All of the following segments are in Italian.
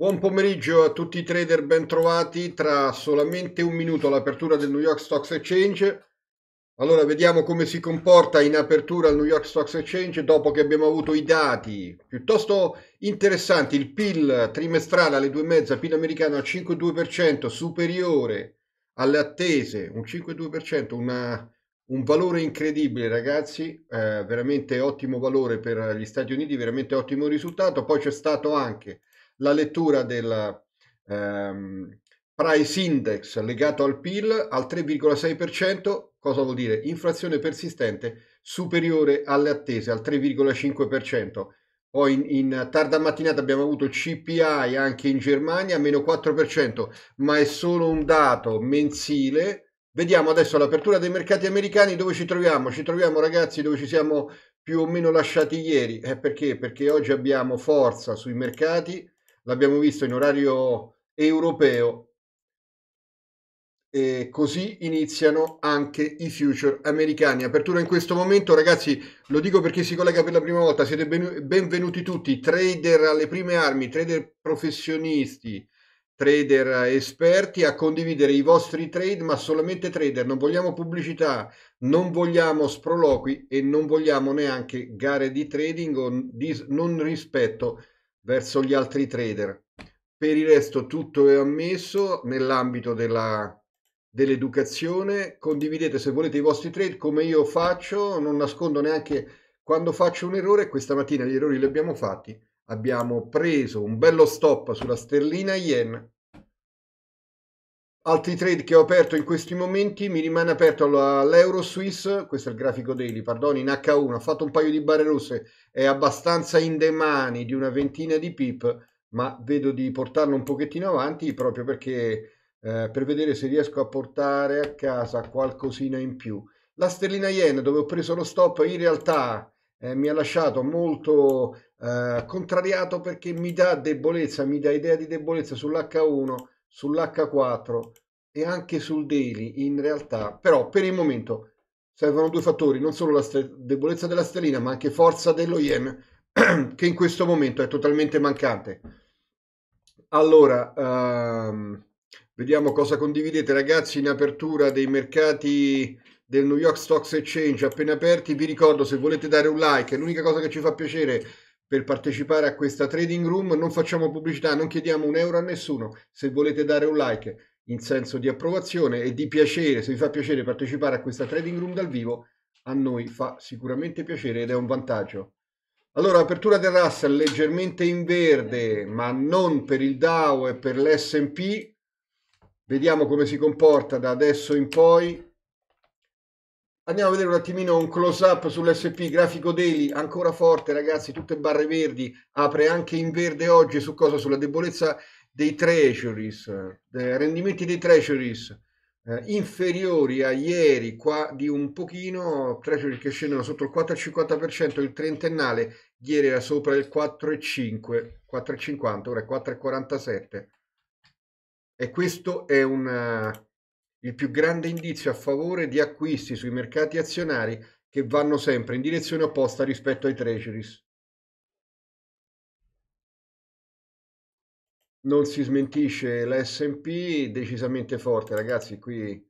Buon pomeriggio a tutti i trader bentrovati. Tra solamente un minuto all'apertura del New York Stocks Exchange. Allora vediamo come si comporta in apertura il New York Stocks Exchange dopo che abbiamo avuto i dati piuttosto interessanti. Il PIL trimestrale alle due e mezza, PIL americano al 5,2%, superiore alle attese, un 5,2%, una, un valore incredibile ragazzi, eh, veramente ottimo valore per gli Stati Uniti, veramente ottimo risultato. Poi c'è stato anche la lettura del ehm, price index legato al PIL al 3,6%, cosa vuol dire? Inflazione persistente superiore alle attese al 3,5%. Poi in, in, tarda mattinata abbiamo avuto il CPI anche in Germania, meno 4%, ma è solo un dato mensile. Vediamo adesso l'apertura dei mercati americani dove ci troviamo. Ci troviamo ragazzi dove ci siamo più o meno lasciati ieri. Eh, perché? Perché oggi abbiamo forza sui mercati, l'abbiamo visto in orario europeo e così iniziano anche i future americani. Apertura in questo momento, ragazzi, lo dico per chi si collega per la prima volta, siete benvenuti tutti, trader alle prime armi, trader professionisti, trader esperti a condividere i vostri trade, ma solamente trader, non vogliamo pubblicità, non vogliamo sproloqui e non vogliamo neanche gare di trading o non rispetto verso gli altri trader. Per il resto tutto è ammesso nell'ambito della, dell'educazione. Condividete se volete i vostri trade come io faccio, non nascondo neanche quando faccio un errore. Questa mattina gli errori li abbiamo fatti. Abbiamo preso un bello stop sulla sterlina yen altri trade che ho aperto in questi momenti mi rimane aperto l'Euro Swiss questo è il grafico daily pardon in H1 ha fatto un paio di barre rosse è abbastanza in demani di una ventina di pip ma vedo di portarlo un pochettino avanti proprio perché eh, per vedere se riesco a portare a casa qualcosina in più la sterlina yen dove ho preso lo stop in realtà eh, mi ha lasciato molto eh, contrariato perché mi dà debolezza mi dà idea di debolezza sull'H1 sull'H4 e anche sul daily in realtà, però per il momento servono due fattori, non solo la debolezza della sterlina, ma anche forza dello yen, che in questo momento è totalmente mancante. Allora, ehm, vediamo cosa condividete ragazzi in apertura dei mercati del New York Stocks Exchange appena aperti. Vi ricordo se volete dare un like, l'unica cosa che ci fa piacere per partecipare a questa trading room. Non facciamo pubblicità, non chiediamo un euro a nessuno. Se volete dare un like in senso di approvazione e di piacere, se vi fa piacere partecipare a questa trading room dal vivo, a noi fa sicuramente piacere ed è un vantaggio. Allora, apertura del Russell leggermente in verde, ma non per il Dow e per l'S&P. Vediamo come si comporta da adesso in poi. Andiamo a vedere un attimino un close up sull'SP grafico daily, ancora forte ragazzi, tutte barre verdi, apre anche in verde oggi su cosa? Sulla debolezza dei treasuries, dei rendimenti dei treasuries eh, inferiori a ieri qua di un pochino, treasuries che scendono sotto il 4,50%, il trentennale ieri era sopra il 4,5, 4,50, ora è 4,47 e questo è un eh, il più grande indizio a favore di acquisti sui mercati azionari che vanno sempre in direzione opposta rispetto ai treasuries. Non si smentisce l'S&P, decisamente forte ragazzi, qui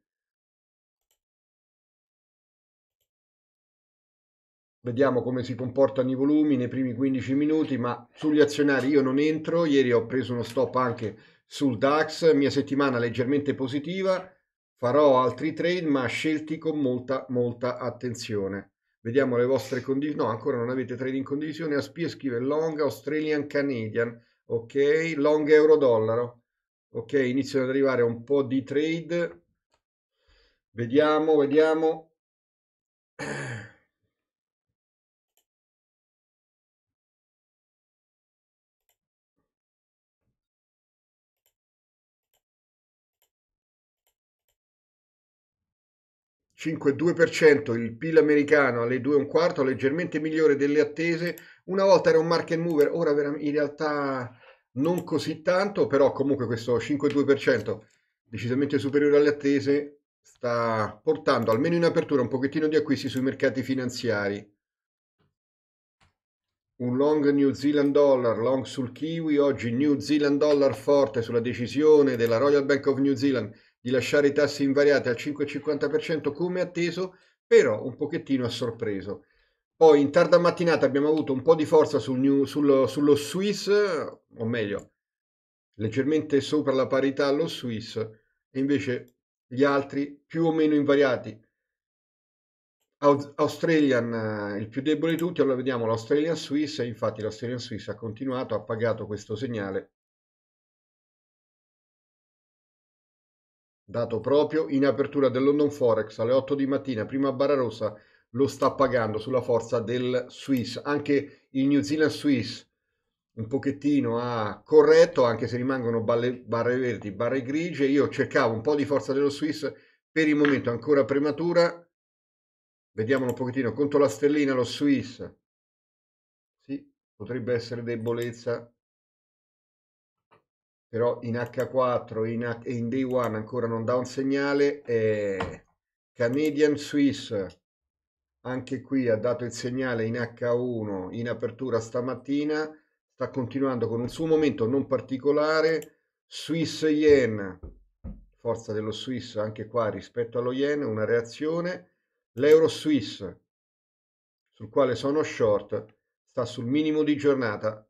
Vediamo come si comportano i volumi nei primi 15 minuti, ma sugli azionari io non entro. Ieri ho preso uno stop anche sul DAX, mia settimana leggermente positiva. Farò altri trade ma scelti con molta molta attenzione. Vediamo le vostre condizioni. No, ancora non avete trade in condivisione. Aspia scrive long Australian Canadian. Ok, long euro dollaro. Ok, iniziano ad arrivare un po' di trade. Vediamo, vediamo. 5,2% il PIL americano alle 2,25, leggermente migliore delle attese. Una volta era un market mover, ora in realtà non così tanto, però comunque questo 5,2% decisamente superiore alle attese sta portando almeno in apertura un pochettino di acquisti sui mercati finanziari. Un long New Zealand dollar, long sul kiwi, oggi New Zealand dollar forte sulla decisione della Royal Bank of New Zealand di lasciare i tassi invariati al 5,50% come atteso, però un pochettino a sorpreso. Poi in tarda mattinata abbiamo avuto un po' di forza sul new, sullo, sullo Swiss, o meglio, leggermente sopra la parità allo Swiss, e invece gli altri più o meno invariati. Australian, eh, il più debole di tutti, allora vediamo l'Australian Swiss, e infatti l'Australian Swiss ha continuato, ha pagato questo segnale dato proprio in apertura del London Forex alle 8 di mattina, prima barra rossa, lo sta pagando sulla forza del Swiss. Anche il New Zealand Swiss un pochettino ha corretto, anche se rimangono balle, barre verdi, barre grigie. Io cercavo un po' di forza dello Swiss, per il momento ancora prematura. Vediamolo un pochettino contro la stellina lo Swiss. Sì, potrebbe essere debolezza però in H4 in, H in day one ancora non dà un segnale eh, Canadian Swiss anche qui ha dato il segnale in H1 in apertura stamattina sta continuando con un suo momento non particolare Swiss Yen forza dello Swiss anche qua rispetto allo Yen una reazione l'Euro Swiss sul quale sono short sta sul minimo di giornata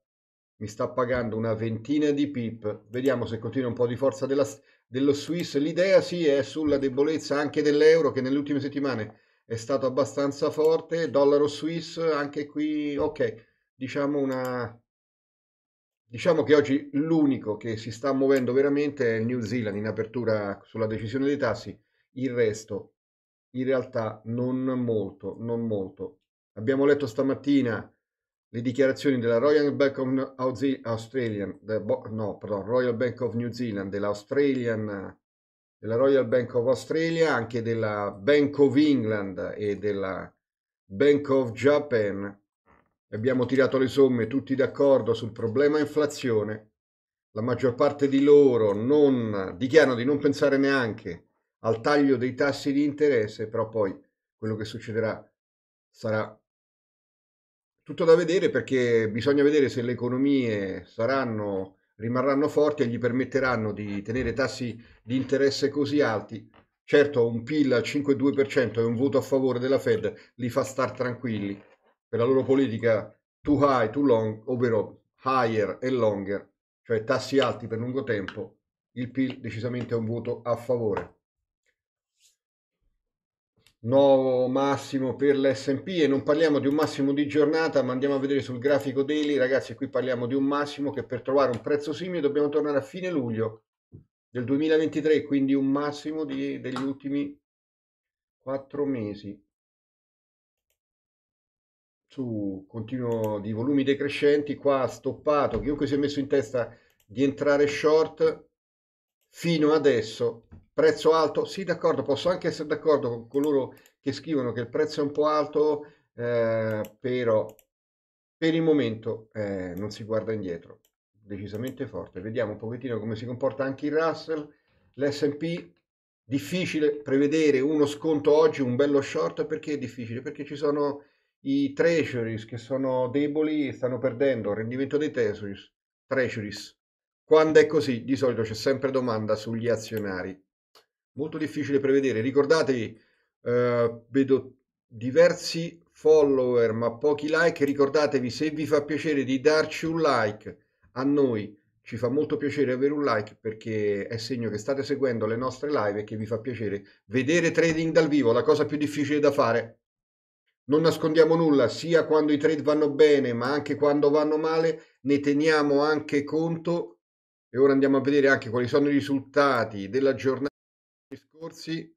mi sta pagando una ventina di pip. Vediamo se continua un po' di forza della, dello Swiss. L'idea sì è sulla debolezza anche dell'euro che nelle ultime settimane è stato abbastanza forte. Dollaro Swiss anche qui, ok, diciamo una... Diciamo che oggi l'unico che si sta muovendo veramente è il New Zealand in apertura sulla decisione dei tassi, il resto in realtà non molto, non molto. Abbiamo letto stamattina le dichiarazioni della Royal Bank of, Australian, no, pardon, Royal Bank of New Zealand, dell'Australian, della Royal Bank of Australia, anche della Bank of England e della Bank of Japan. Abbiamo tirato le somme tutti d'accordo sul problema inflazione. La maggior parte di loro non, dichiarano di non pensare neanche al taglio dei tassi di interesse, però poi quello che succederà sarà tutto da vedere perché bisogna vedere se le economie saranno, rimarranno forti e gli permetteranno di tenere tassi di interesse così alti. Certo, un PIL al 5,2% e un voto a favore della Fed li fa star tranquilli per la loro politica too high, too long, ovvero higher e longer, cioè tassi alti per lungo tempo, il PIL decisamente è un voto a favore nuovo massimo per l'S&P e non parliamo di un massimo di giornata ma andiamo a vedere sul grafico daily ragazzi qui parliamo di un massimo che per trovare un prezzo simile dobbiamo tornare a fine luglio del 2023 quindi un massimo di, degli ultimi quattro mesi su continuo di volumi decrescenti qua stoppato chiunque si è messo in testa di entrare short fino adesso prezzo alto, sì d'accordo, posso anche essere d'accordo con coloro che scrivono che il prezzo è un po' alto, eh, però per il momento eh, non si guarda indietro, decisamente forte. Vediamo un pochettino come si comporta anche il Russell, l'S&P, difficile prevedere uno sconto oggi, un bello short, perché è difficile? Perché ci sono i treasuries che sono deboli e stanno perdendo il rendimento dei treasuries. treasuries. Quando è così, di solito c'è sempre domanda sugli azionari molto difficile prevedere. Ricordatevi, eh, vedo diversi follower ma pochi like, ricordatevi se vi fa piacere di darci un like a noi, ci fa molto piacere avere un like perché è segno che state seguendo le nostre live e che vi fa piacere vedere trading dal vivo, la cosa più difficile da fare. Non nascondiamo nulla, sia quando i trade vanno bene ma anche quando vanno male, ne teniamo anche conto e ora andiamo a vedere anche quali sono i risultati della giornata corsi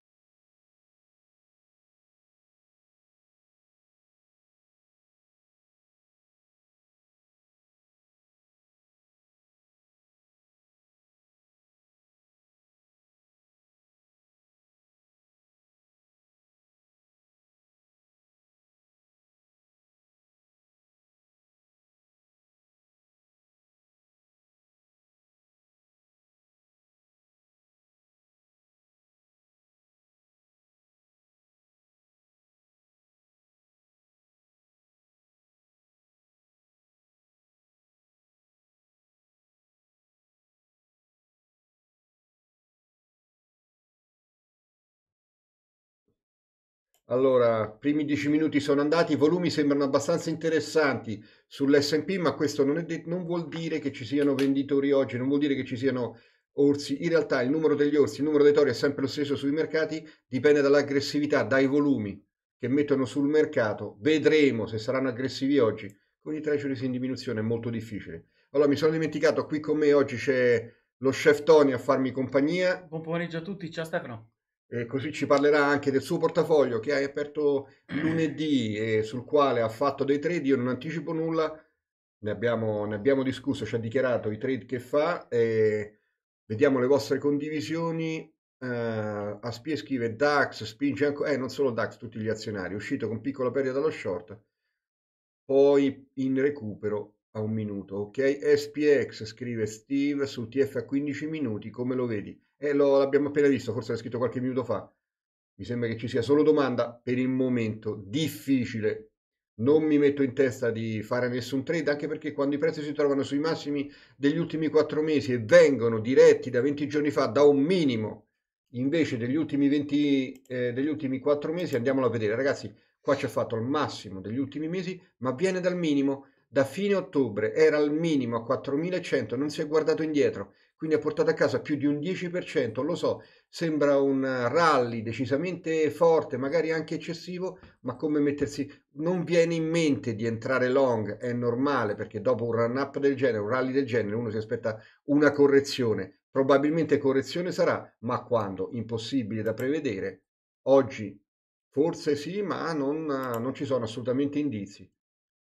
Allora, primi dieci minuti sono andati, i volumi sembrano abbastanza interessanti sull'S&P, ma questo non, de- non, vuol dire che ci siano venditori oggi, non vuol dire che ci siano orsi. In realtà il numero degli orsi, il numero dei tori è sempre lo stesso sui mercati, dipende dall'aggressività, dai volumi che mettono sul mercato. Vedremo se saranno aggressivi oggi. Con i treasuries in diminuzione è molto difficile. Allora, mi sono dimenticato, qui con me oggi c'è lo chef Tony a farmi compagnia. Buon pomeriggio a tutti, ciao Stefano eh, così ci parlerà anche del suo portafoglio che hai aperto lunedì e sul quale ha fatto dei trade. Io non anticipo nulla, ne abbiamo, ne abbiamo discusso, ci ha dichiarato i trade che fa. E vediamo le vostre condivisioni. Uh, Aspie scrive DAX spinge ancora, eh, non solo DAX, tutti gli azionari, uscito con piccola perdita dallo short, poi in recupero a un minuto. Ok, SPX scrive Steve sul TF a 15 minuti, come lo vedi? e eh, lo, l'abbiamo appena visto, forse l'ha scritto qualche minuto fa. Mi sembra che ci sia solo domanda per il momento difficile. Non mi metto in testa di fare nessun trade, anche perché quando i prezzi si trovano sui massimi degli ultimi quattro mesi e vengono diretti da 20 giorni fa da un minimo invece degli ultimi, 20, eh, degli ultimi 4 mesi, andiamolo a vedere. Ragazzi, qua ci ha fatto il massimo degli ultimi mesi, ma viene dal minimo. Da fine ottobre era al minimo a 4100, non si è guardato indietro quindi ha portato a casa più di un 10%, lo so, sembra un rally decisamente forte, magari anche eccessivo, ma come mettersi... Non viene in mente di entrare long, è normale, perché dopo un run up del genere, un rally del genere, uno si aspetta una correzione. Probabilmente correzione sarà, ma quando? Impossibile da prevedere. Oggi forse sì, ma non, non ci sono assolutamente indizi.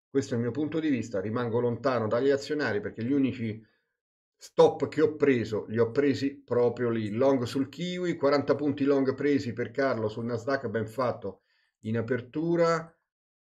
Questo è il mio punto di vista, rimango lontano dagli azionari perché gli unici Stop che ho preso, li ho presi proprio lì. Long sul Kiwi, 40 punti long presi per Carlo sul Nasdaq, ben fatto in apertura.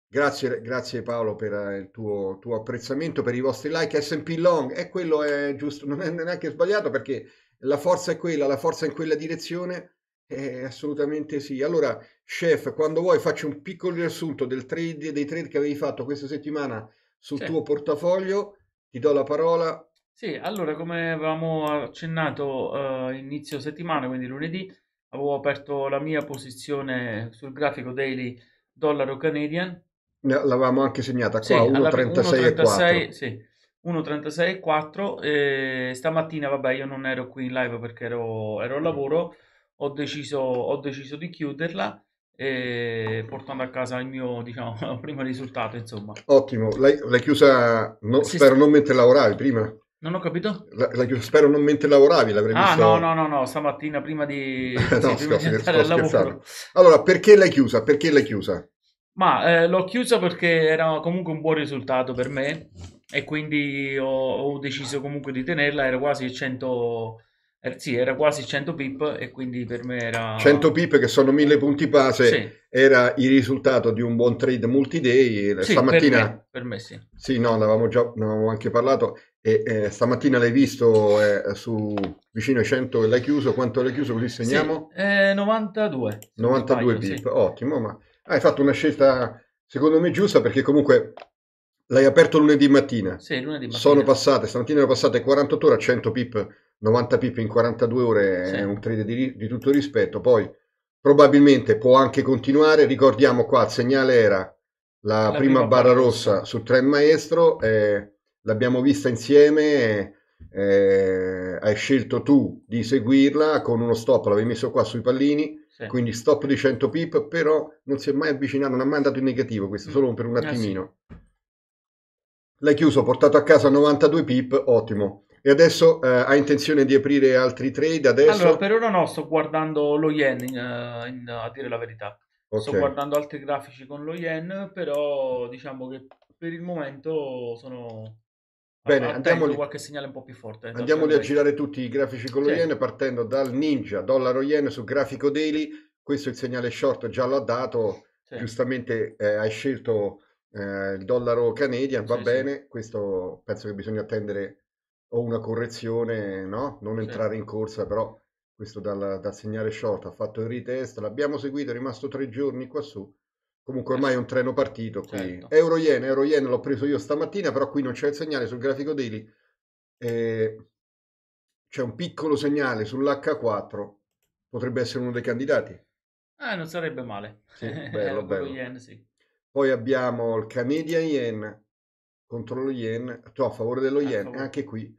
Grazie, grazie Paolo per eh, il tuo, tuo apprezzamento, per i vostri like. SP Long, e eh, quello è giusto, non è neanche sbagliato perché la forza è quella, la forza è in quella direzione. è eh, assolutamente sì. Allora, chef, quando vuoi faccio un piccolo riassunto del trade, dei trade che avevi fatto questa settimana sul sì. tuo portafoglio. Ti do la parola sì, allora come avevamo accennato eh, inizio settimana, quindi lunedì, avevo aperto la mia posizione sul grafico daily dollaro canadian. L'avevamo anche segnata Sì, qua, alla fi- 1,36,4. 1,36, sì, 1,36,4 e stamattina, vabbè, io non ero qui in live perché ero, ero al mm. lavoro, ho deciso, ho deciso di chiuderla e portando a casa il mio, diciamo, primo risultato, insomma. Ottimo, l'hai, l'hai chiusa, no, Sì, spero sì. non mentre lavoravi prima. Non ho capito? La, la, spero non mentre lavoravi, l'avrei ah, visto... no, no, no, no, stamattina prima di... no, sì, prima scherzo, di sto scherzando. Allora, perché l'hai chiusa? Perché l'hai chiusa? Ma eh, l'ho chiusa perché era comunque un buon risultato per me e quindi ho, ho deciso comunque di tenerla, era quasi 100... Eh, sì, era quasi 100 pip e quindi per me era... 100 pip che sono 1000 punti base, sì. era il risultato di un buon trade multi-day. Eh, sì, Stamattina... Per me, per me sì. Sì, no, ne avevamo già ne anche parlato. E, eh, stamattina l'hai visto eh, su vicino ai 100 l'hai chiuso, quanto l'hai chiuso così segniamo? Sì, eh, 92. 92 pip, sì. ottimo, ma hai fatto una scelta secondo me giusta perché comunque l'hai aperto lunedì mattina. Sì, lunedì mattina. Sono passate, stamattina sono passate 48 ore a 100 pip, 90 pip in 42 ore eh, sì. è un trade di, di tutto rispetto, poi probabilmente può anche continuare, ricordiamo qua il segnale era la, la prima, prima, barra rossa, rossa sul trend maestro. Eh, l'abbiamo vista insieme, eh, hai scelto tu di seguirla con uno stop, l'avevi messo qua sui pallini, sì. quindi stop di 100 pip, però non si è mai avvicinato, non ha mai andato in negativo questo, mm. solo per un eh, attimino. Eh sì. L'hai chiuso, portato a casa 92 pip, ottimo. E adesso eh, ha intenzione di aprire altri trade? Adesso... Allora, per ora no, sto guardando lo yen, in, eh, in, a dire la verità. Okay. Sto guardando altri grafici con lo yen, però diciamo che per il momento sono Bene, andiamo lì. qualche segnale un po' più forte. Andiamo a girare tutti i grafici con lo sì. yen partendo dal Ninja, dollaro yen su grafico daily. Questo è il segnale short, già l'ha dato. Sì. Giustamente eh, hai scelto eh, il dollaro canadian, va sì, bene. Questo penso che bisogna attendere o una correzione, no? Non entrare in corsa, però questo dal, dal segnale short ha fatto il retest. L'abbiamo seguito, è rimasto tre giorni qua su Comunque ormai è un treno partito qui. Certo. Euro yen, euro yen l'ho preso io stamattina, però qui non c'è il segnale sul grafico daily. Eh, c'è un piccolo segnale sull'H4. Potrebbe essere uno dei candidati. Eh, non sarebbe male. Sì, bello, bello. Yen, sì. Poi abbiamo il Canadian yen contro lo yen, cioè a favore dello yen. Favore. Anche qui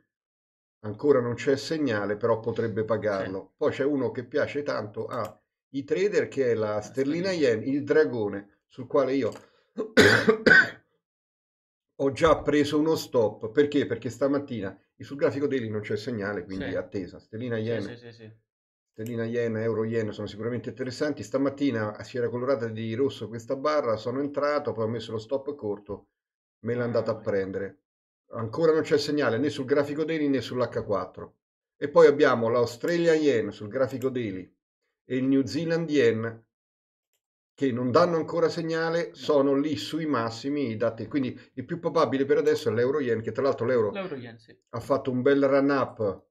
ancora non c'è segnale, però potrebbe pagarlo. Sì. Poi c'è uno che piace tanto a ah, i trader che è la sterlina yen, il dragone sul quale io ho già preso uno stop. Perché? Perché stamattina sul grafico daily non c'è segnale, quindi sì. attesa. Stellina Yen, sì, sì, Stellina Yen, Euro Yen sono sicuramente interessanti. Stamattina si era colorata di rosso questa barra, sono entrato, poi ho messo lo stop corto, me l'ha andata ah, a prendere. Ancora non c'è segnale né sul grafico daily né sull'H4. E poi abbiamo l'Australia Yen sul grafico daily e il New Zealand Yen che non danno ancora segnale sono lì sui massimi dati. Quindi il più probabile per adesso è l'euro yen, che tra l'altro l'euro, yen, sì. ha fatto un bel run up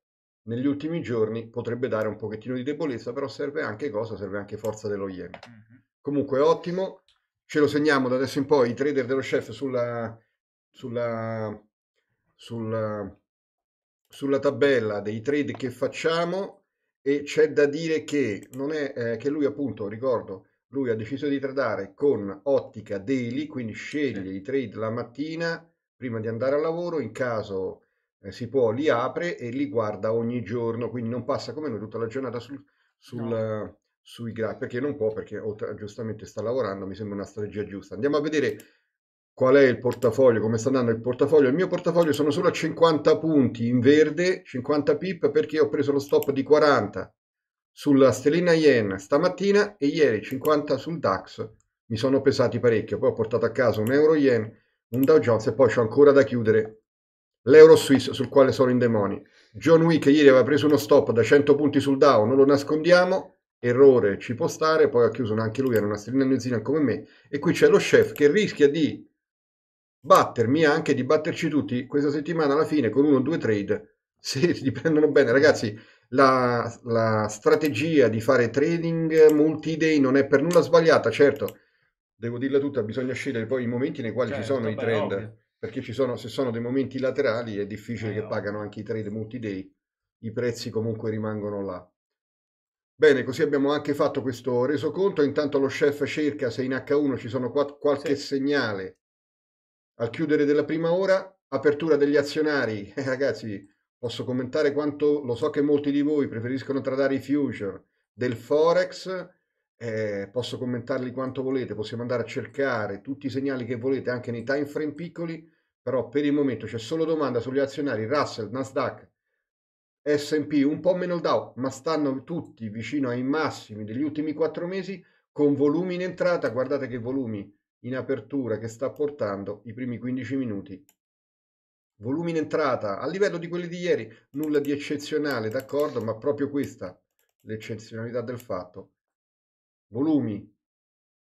negli ultimi giorni, potrebbe dare un pochettino di debolezza, però serve anche cosa? Serve anche forza dello yen. Mm-hmm. Comunque ottimo, ce lo segniamo da adesso in poi, i trader dello chef sulla, sulla, sulla, sulla tabella dei trade che facciamo e c'è da dire che, non è, eh, che lui appunto, ricordo, lui ha deciso di tradare con ottica daily, quindi sceglie sì. i trade la mattina prima di andare al lavoro, in caso eh, si può li apre e li guarda ogni giorno, quindi non passa come noi tutta la giornata sul, sul, no. sui grafici, perché non può, perché oltre, giustamente sta lavorando, mi sembra una strategia giusta. Andiamo a vedere qual è il portafoglio, come sta andando il portafoglio. Il mio portafoglio sono solo a 50 punti in verde, 50 pip perché ho preso lo stop di 40 sulla stellina yen stamattina e ieri 50 sul DAX. Mi sono pesati parecchio, poi ho portato a casa un euro yen, un Dow Jones e poi ho ancora da chiudere l'euro Swiss sul quale sono in demoni. John Wick ieri aveva preso uno stop da 100 punti sul Dow, non lo nascondiamo, errore ci può stare, poi ha chiuso anche lui, era una sterlina New Zealand come me, e qui c'è lo chef che rischia di battermi anche di batterci tutti questa settimana alla fine con uno o due trade se li prendono bene ragazzi la, la strategia di fare trading multi-day non è per nulla sbagliata, certo, devo dirla tutta, bisogna scegliere poi i momenti nei quali certo, ci sono i trend, ovvio. perché ci sono, se sono dei momenti laterali è difficile eh, che no. pagano anche i trade multi-day, i prezzi comunque rimangono là. Bene, così abbiamo anche fatto questo resoconto, intanto lo chef cerca se in H1 ci sono qual- qualche sì. segnale al chiudere della prima ora, apertura degli azionari, eh, ragazzi, Posso commentare quanto lo so che molti di voi preferiscono tradare i future del forex, eh, posso commentarli quanto volete, possiamo andare a cercare tutti i segnali che volete anche nei time frame piccoli, però per il momento c'è solo domanda sugli azionari Russell, Nasdaq, S&P, un po' meno il Dow, ma stanno tutti vicino ai massimi degli ultimi quattro mesi con volumi in entrata, guardate che volumi in apertura che sta portando i primi 15 minuti Volumi in entrata, a livello di quelli di ieri, nulla di eccezionale, d'accordo, ma proprio questa, l'eccezionalità del fatto. Volumi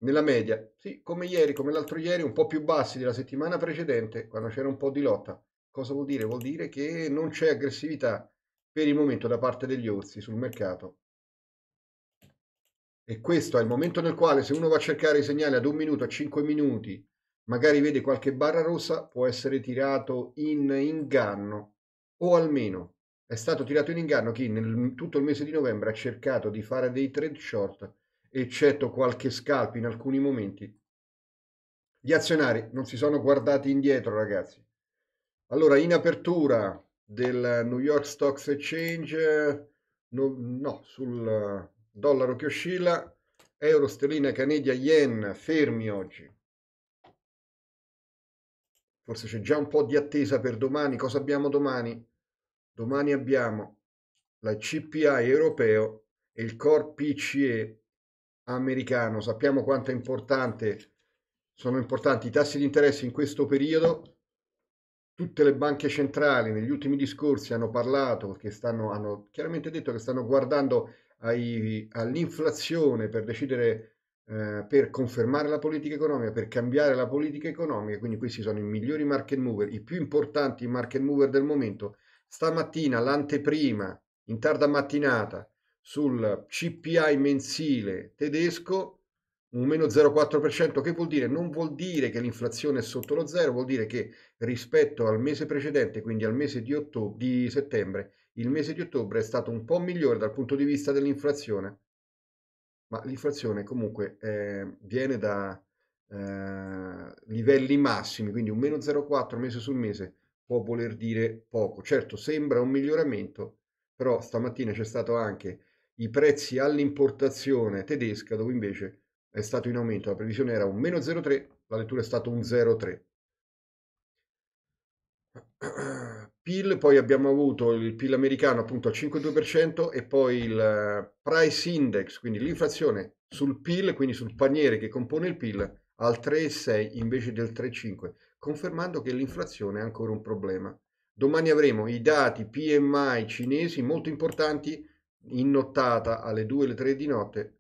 nella media, sì, come ieri, come l'altro ieri, un po' più bassi della settimana precedente, quando c'era un po' di lotta. Cosa vuol dire? Vuol dire che non c'è aggressività per il momento da parte degli orsi sul mercato. E questo è il momento nel quale se uno va a cercare i segnali ad un minuto, a cinque minuti, magari vede qualche barra rossa, può essere tirato in inganno o almeno è stato tirato in inganno chi nel, tutto il mese di novembre ha cercato di fare dei trade short, eccetto qualche scalp in alcuni momenti. Gli azionari non si sono guardati indietro, ragazzi. Allora, in apertura del New York Stocks Exchange, no, no, sul dollaro che oscilla, euro, sterlina, canedia, yen fermi oggi. Forse c'è già un po' di attesa per domani. Cosa abbiamo domani? Domani abbiamo la CPI europeo e il Core PCE americano. Sappiamo quanto è importante, sono importanti i tassi di interesse in questo periodo. Tutte le banche centrali negli ultimi discorsi hanno parlato, perché stanno, hanno chiaramente detto che stanno guardando all'inflazione per decidere eh, per confermare la politica economica, per cambiare la politica economica, quindi questi sono i migliori market mover, i più importanti market mover del momento. Stamattina, l'anteprima, in tarda mattinata, sul CPI mensile tedesco, un meno 0,4%, che vuol dire? Non vuol dire che l'inflazione è sotto lo zero, vuol dire che rispetto al mese precedente, quindi al mese di, ottobre, di settembre, il mese di ottobre è stato un po' migliore dal punto di vista dell'inflazione ma l'inflazione comunque eh, viene da eh, livelli massimi, quindi un meno 0,4 mese sul mese può voler dire poco. Certo, sembra un miglioramento, però stamattina c'è stato anche i prezzi all'importazione tedesca, dove invece è stato in aumento, la previsione era un meno 0,3, la lettura è stata un 0,3. PIL, poi abbiamo avuto il PIL americano appunto al 5,2% e poi il eh, price index, quindi l'inflazione sul PIL, quindi sul paniere che compone il PIL, al 3,6 invece del 3,5, confermando che l'inflazione è ancora un problema. Domani avremo i dati PMI cinesi molto importanti in nottata alle 2 alle 3 di notte.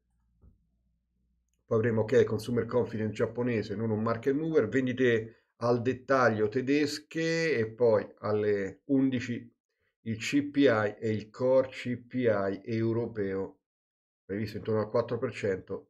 Poi avremo che okay, consumer confidence giapponese, non un market mover, vendite al dettaglio tedesche e poi alle 11 il CPI e il core CPI europeo previsto intorno al 4%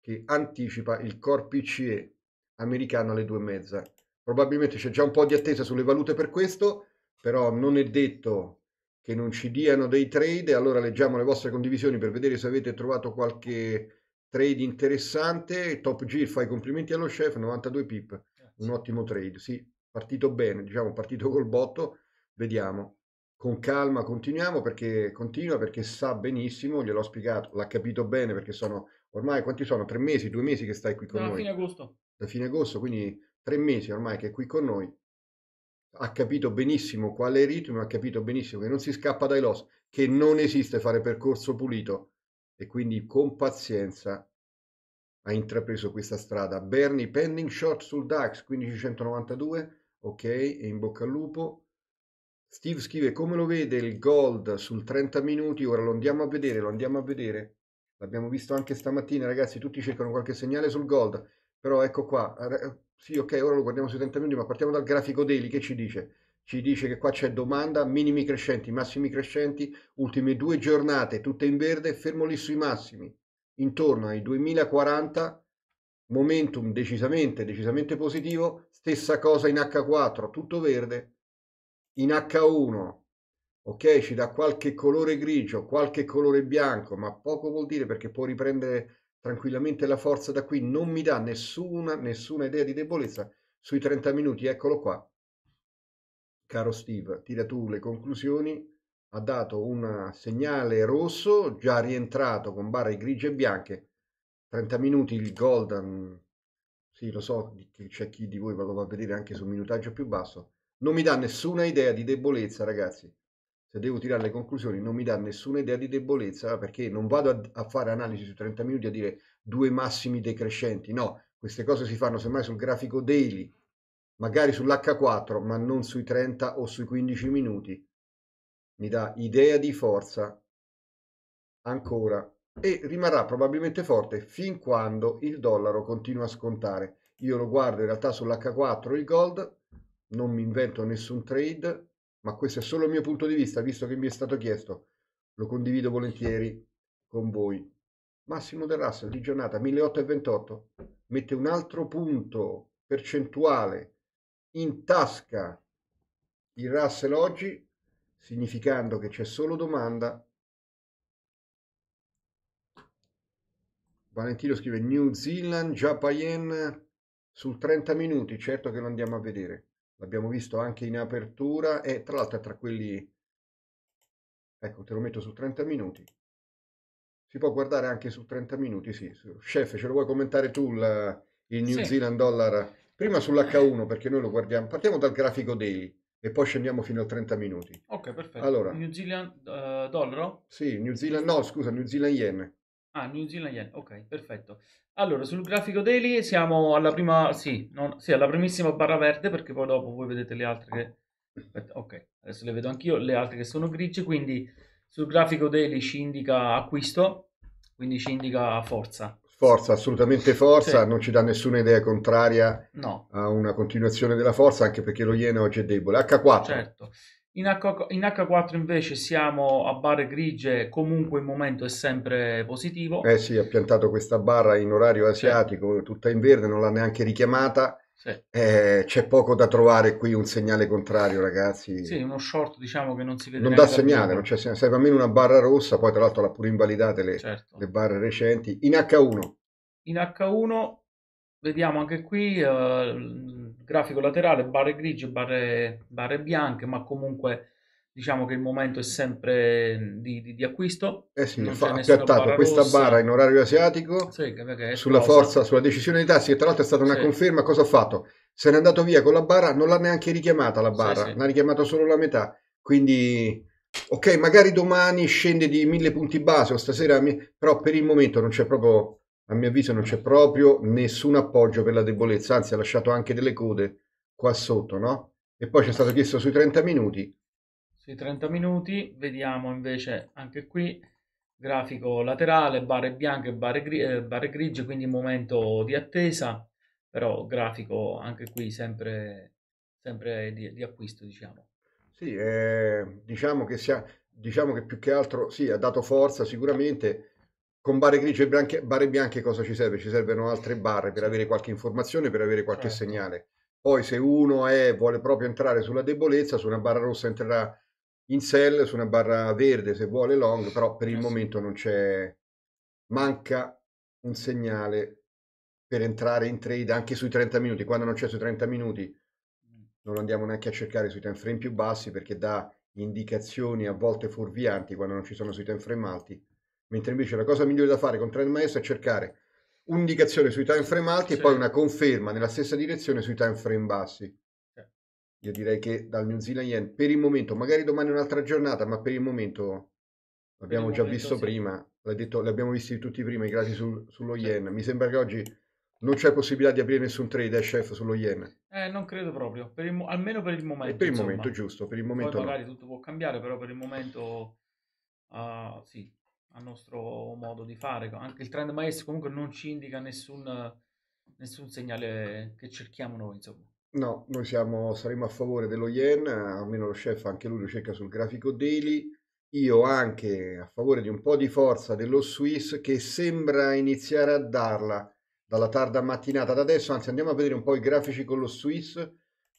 che anticipa il core PCE americano alle e mezza Probabilmente c'è già un po' di attesa sulle valute per questo, però non è detto che non ci diano dei trade, allora leggiamo le vostre condivisioni per vedere se avete trovato qualche trade interessante. Top Gear fa i complimenti allo chef, 92 pip un ottimo trade, sì, partito bene, diciamo partito col botto, vediamo. Con calma continuiamo perché continua, perché sa benissimo, gliel'ho spiegato, l'ha capito bene perché sono ormai quanti sono? Tre mesi, due mesi che stai qui con no, noi? Da fine agosto. Da fine agosto, quindi tre mesi ormai che è qui con noi. Ha capito benissimo qual è il ritmo, ha capito benissimo che non si scappa dai loss, che non esiste fare percorso pulito e quindi con pazienza ha intrapreso questa strada. Bernie, pending shot sul DAX 1592, ok, e in bocca al lupo. Steve scrive come lo vede il gold sul 30 minuti, ora lo andiamo a vedere, lo andiamo a vedere. L'abbiamo visto anche stamattina, ragazzi, tutti cercano qualche segnale sul gold, però ecco qua, eh, sì ok, ora lo guardiamo sui 30 minuti, ma partiamo dal grafico daily che ci dice? Ci dice che qua c'è domanda, minimi crescenti, massimi crescenti, ultime due giornate, tutte in verde, fermo lì sui massimi intorno ai 2040 momentum decisamente decisamente positivo stessa cosa in H4 tutto verde in H1 ok ci dà qualche colore grigio qualche colore bianco ma poco vuol dire perché può riprendere tranquillamente la forza da qui non mi dà nessuna nessuna idea di debolezza sui 30 minuti eccolo qua caro Steve tira tu le conclusioni ha dato un segnale rosso, già rientrato con barre grigie e bianche. 30 minuti il Golden, sì lo so che c'è chi di voi lo va a vedere anche su un minutaggio più basso, non mi dà nessuna idea di debolezza ragazzi. Se devo tirare le conclusioni non mi dà nessuna idea di debolezza perché non vado a, a fare analisi su 30 minuti a dire due massimi decrescenti, no, queste cose si fanno semmai sul grafico daily, magari sull'H4 ma non sui 30 o sui 15 minuti mi dà idea di forza ancora e rimarrà probabilmente forte fin quando il dollaro continua a scontare. Io lo guardo in realtà sull'H4 il gold, non mi invento nessun trade, ma questo è solo il mio punto di vista, visto che mi è stato chiesto, lo condivido volentieri con voi. Massimo del Russell di giornata 1828 mette un altro punto percentuale in tasca il Russell oggi significando che c'è solo domanda. Valentino scrive New Zealand, Japan sul 30 minuti, certo che lo andiamo a vedere. L'abbiamo visto anche in apertura e tra l'altro è tra quelli... Ecco, te lo metto su 30 minuti. Si può guardare anche su 30 minuti, sì. Chef, ce lo vuoi commentare tu la, il New sì. Zealand dollar? Prima sull'H1 perché noi lo guardiamo. Partiamo dal grafico daily e poi scendiamo fino a 30 minuti. Ok, perfetto. Allora, New Zealand uh, dollaro? Sì, New Zealand, no scusa, New Zealand yen. Ah, New Zealand yen, ok, perfetto. Allora, sul grafico daily siamo alla prima, sì, non, sì, alla primissima barra verde perché poi dopo voi vedete le altre che... Aspetta, ok, adesso le vedo anch'io, le altre che sono grigie, quindi sul grafico daily ci indica acquisto, quindi ci indica forza. Forza, assolutamente forza, sì. non ci dà nessuna idea contraria no. a una continuazione della forza, anche perché lo Iene oggi è debole. H4. Certo. In, H- in 4 invece siamo a barre grigie, comunque il momento è sempre positivo. Eh sì, ha piantato questa barra in orario asiatico, sì. tutta in verde, non l'ha neanche richiamata eh, c'è poco da trovare qui un segnale contrario, ragazzi. Sì, uno short diciamo che non si vede. Non dà segnale, non c'è segnale. Serve almeno una barra rossa, poi tra l'altro l'ha pure invalidata le, certo. barre recenti. In H1. In H1 vediamo anche qui uh, grafico laterale, barre grigie, barre, barre bianche, ma comunque diciamo che il momento è sempre di, di, di acquisto. Eh sì, non fa appiattato questa rossa. bara in orario asiatico sì, sulla cosa. forza, sulla decisione dei Tassi, che tra l'altro è stata una sì. conferma. Cosa ha fatto? Se n'è andato via con la barra, non l'ha neanche richiamata la barra, sì, ne ha richiamato solo la metà. Quindi, ok, magari domani scende di mille punti base o stasera, però per il momento non c'è proprio, a mio avviso, non c'è proprio nessun appoggio per la debolezza, anzi ha lasciato anche delle code qua sotto, no? E poi c'è stato chiesto sui 30 minuti, sui 30 minuti vediamo invece anche qui grafico laterale, barre bianche barre, gri eh, barre grigie, quindi momento di attesa, però grafico anche qui sempre, sempre di, di, acquisto diciamo. Sì, eh, diciamo, che sia, diciamo che più che altro sì, ha dato forza sicuramente, con barre grigie e bianche, barre bianche cosa ci serve? Ci servono altre barre per avere qualche informazione, per avere qualche certo. segnale. Poi se uno è, vuole proprio entrare sulla debolezza, su una barra rossa entrerà in sell su una barra verde se vuole long, però per il eh, momento non c'è, manca un segnale per entrare in trade anche sui 30 minuti. Quando non c'è sui 30 minuti mm. non andiamo neanche a cercare sui time frame più bassi perché dà indicazioni a volte fuorvianti quando non ci sono sui time frame alti, mentre invece la cosa migliore da fare con trend maestro è cercare un'indicazione sui time frame alti sì. e poi una conferma nella stessa direzione sui time frame bassi. Io direi che dal New Zealand Yen per il momento, magari domani un'altra giornata, ma per il momento l'abbiamo già momento visto sì. prima, l'hai detto, l'abbiamo visto tutti prima i gradi sul, sullo yen. Mi sembra che oggi non c'è possibilità di aprire nessun trade, eh, chef, sullo yen. Eh, non credo proprio, per il, almeno per il momento. E per il insomma. momento, giusto, per il momento Poi magari no. tutto può cambiare, però per il momento uh, sì, al nostro modo di fare. Anche il trend maestro comunque non ci indica nessun, nessun segnale che cerchiamo noi, insomma. No, noi siamo, saremo a favore dello yen, almeno lo chef anche lui lo cerca sul grafico daily. Io anche a favore di un po' di forza dello Swiss che sembra iniziare a darla dalla tarda mattinata Da adesso, anzi andiamo a vedere un po' i grafici con lo Swiss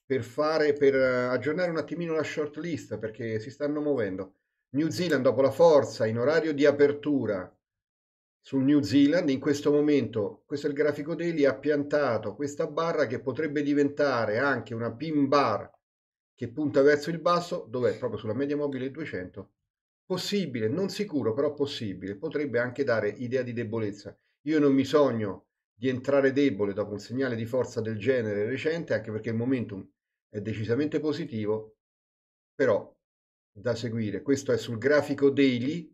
per fare, per eh, aggiornare un attimino la short list perché si stanno muovendo. New Zealand dopo la forza in orario di apertura sul New Zealand in questo momento, questo è il grafico daily, ha piantato questa barra che potrebbe diventare anche una pin bar che punta verso il basso, dov'è? Proprio sulla media mobile 200. Possibile, non sicuro, però possibile. Potrebbe anche dare idea di debolezza. Io non mi sogno di entrare debole dopo un segnale di forza del genere recente, anche perché il momentum è decisamente positivo, però da seguire. Questo è sul grafico daily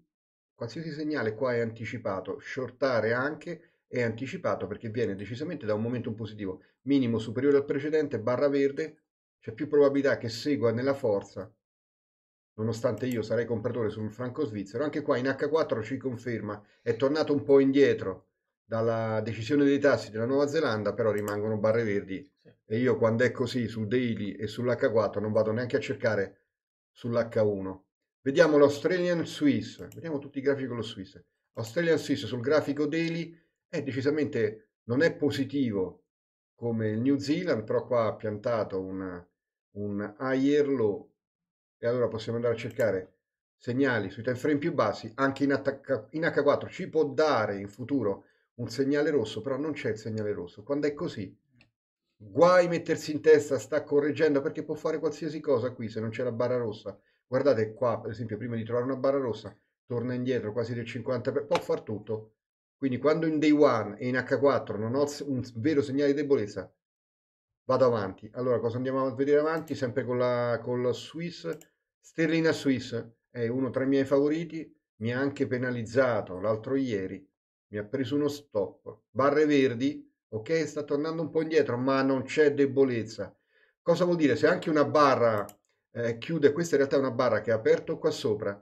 Qualsiasi segnale qua è anticipato, shortare anche è anticipato perché viene decisamente da un momento positivo minimo superiore al precedente, barra verde, c'è più probabilità che segua nella forza, nonostante io sarei compratore sul franco svizzero, anche qua in H4 ci conferma, è tornato un po' indietro dalla decisione dei tassi della Nuova Zelanda, però rimangono barre verdi sì. e io quando è così sul daily e sull'H4 non vado neanche a cercare sull'H1 Vediamo l'Australian Swiss, vediamo tutti i grafici con lo Swiss. Australian Swiss sul grafico daily è decisamente, non è positivo come il New Zealand, però qua ha piantato una, un higher low e allora possiamo andare a cercare segnali sui time frame più bassi, anche in, in H4 ci può dare in futuro un segnale rosso, però non c'è il segnale rosso. Quando è così, guai mettersi in testa, sta correggendo, perché può fare qualsiasi cosa qui se non c'è la barra rossa. Guardate qua, per esempio, prima di trovare una barra rossa, torna indietro quasi del 50%, per... può far tutto. Quindi quando in day one e in H4 non ho un vero segnale di debolezza, vado avanti. Allora, cosa andiamo a vedere avanti? Sempre con la, con la Swiss. Sterlina Swiss è uno tra i miei favoriti, mi ha anche penalizzato l'altro ieri, mi ha preso uno stop. Barre verdi, ok, sta tornando un po' indietro, ma non c'è debolezza. Cosa vuol dire? Se anche una barra eh, chiude, questa in realtà è una barra che ha aperto qua sopra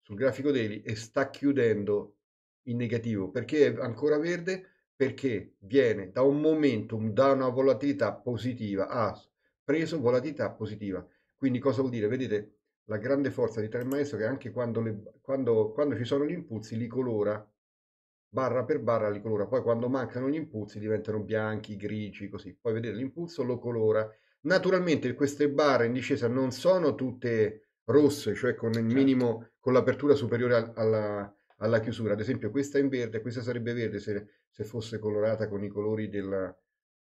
sul grafico daily e sta chiudendo in negativo perché è ancora verde perché viene da un momentum, da una volatilità positiva, ha preso volatilità positiva. Quindi cosa vuol dire? Vedete la grande forza di maestro che anche quando, le, quando, quando ci sono gli impulsi li colora, barra per barra li colora, poi quando mancano gli impulsi diventano bianchi, grigi, così. Poi vedete l'impulso lo colora Naturalmente queste barre in discesa non sono tutte rosse, cioè con il certo. minimo, con l'apertura superiore alla, alla chiusura. Ad esempio questa in verde, questa sarebbe verde se, se fosse colorata con i colori della,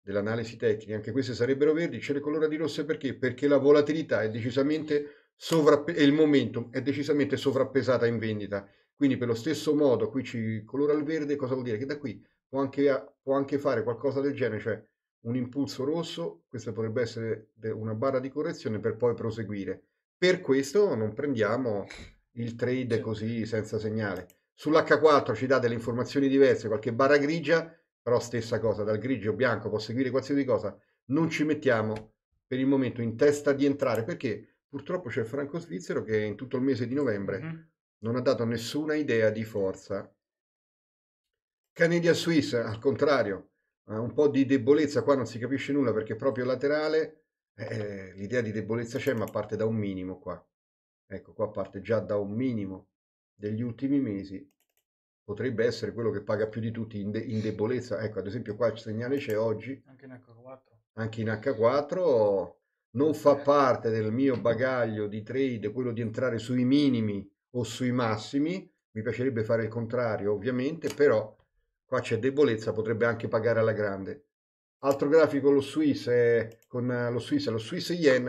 dell'analisi tecnica, anche queste sarebbero verdi, ce le colora di rosse perché? Perché la volatilità è decisamente sovrappesata il momentum è decisamente sovrappesata in vendita. Quindi per lo stesso modo qui ci colora il verde, cosa vuol dire? Che da qui può anche, può anche fare qualcosa del genere, cioè un impulso rosso, questa potrebbe essere una barra di correzione per poi proseguire. Per questo non prendiamo il trade così senza segnale. Sull'H4 ci dà delle informazioni diverse, qualche barra grigia, però stessa cosa, dal grigio bianco può seguire qualsiasi cosa. Non ci mettiamo per il momento in testa di entrare perché purtroppo c'è Franco Svizzero che in tutto il mese di novembre mm-hmm. non ha dato nessuna idea di forza. Canadian Swiss, al contrario, eh, un po' di debolezza, qua non si capisce nulla perché proprio laterale, eh, l'idea di debolezza c'è ma parte da un minimo qua. Ecco, qua parte già da un minimo degli ultimi mesi, potrebbe essere quello che paga più di tutti in, de in debolezza. Ecco, ad esempio qua il segnale c'è oggi. Anche in H4. Anche in H4 non fa parte del mio bagaglio di trade quello di entrare sui minimi o sui massimi, mi piacerebbe fare il contrario ovviamente, però qua c'è debolezza, potrebbe anche pagare alla grande. Altro grafico lo Swiss è, con lo Swiss è lo Swiss Yen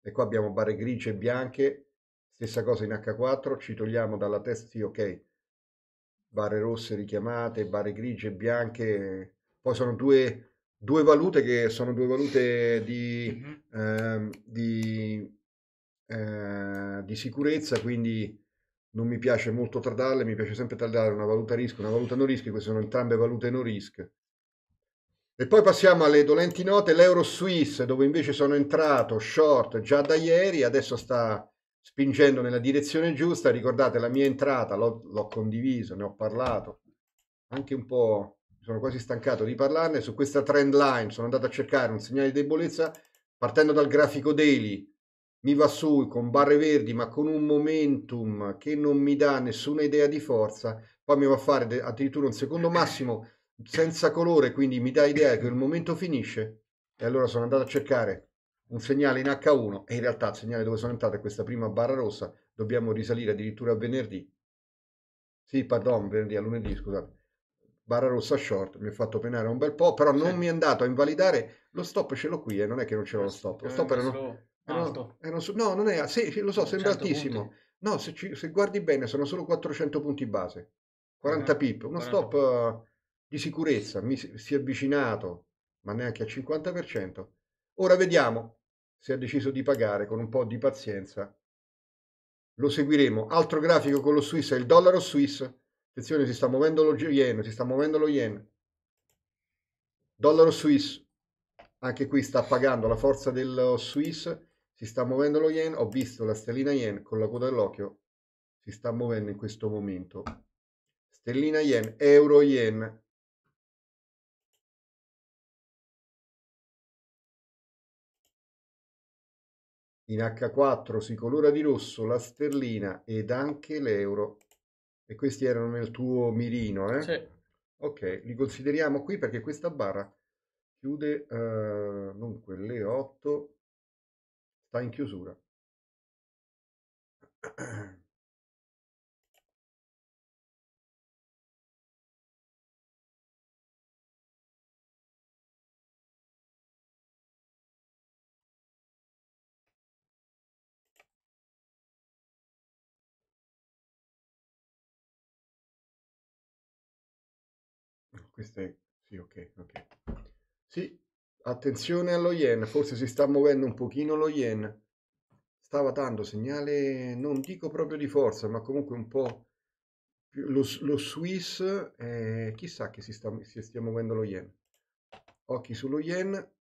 e qua abbiamo barre grigie e bianche, stessa cosa in H4, ci togliamo dalla testa, sì ok, barre rosse richiamate, barre grigie e bianche, poi sono due, due, valute che sono due valute di, mm -hmm. eh, di, eh, di sicurezza, quindi non mi piace molto tradarle, mi piace sempre tradare una valuta rischio, una valuta no rischio, queste sono entrambe valute no rischio. E poi passiamo alle dolenti note, l'Euro Swiss, dove invece sono entrato short già da ieri, adesso sta spingendo nella direzione giusta, ricordate la mia entrata, l'ho condiviso, ne ho parlato, anche un po', sono quasi stancato di parlarne, su questa trend line sono andato a cercare un segnale di debolezza partendo dal grafico daily, mi va su con barre verdi ma con un momentum che non mi dà nessuna idea di forza, poi mi va a fare addirittura un secondo massimo senza colore, quindi mi dà idea che il momento finisce e allora sono andato a cercare un segnale in H1 e in realtà il segnale dove sono entrato è questa prima barra rossa, dobbiamo risalire addirittura a venerdì. Sì, pardon, venerdì a lunedì, scusate. Barra rossa short, mi ha fatto penare un bel po', però non sì. Eh. mi è andato a invalidare lo stop ce l'ho qui e eh, non è che non c'era lo stop. Lo stop era erano, erano su, no, non è, se, lo so, sembra altissimo. Punti. No, se, ci, se, guardi bene sono solo 400 punti base, 40 eh, pip, uno 40. stop uh, di sicurezza, mi, si è avvicinato, ma neanche al 50%. Ora vediamo se ha deciso di pagare con un po' di pazienza. Lo seguiremo. Altro grafico con lo Swiss è il dollaro Swiss. Attenzione, si sta muovendo lo yen, si sta muovendo lo yen. Dollaro Swiss, anche qui sta pagando la forza del Swiss si sta muovendo lo yen, ho visto la stellina yen con la coda dell'occhio, si sta muovendo in questo momento. Stellina yen, euro yen. In H4 si colora di rosso la sterlina ed anche l'euro. E questi erano nel tuo mirino, eh? Sì. Ok, li consideriamo qui perché questa barra chiude eh, dunque le 8 sta in chiusura. Queste sì, ok, ok. Sì, Attenzione allo yen, forse si sta muovendo un pochino lo yen. Stava dando segnale, non dico proprio di forza, ma comunque un po' lo, lo Swiss, eh, chissà che si sta, si stia muovendo lo yen. Occhi sullo yen.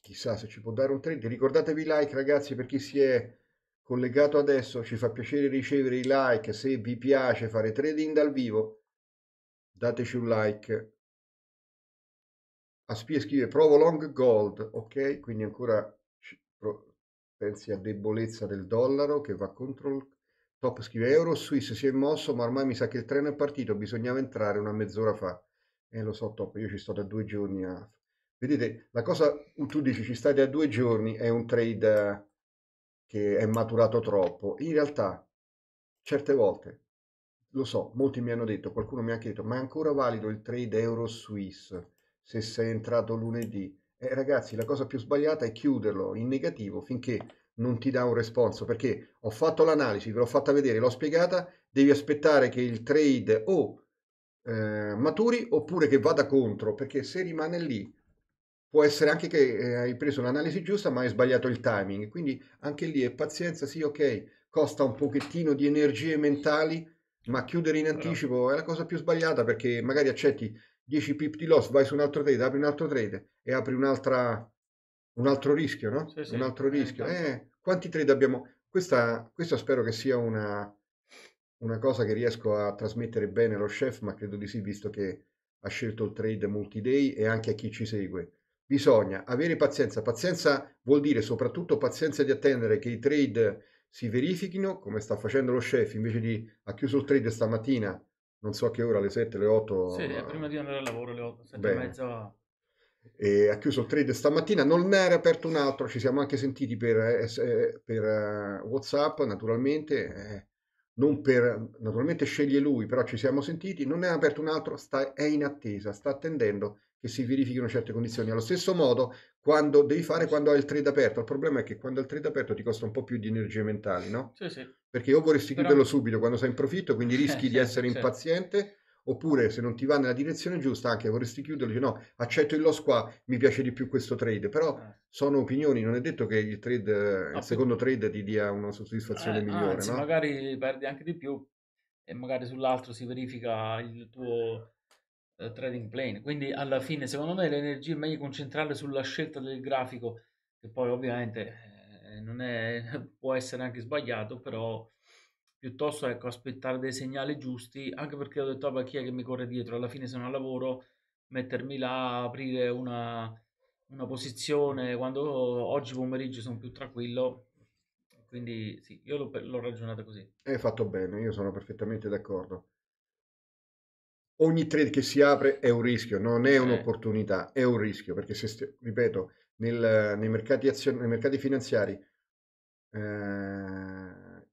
Chissà se ci può dare un trade. Ricordatevi like ragazzi per chi si è collegato adesso, ci fa piacere ricevere i like, se vi piace fare trading dal vivo dateci un like Aspia spie scrive provo long gold, ok? Quindi ancora pensi a debolezza del dollaro che va contro il top scrive euro, Swiss si è mosso ma ormai mi sa che il treno è partito, bisognava entrare una mezz'ora fa. E eh, lo so top, io ci sto da due giorni a... Vedete, la cosa, tu dici ci stai da due giorni, è un trade che è maturato troppo. In realtà, certe volte, lo so, molti mi hanno detto, qualcuno mi ha chiesto, ma è ancora valido il trade euro-Swiss? se sei entrato lunedì. Eh, ragazzi, la cosa più sbagliata è chiuderlo in negativo finché non ti dà un responso, perché ho fatto l'analisi, ve l'ho fatta vedere, l'ho spiegata, devi aspettare che il trade o eh, maturi oppure che vada contro, perché se rimane lì può essere anche che eh, hai preso l'analisi giusta ma hai sbagliato il timing, quindi anche lì è pazienza, sì ok, costa un pochettino di energie mentali, ma chiudere in anticipo no. è la cosa più sbagliata perché magari accetti 10 pip di loss, vai su un altro trade, apri un altro trade e apri un'altra, un altro rischio, no? Sì, sì. Un altro eh, rischio. Eh, quanti trade abbiamo? Questa, questa spero che sia una, una, cosa che riesco a trasmettere bene allo chef, ma credo di sì, visto che ha scelto il trade multi-day e anche a chi ci segue. Bisogna avere pazienza. Pazienza vuol dire soprattutto pazienza di attendere che i trade si verifichino, come sta facendo lo chef, invece di ha chiuso il trade stamattina non so a che ora, alle 7, alle 8. Sì, prima di andare al lavoro, le 8, 7 e mezza. E ha chiuso il trade stamattina, non ne era aperto un altro, ci siamo anche sentiti per, eh, eh, per eh, Whatsapp, naturalmente, non per, naturalmente sceglie lui, però ci siamo sentiti, non ne era aperto un altro, sta, è in attesa, sta attendendo che si verifichino certe condizioni. Allo stesso modo, quando devi fare quando hai il trade aperto. Il problema è che quando hai il trade aperto ti costa un po' più di energie mentali, no? Sì, sì. Perché o vorresti Però... chiuderlo subito quando sei in profitto, quindi eh, rischi eh, di certo, essere certo. impaziente, oppure se non ti va nella direzione giusta anche vorresti chiuderlo, no, accetto il loss qua, mi piace di più questo trade. Però eh. sono opinioni, non è detto che il, trade, ah, il secondo trade ti dia una soddisfazione eh, migliore, anzi, no? magari perdi anche di più e magari sull'altro si verifica il tuo eh, trading plane. Quindi alla fine, secondo me, l'energia è meglio concentrarle sulla scelta del grafico, che poi ovviamente eh, non è, può essere anche sbagliato, però piuttosto ecco, aspettare dei segnali giusti, anche perché ho detto, ah, a chi è che mi corre dietro? Alla fine sono al lavoro, mettermi là, aprire una, una posizione, quando oggi pomeriggio sono più tranquillo, quindi sì, io l'ho, l'ho ragionata così. Hai fatto bene, io sono perfettamente d'accordo ogni trade che si apre è un rischio, non è un'opportunità, è un rischio, perché se, ripeto, nel, nei, mercati azion- nei, mercati finanziari eh,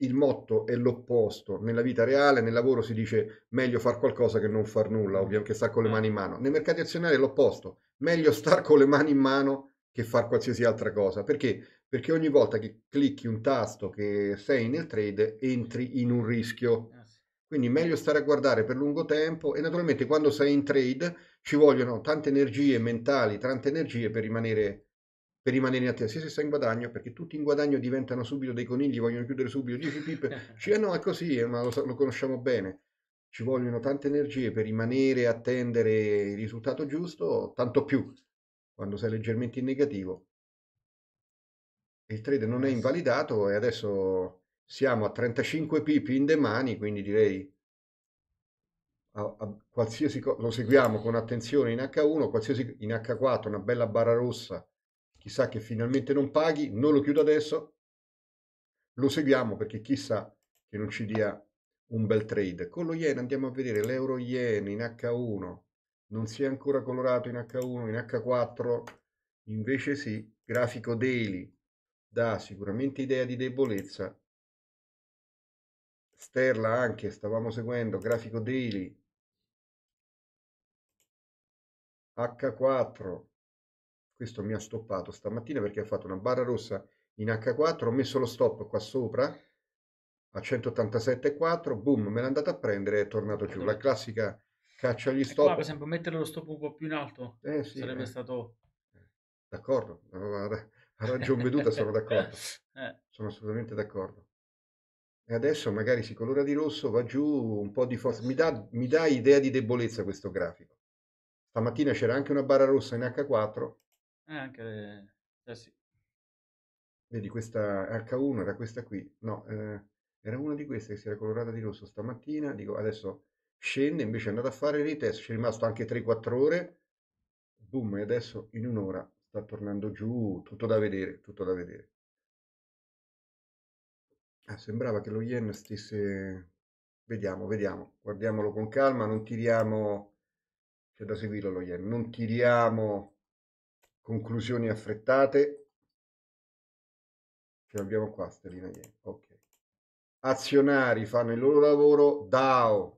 il motto è l'opposto, nella vita reale, nel lavoro si dice meglio far qualcosa che non far nulla, mm. ovviamente che sta con le mm. mani in mano, nei mercati azionari è l'opposto, meglio star con le mani in mano che far qualsiasi altra cosa, perché? Perché ogni volta che clicchi un tasto che sei nel trade entri in un rischio quindi meglio stare a guardare per lungo tempo e naturalmente quando sei in trade ci vogliono tante energie mentali, tante energie per rimanere, per rimanere in attesa. Sì, se sei in guadagno, perché tutti in guadagno diventano subito dei conigli, vogliono chiudere subito 10 pip. Ci, eh, no, è così, eh, ma lo, lo conosciamo bene. Ci vogliono tante energie per rimanere, attendere il risultato giusto, tanto più quando sei leggermente in negativo. Il trade non è invalidato e adesso siamo a 35 pipi in demani, quindi direi a, a qualsiasi lo seguiamo con attenzione in H1, qualsiasi in H4, una bella barra rossa, chissà che finalmente non paghi, non lo chiudo adesso, lo seguiamo perché chissà che non ci dia un bel trade. Con lo yen andiamo a vedere l'euro yen in H1, non si è ancora colorato in H1, in H4 invece sì, grafico daily dà sicuramente idea di debolezza Sterla anche, stavamo seguendo, grafico daily, H4, questo mi ha stoppato stamattina perché ha fatto una barra rossa in H4, ho messo lo stop qua sopra a 187,4, boom, me l'ha andata a prendere è tornato giù, la classica caccia gli eh, stop. Qua, per esempio mettere lo stop un po' più in alto eh, sì, sarebbe eh. stato... D'accordo, ha ragione veduta sono d'accordo, eh. sono assolutamente d'accordo. E adesso magari si colora di rosso, va giù un po' di forza. Mi dà, mi dà idea di debolezza questo grafico. Stamattina c'era anche una barra rossa in H4. Eh, anche... Eh sì. Vedi, questa H1 era questa qui. No, eh, era una di queste che si era colorata di rosso stamattina. Dico, adesso scende, invece è andata a fare il retest. Ci è rimasto anche 3-4 ore. Boom, e adesso in un'ora sta tornando giù. Tutto da vedere, tutto da vedere. Ah, sembrava che lo yen stesse... Vediamo, vediamo, guardiamolo con calma, non tiriamo... C'è da seguirlo lo yen, non tiriamo conclusioni affrettate. Ce l'abbiamo qua, sterlina yen, ok. Azionari fanno il loro lavoro, DAO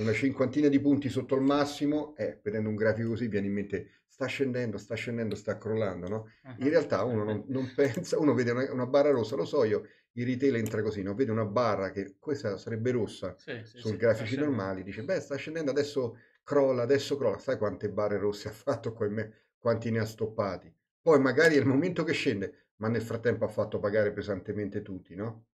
una cinquantina di punti sotto il massimo, eh, vedendo un grafico così viene in mente sta scendendo, sta scendendo, sta crollando, no? In realtà uno non, non pensa, uno vede una, una, barra rossa, lo so io, il retail entra così, no? vede una barra che questa sarebbe rossa sì, sì, sui sì, grafici normali, dice beh sta scendendo, adesso crolla, adesso crolla, sai quante barre rosse ha fatto con me, quanti ne ha stoppati. Poi magari è il momento che scende, ma nel frattempo ha fatto pagare pesantemente tutti, no?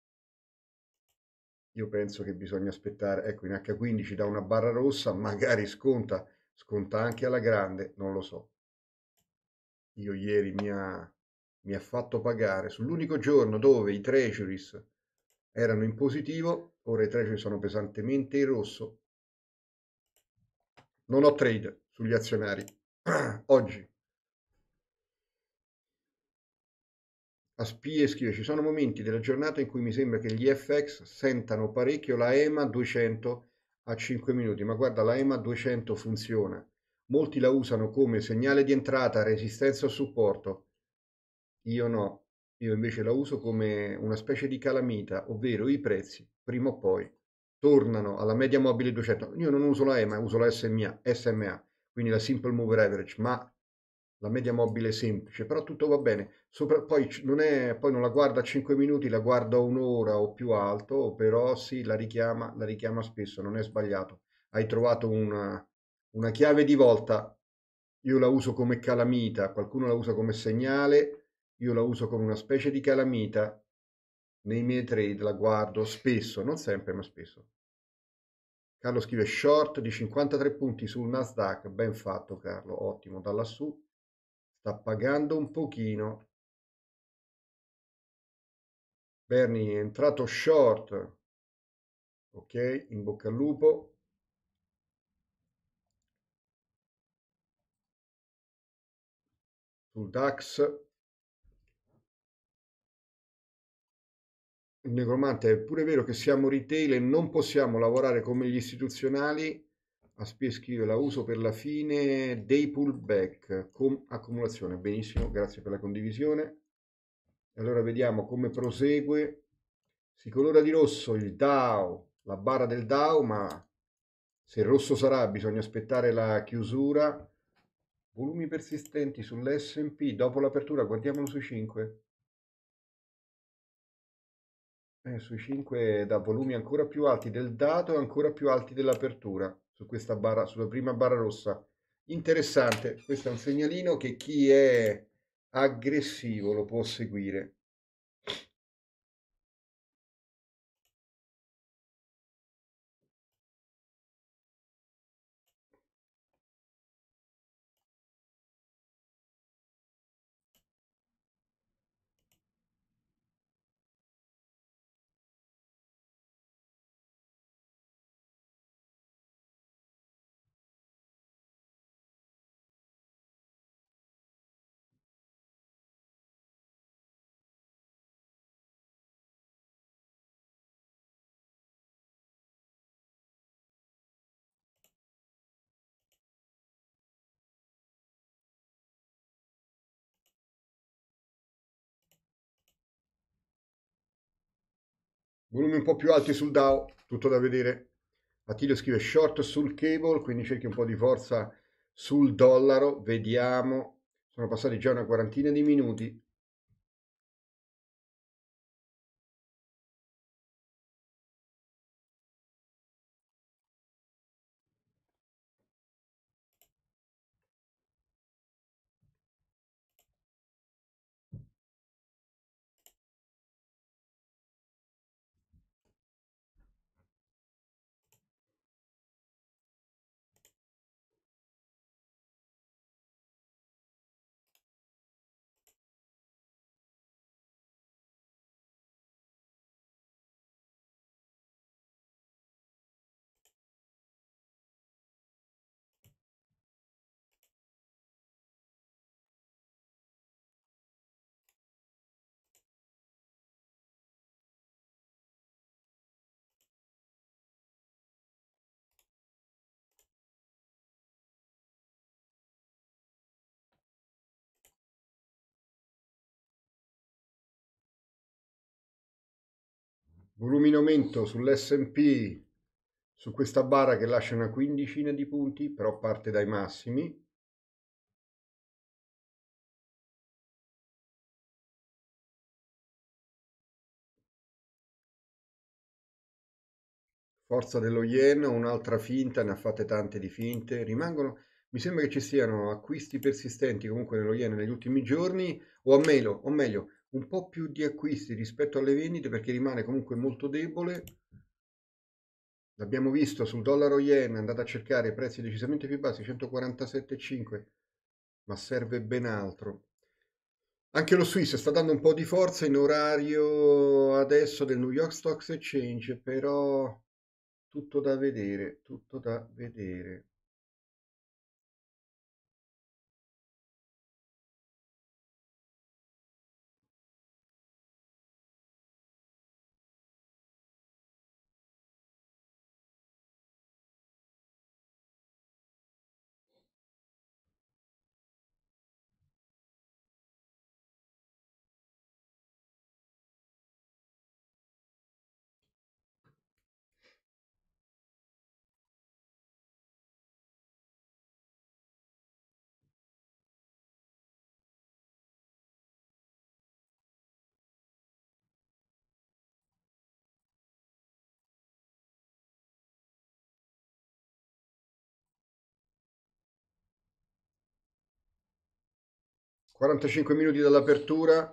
Io penso che bisogna aspettare, ecco in H15 da una barra rossa, magari sconta, sconta anche alla grande, non lo so. Io ieri mi ha mi ha fatto pagare sull'unico giorno dove i treasuries erano in positivo, ora i treasuries sono pesantemente in rosso. Non ho trade sugli azionari oggi. Aspie scrive, ci sono momenti della giornata in cui mi sembra che gli FX sentano parecchio la EMA 200 a 5 minuti, ma guarda la EMA 200 funziona. Molti la usano come segnale di entrata, resistenza o supporto io no, io invece la uso come una specie di calamita, ovvero i prezzi, prima o poi, tornano alla media mobile 200. Io non uso la EMA, uso la SMA, SMA quindi la Simple Mover Average, ma la media mobile semplice, però tutto va bene. Sopra, poi, non è, poi non la guarda a 5 minuti, la guarda un'ora o più alto, però sì, la richiama, la richiama spesso, non è sbagliato. Hai trovato una, una chiave di volta, io la uso come calamita, qualcuno la usa come segnale, io la uso come una specie di calamita. Nei miei trade la guardo spesso, non sempre, ma spesso. Carlo scrive short di 53 punti sul Nasdaq, ben fatto Carlo, ottimo, da lassù sta pagando un pochino. Bernie è entrato short, ok, in bocca al lupo. Sul DAX Negromante, è pure vero che siamo retail e non possiamo lavorare come gli istituzionali. Aspie scrive la uso per la fine dei pullback con accumulazione. Benissimo, grazie per la condivisione. Allora vediamo come prosegue. Si colora di rosso il DAO, la barra del DAO, ma se rosso sarà bisogna aspettare la chiusura. Volumi persistenti sull'SP dopo l'apertura, guardiamolo sui 5 eh, sui 5 da volumi ancora più alti del dato e ancora più alti dell'apertura su questa barra, sulla prima barra rossa. Interessante, questo è un segnalino che chi è aggressivo lo può seguire. volumi un po' più alti sul DAO, tutto da vedere. Attilio scrive short sul cable, quindi cerchi un po' di forza sul dollaro, vediamo, sono passati già una quarantina di minuti, voluminomento sull'S&P su questa barra che lascia una quindicina di punti, però parte dai massimi. Forza dello yen, un'altra finta, ne ha fatte tante di finte, rimangono... Mi sembra che ci siano acquisti persistenti comunque nello yen negli ultimi giorni, o, meno, o meglio, un po' più di acquisti rispetto alle vendite perché rimane comunque molto debole. L'abbiamo visto sul dollaro yen, andate a cercare prezzi decisamente più bassi, 147,5, ma serve ben altro. Anche lo Swiss sta dando un po' di forza in orario adesso del New York Stocks Exchange, però tutto da vedere, tutto da vedere. 45 minuti dall'apertura.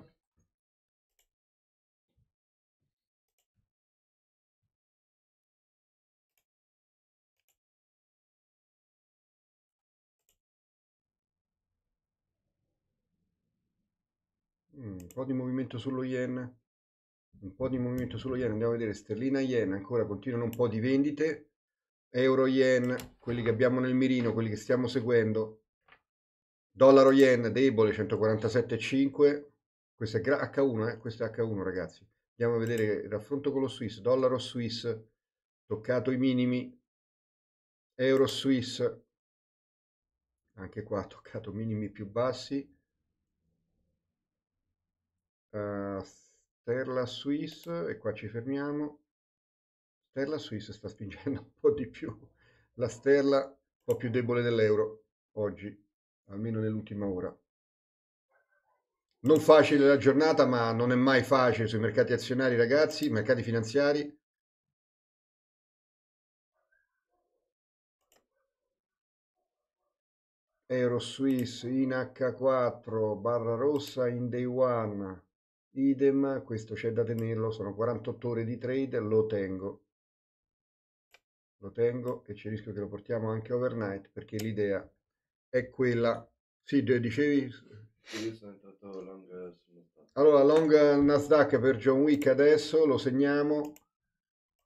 Mm, un po' di movimento sullo yen, un po' di movimento sullo yen, andiamo a vedere sterlina yen, ancora continuano un po' di vendite, euro yen, quelli che abbiamo nel mirino, quelli che stiamo seguendo, Dollaro yen debole 147,5. Questo è H1, eh? questo è H1 ragazzi. Andiamo a vedere il raffronto con lo Swiss. Dollaro Swiss, toccato i minimi. Euro Swiss, anche qua ha toccato minimi più bassi. Uh, eh, Sterla Swiss, e qua ci fermiamo. Sterla Swiss sta spingendo un po' di più. La Sterla un po' più debole dell'euro oggi almeno nell'ultima ora. Non facile la giornata, ma non è mai facile sui mercati azionari, ragazzi, mercati finanziari. Euro Swiss in H4 barra rossa in day one idem questo c'è da tenerlo sono 48 ore di trade lo tengo lo tengo e c'è il rischio che lo portiamo anche overnight perché l'idea è quella. Sì, dicevi? Eh, allora, long Nasdaq per John Wick adesso, lo segniamo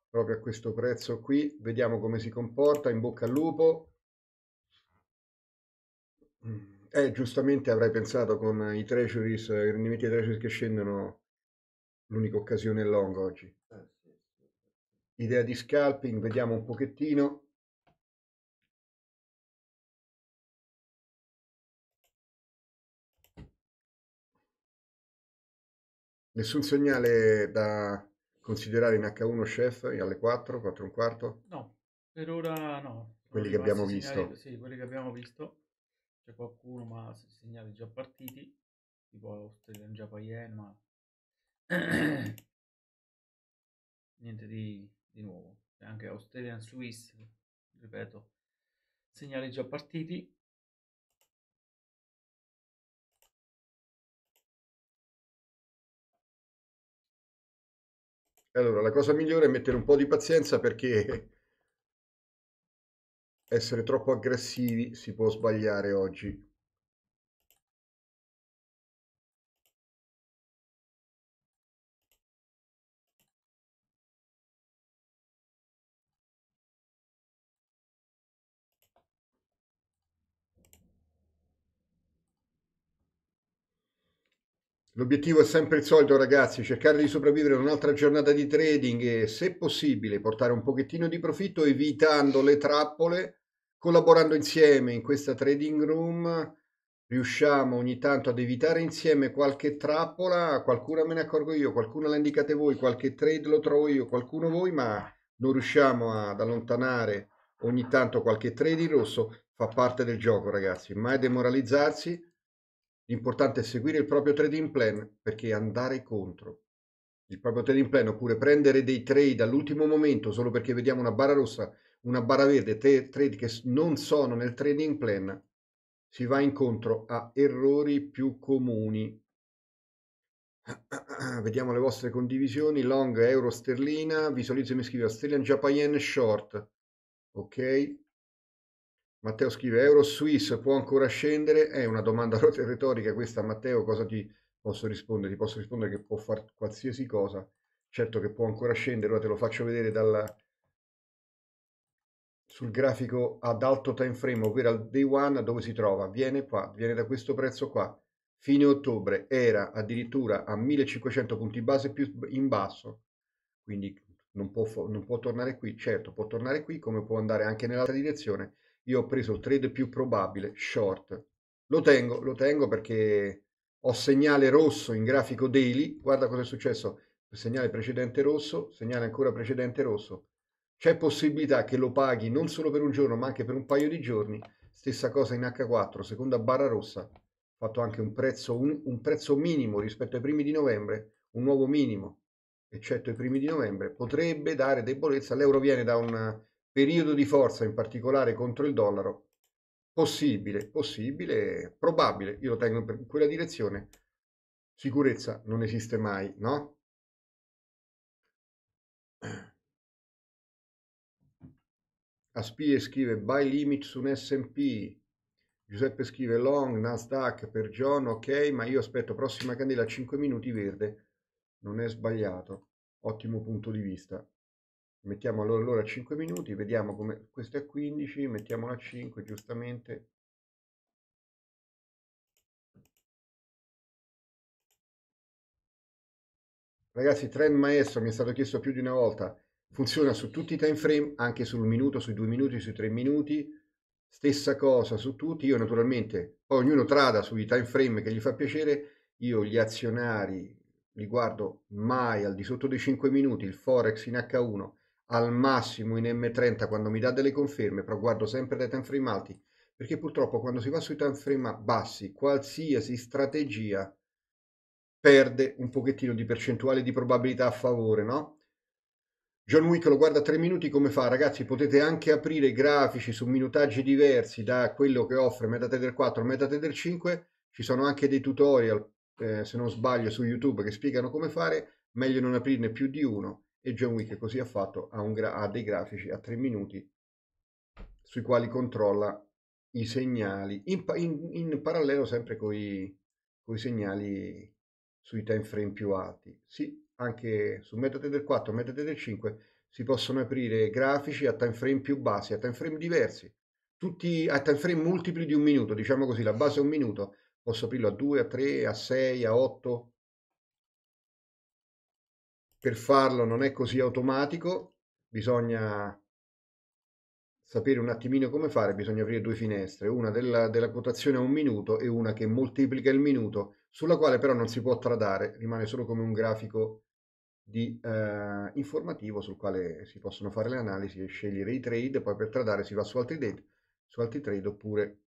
proprio a questo prezzo qui. Vediamo come si comporta, in bocca al lupo. Mm. Eh, giustamente avrei pensato con i treasuries, i rendimenti dei treasuries che scendono, l'unica occasione è long oggi. Eh, Idea di scalping, vediamo un pochettino. Nessun segnale da considerare in H1 chef alle 4, 4 e un quarto? No, per ora no. Quelli che abbiamo segnali, visto? Sì, quelli che abbiamo visto. C'è qualcuno, ma segnali già partiti, tipo Austrian già Payen, ma niente di, di nuovo. C'è anche Austrian Swiss, ripeto, segnali già partiti Allora, la cosa migliore è mettere un po' di pazienza perché essere troppo aggressivi si può sbagliare oggi. L'obiettivo è sempre il solito ragazzi, cercare di sopravvivere a un'altra giornata di trading e se possibile portare un pochettino di profitto evitando le trappole, collaborando insieme in questa trading room riusciamo ogni tanto ad evitare insieme qualche trappola, qualcuna me ne accorgo io, qualcuna la indicate voi, qualche trade lo trovo io, qualcuno voi, ma non riusciamo ad allontanare ogni tanto qualche trade in rosso, fa parte del gioco ragazzi, mai demoralizzarsi, L'importante è seguire il proprio trading plan perché andare contro il proprio trading plan oppure prendere dei trade all'ultimo momento solo perché vediamo una barra rossa, una barra verde, trade che non sono nel trading plan, si va incontro a errori più comuni. Vediamo le vostre condivisioni, long euro sterlina, visualizzo e mi scrivo Australian Japan Short. Ok, Matteo scrive Euro Swiss può ancora scendere? È una domanda retorica questa Matteo, cosa ti posso rispondere? Ti posso rispondere che può fare qualsiasi cosa, certo che può ancora scendere, ora te lo faccio vedere dalla, sul grafico ad alto time frame, ovvero al day one dove si trova, viene qua, viene da questo prezzo qua, fine ottobre era addirittura a 1500 punti base più in basso, quindi non può, non può tornare qui, certo può tornare qui come può andare anche nell'altra direzione, io ho preso il trade più probabile, short. Lo tengo, lo tengo perché ho segnale rosso in grafico daily, guarda cosa è successo, segnale precedente rosso, segnale ancora precedente rosso. C'è possibilità che lo paghi non solo per un giorno ma anche per un paio di giorni, stessa cosa in H4, seconda barra rossa, fatto anche un prezzo, un, un prezzo minimo rispetto ai primi di novembre, un nuovo minimo, eccetto i primi di novembre, potrebbe dare debolezza, l'euro viene da un periodo di forza in particolare contro il dollaro possibile, possibile, probabile, io lo tengo in quella direzione, sicurezza non esiste mai, no? Aspie scrive buy limit su un S&P, Giuseppe scrive long, Nasdaq per John, ok, ma io aspetto prossima candela 5 minuti verde, non è sbagliato, ottimo punto di vista, mettiamo allora a 5 minuti, vediamo come questo è 15, mettiamolo a 5 giustamente. Ragazzi, trend maestro mi è stato chiesto più di una volta, funziona su tutti i time frame, anche sul minuto, sui due minuti, sui tre minuti, stessa cosa su tutti, io naturalmente, poi ognuno trada sui time frame che gli fa piacere, io gli azionari li guardo mai al di sotto dei 5 minuti, il forex in H1 al massimo in M30 quando mi dà delle conferme, però guardo sempre dai time frame alti, perché purtroppo quando si va sui time frame bassi, qualsiasi strategia perde un pochettino di percentuale di probabilità a favore, no? John Wick lo guarda 3 minuti come fa, ragazzi potete anche aprire grafici su minutaggi diversi da quello che offre MetaTrader 4 MetaTrader 5, ci sono anche dei tutorial, eh, se non sbaglio, su YouTube che spiegano come fare, meglio non aprirne più di uno e John Wick così ha fatto, ha, gra- ha dei grafici a 3 minuti sui quali controlla i segnali, in, pa- in, in parallelo sempre con i segnali sui time frame più alti. Sì, anche su MetaTrader 4, MetaTrader 5 si possono aprire grafici a time frame più bassi, a time frame diversi, tutti a time frame multipli di un minuto, diciamo così, la base è un minuto, posso aprirlo a 2, a 3, a 6, a 8, per farlo non è così automatico, bisogna sapere un attimino come fare, bisogna aprire due finestre, una della, della quotazione a un minuto e una che moltiplica il minuto, sulla quale però non si può tradare, rimane solo come un grafico di, eh, informativo sul quale si possono fare le analisi e scegliere i trade, poi per tradare si va su altri, date, su altri trade oppure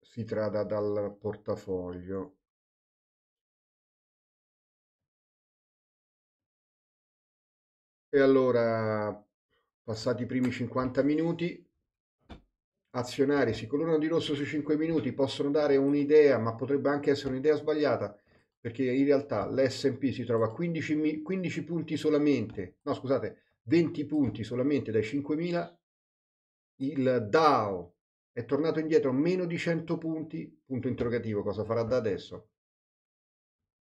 si trada dal portafoglio. E allora, passati i primi 50 minuti, azionari si colorano di rosso sui 5 minuti, possono dare un'idea, ma potrebbe anche essere un'idea sbagliata, perché in realtà l'S&P si trova a 15, 15 punti solamente, no scusate, 20 punti solamente dai 5.000, il DAO è tornato indietro a meno di 100 punti, punto interrogativo, cosa farà da adesso?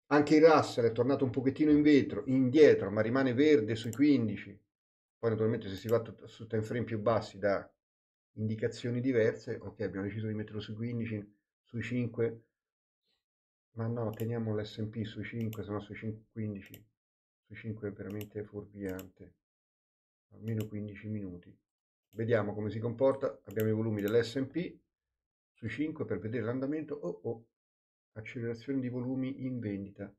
Anche il Russell è tornato un pochettino in vetro, indietro ma rimane verde sui 15. Poi naturalmente se si va su time frame più bassi da indicazioni diverse, ok abbiamo deciso di metterlo sui 15, sui 5, ma no, teniamo l'SP sui 5, se no sui 5, 15, sui 5 è veramente fuorviante, almeno 15 minuti. Vediamo come si comporta, abbiamo i volumi dell'SP sui 5 per vedere l'andamento, oh oh accelerazione di volumi in vendita.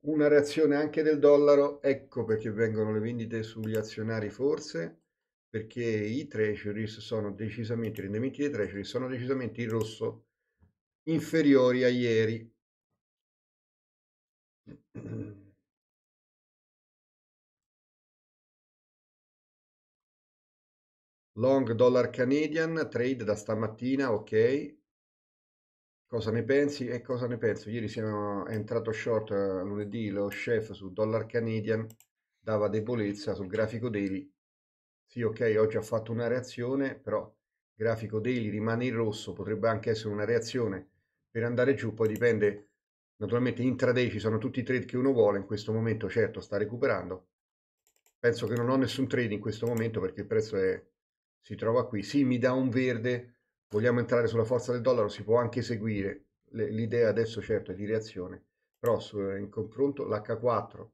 Una reazione anche del dollaro, ecco perché vengono le vendite sugli azionari forse, perché i treasuries sono decisamente, i rendimenti dei treasuries sono decisamente in rosso, inferiori a ieri. Long dollar Canadian, trade da stamattina, ok. Cosa ne pensi? E cosa ne penso? Ieri siamo, è entrato short eh, lunedì lo chef su dollar Canadian, dava debolezza sul grafico daily. Sì, ok, oggi ha fatto una reazione, però grafico daily rimane in rosso, potrebbe anche essere una reazione per andare giù, poi dipende. Naturalmente intraday ci sono tutti i trade che uno vuole, in questo momento certo sta recuperando. Penso che non ho nessun trade in questo momento perché il prezzo è si trova qui. Sì, mi dà un verde, vogliamo entrare sulla forza del dollaro, si può anche seguire. L'idea adesso certo è di reazione, però eh, in confronto l'H4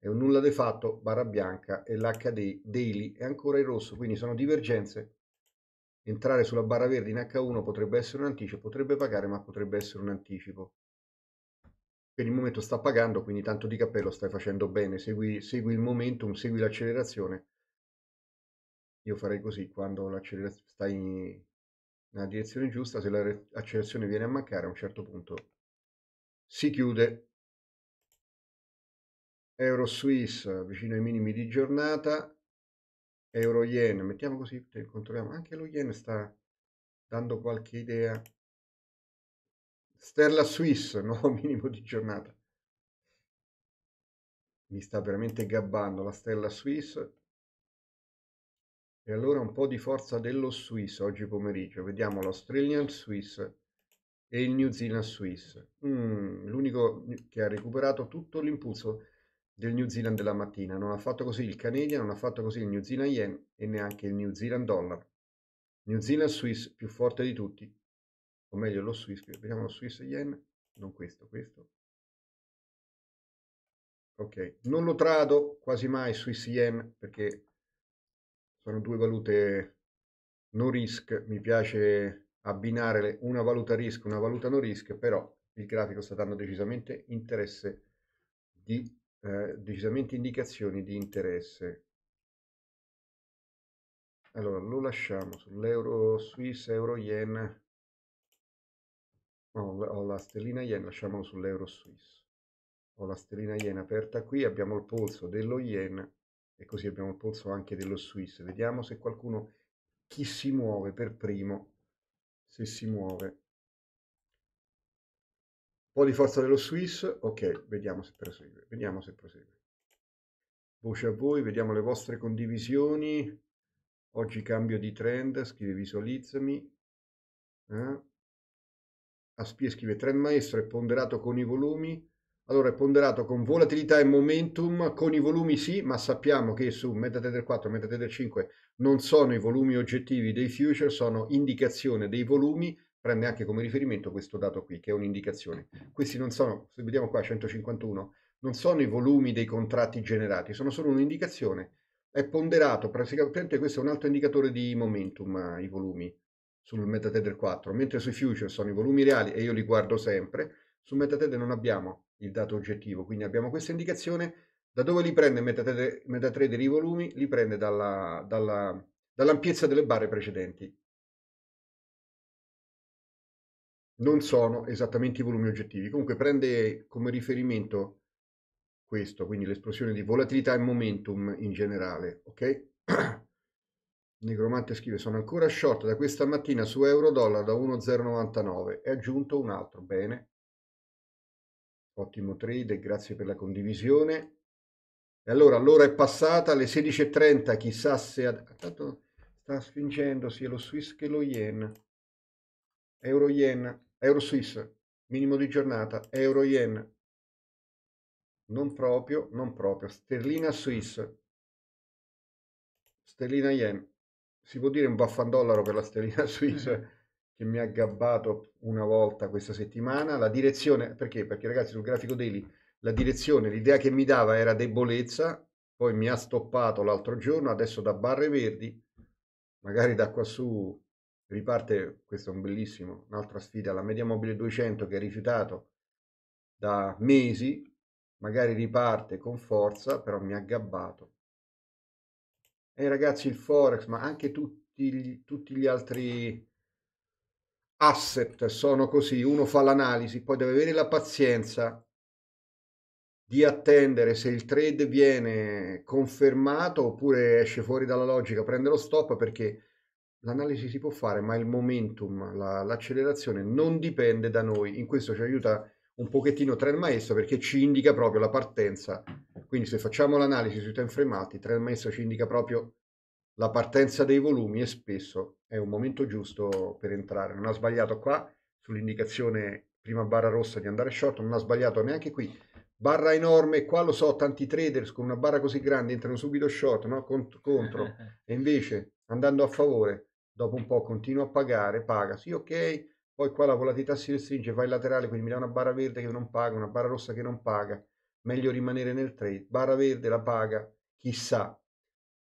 è un nulla di fatto, barra bianca e l'HD daily è ancora in rosso, quindi sono divergenze. Entrare sulla barra verde in H1 potrebbe essere un anticipo, potrebbe pagare ma potrebbe essere un anticipo. Per il momento sta pagando, quindi tanto di cappello stai facendo bene, segui, segui il momentum, segui l'accelerazione io farei così, quando l'accelerazione sta in nella direzione giusta, se l'accelerazione viene a mancare a un certo punto si chiude. Euro Swiss vicino ai minimi di giornata, Euro Yen, mettiamo così, controlliamo, anche lo Yen sta dando qualche idea. Sterla Swiss, nuovo minimo di giornata. Mi sta veramente gabbando la Stella Swiss e allora un po' di forza dello Swiss oggi pomeriggio. Vediamo l'Australian Swiss e il New Zealand Swiss. Mm, l'unico che ha recuperato tutto l'impulso del New Zealand della mattina. Non ha fatto così il Canadian, non ha fatto così il New Zealand Yen e neanche il New Zealand Dollar. New Zealand Swiss più forte di tutti, o meglio lo Swiss, vediamo lo Swiss Yen, non questo, questo. Ok, non lo trado quasi mai Swiss Yen perché sono due valute no risk, mi piace abbinare una valuta risk, una valuta no risk, però il grafico sta dando decisamente interesse di eh, decisamente indicazioni di interesse. Allora lo lasciamo sull'euro Swiss, euro yen. Ho, la stellina yen, lasciamolo sull'euro Swiss. Ho la stellina yen aperta qui, abbiamo il polso dello yen e così abbiamo il polso anche dello Swiss. Vediamo se qualcuno, chi si muove per primo, se si muove. Un po' di forza dello Swiss, ok, vediamo se prosegue, vediamo se prosegue. Voce a voi, vediamo le vostre condivisioni. Oggi cambio di trend, scrive visualizzami. Eh? Aspia scrive trend maestro è ponderato con i volumi allora è ponderato con volatilità e momentum, con i volumi sì, ma sappiamo che su MetaTrader 4 e MetaTrader 5 non sono i volumi oggettivi dei future, sono indicazione dei volumi, prende anche come riferimento questo dato qui, che è un'indicazione. Questi non sono, se vediamo qua 151, non sono i volumi dei contratti generati, sono solo un'indicazione. È ponderato, praticamente questo è un altro indicatore di momentum, i volumi, sul MetaTrader 4, mentre sui future sono i volumi reali e io li guardo sempre, su MetaTrader non abbiamo il dato oggettivo. Quindi abbiamo questa indicazione. Da dove li prende MetaTrader, MetaTrader i volumi? Li prende dalla, dalla, dall'ampiezza delle barre precedenti. Non sono esattamente i volumi oggettivi. Comunque prende come riferimento questo, quindi l'esplosione di volatilità e momentum in generale. Ok? Negromante scrive sono ancora short da questa mattina su euro dollaro da 1,099 e aggiunto un altro bene Ottimo trade, grazie per la condivisione. E allora, l'ora è passata, alle 16.30, chissà se... Ad... Tanto sta spingendo sia lo Swiss che lo Yen. Euro Yen, Euro Swiss, minimo di giornata, Euro Yen. Non proprio, non proprio. Sterlina Swiss. Sterlina Yen. Si può dire un baffandollaro per la sterlina Swiss che mi ha gabbato una volta questa settimana, la direzione, perché? Perché ragazzi sul grafico daily la direzione, l'idea che mi dava era debolezza, poi mi ha stoppato l'altro giorno, adesso da barre verdi, magari da qua su riparte, questo è un bellissimo, un'altra sfida, la media mobile 200 che è rifiutato da mesi, magari riparte con forza, però mi ha gabbato. E ragazzi il Forex, ma anche tutti, tutti gli altri asset sono così, uno fa l'analisi, poi deve avere la pazienza di attendere se il trade viene confermato oppure esce fuori dalla logica, prende lo stop perché l'analisi si può fare, ma il momentum, la, l'accelerazione non dipende da noi. In questo ci aiuta un pochettino Trend Maestro perché ci indica proprio la partenza. Quindi se facciamo l'analisi sui time frame alti, Trend Maestro ci indica proprio la partenza dei volumi e spesso è un momento giusto per entrare. Non ha sbagliato qua sull'indicazione prima barra rossa di andare short, non ha sbagliato neanche qui. Barra enorme, qua lo so, tanti traders con una barra così grande entrano subito short, no? Cont contro. E invece andando a favore, dopo un po' continua a pagare, paga, sì ok, poi qua la volatilità si restringe, va in laterale, quindi mi dà una barra verde che non paga, una barra rossa che non paga, meglio rimanere nel trade, barra verde la paga, chissà,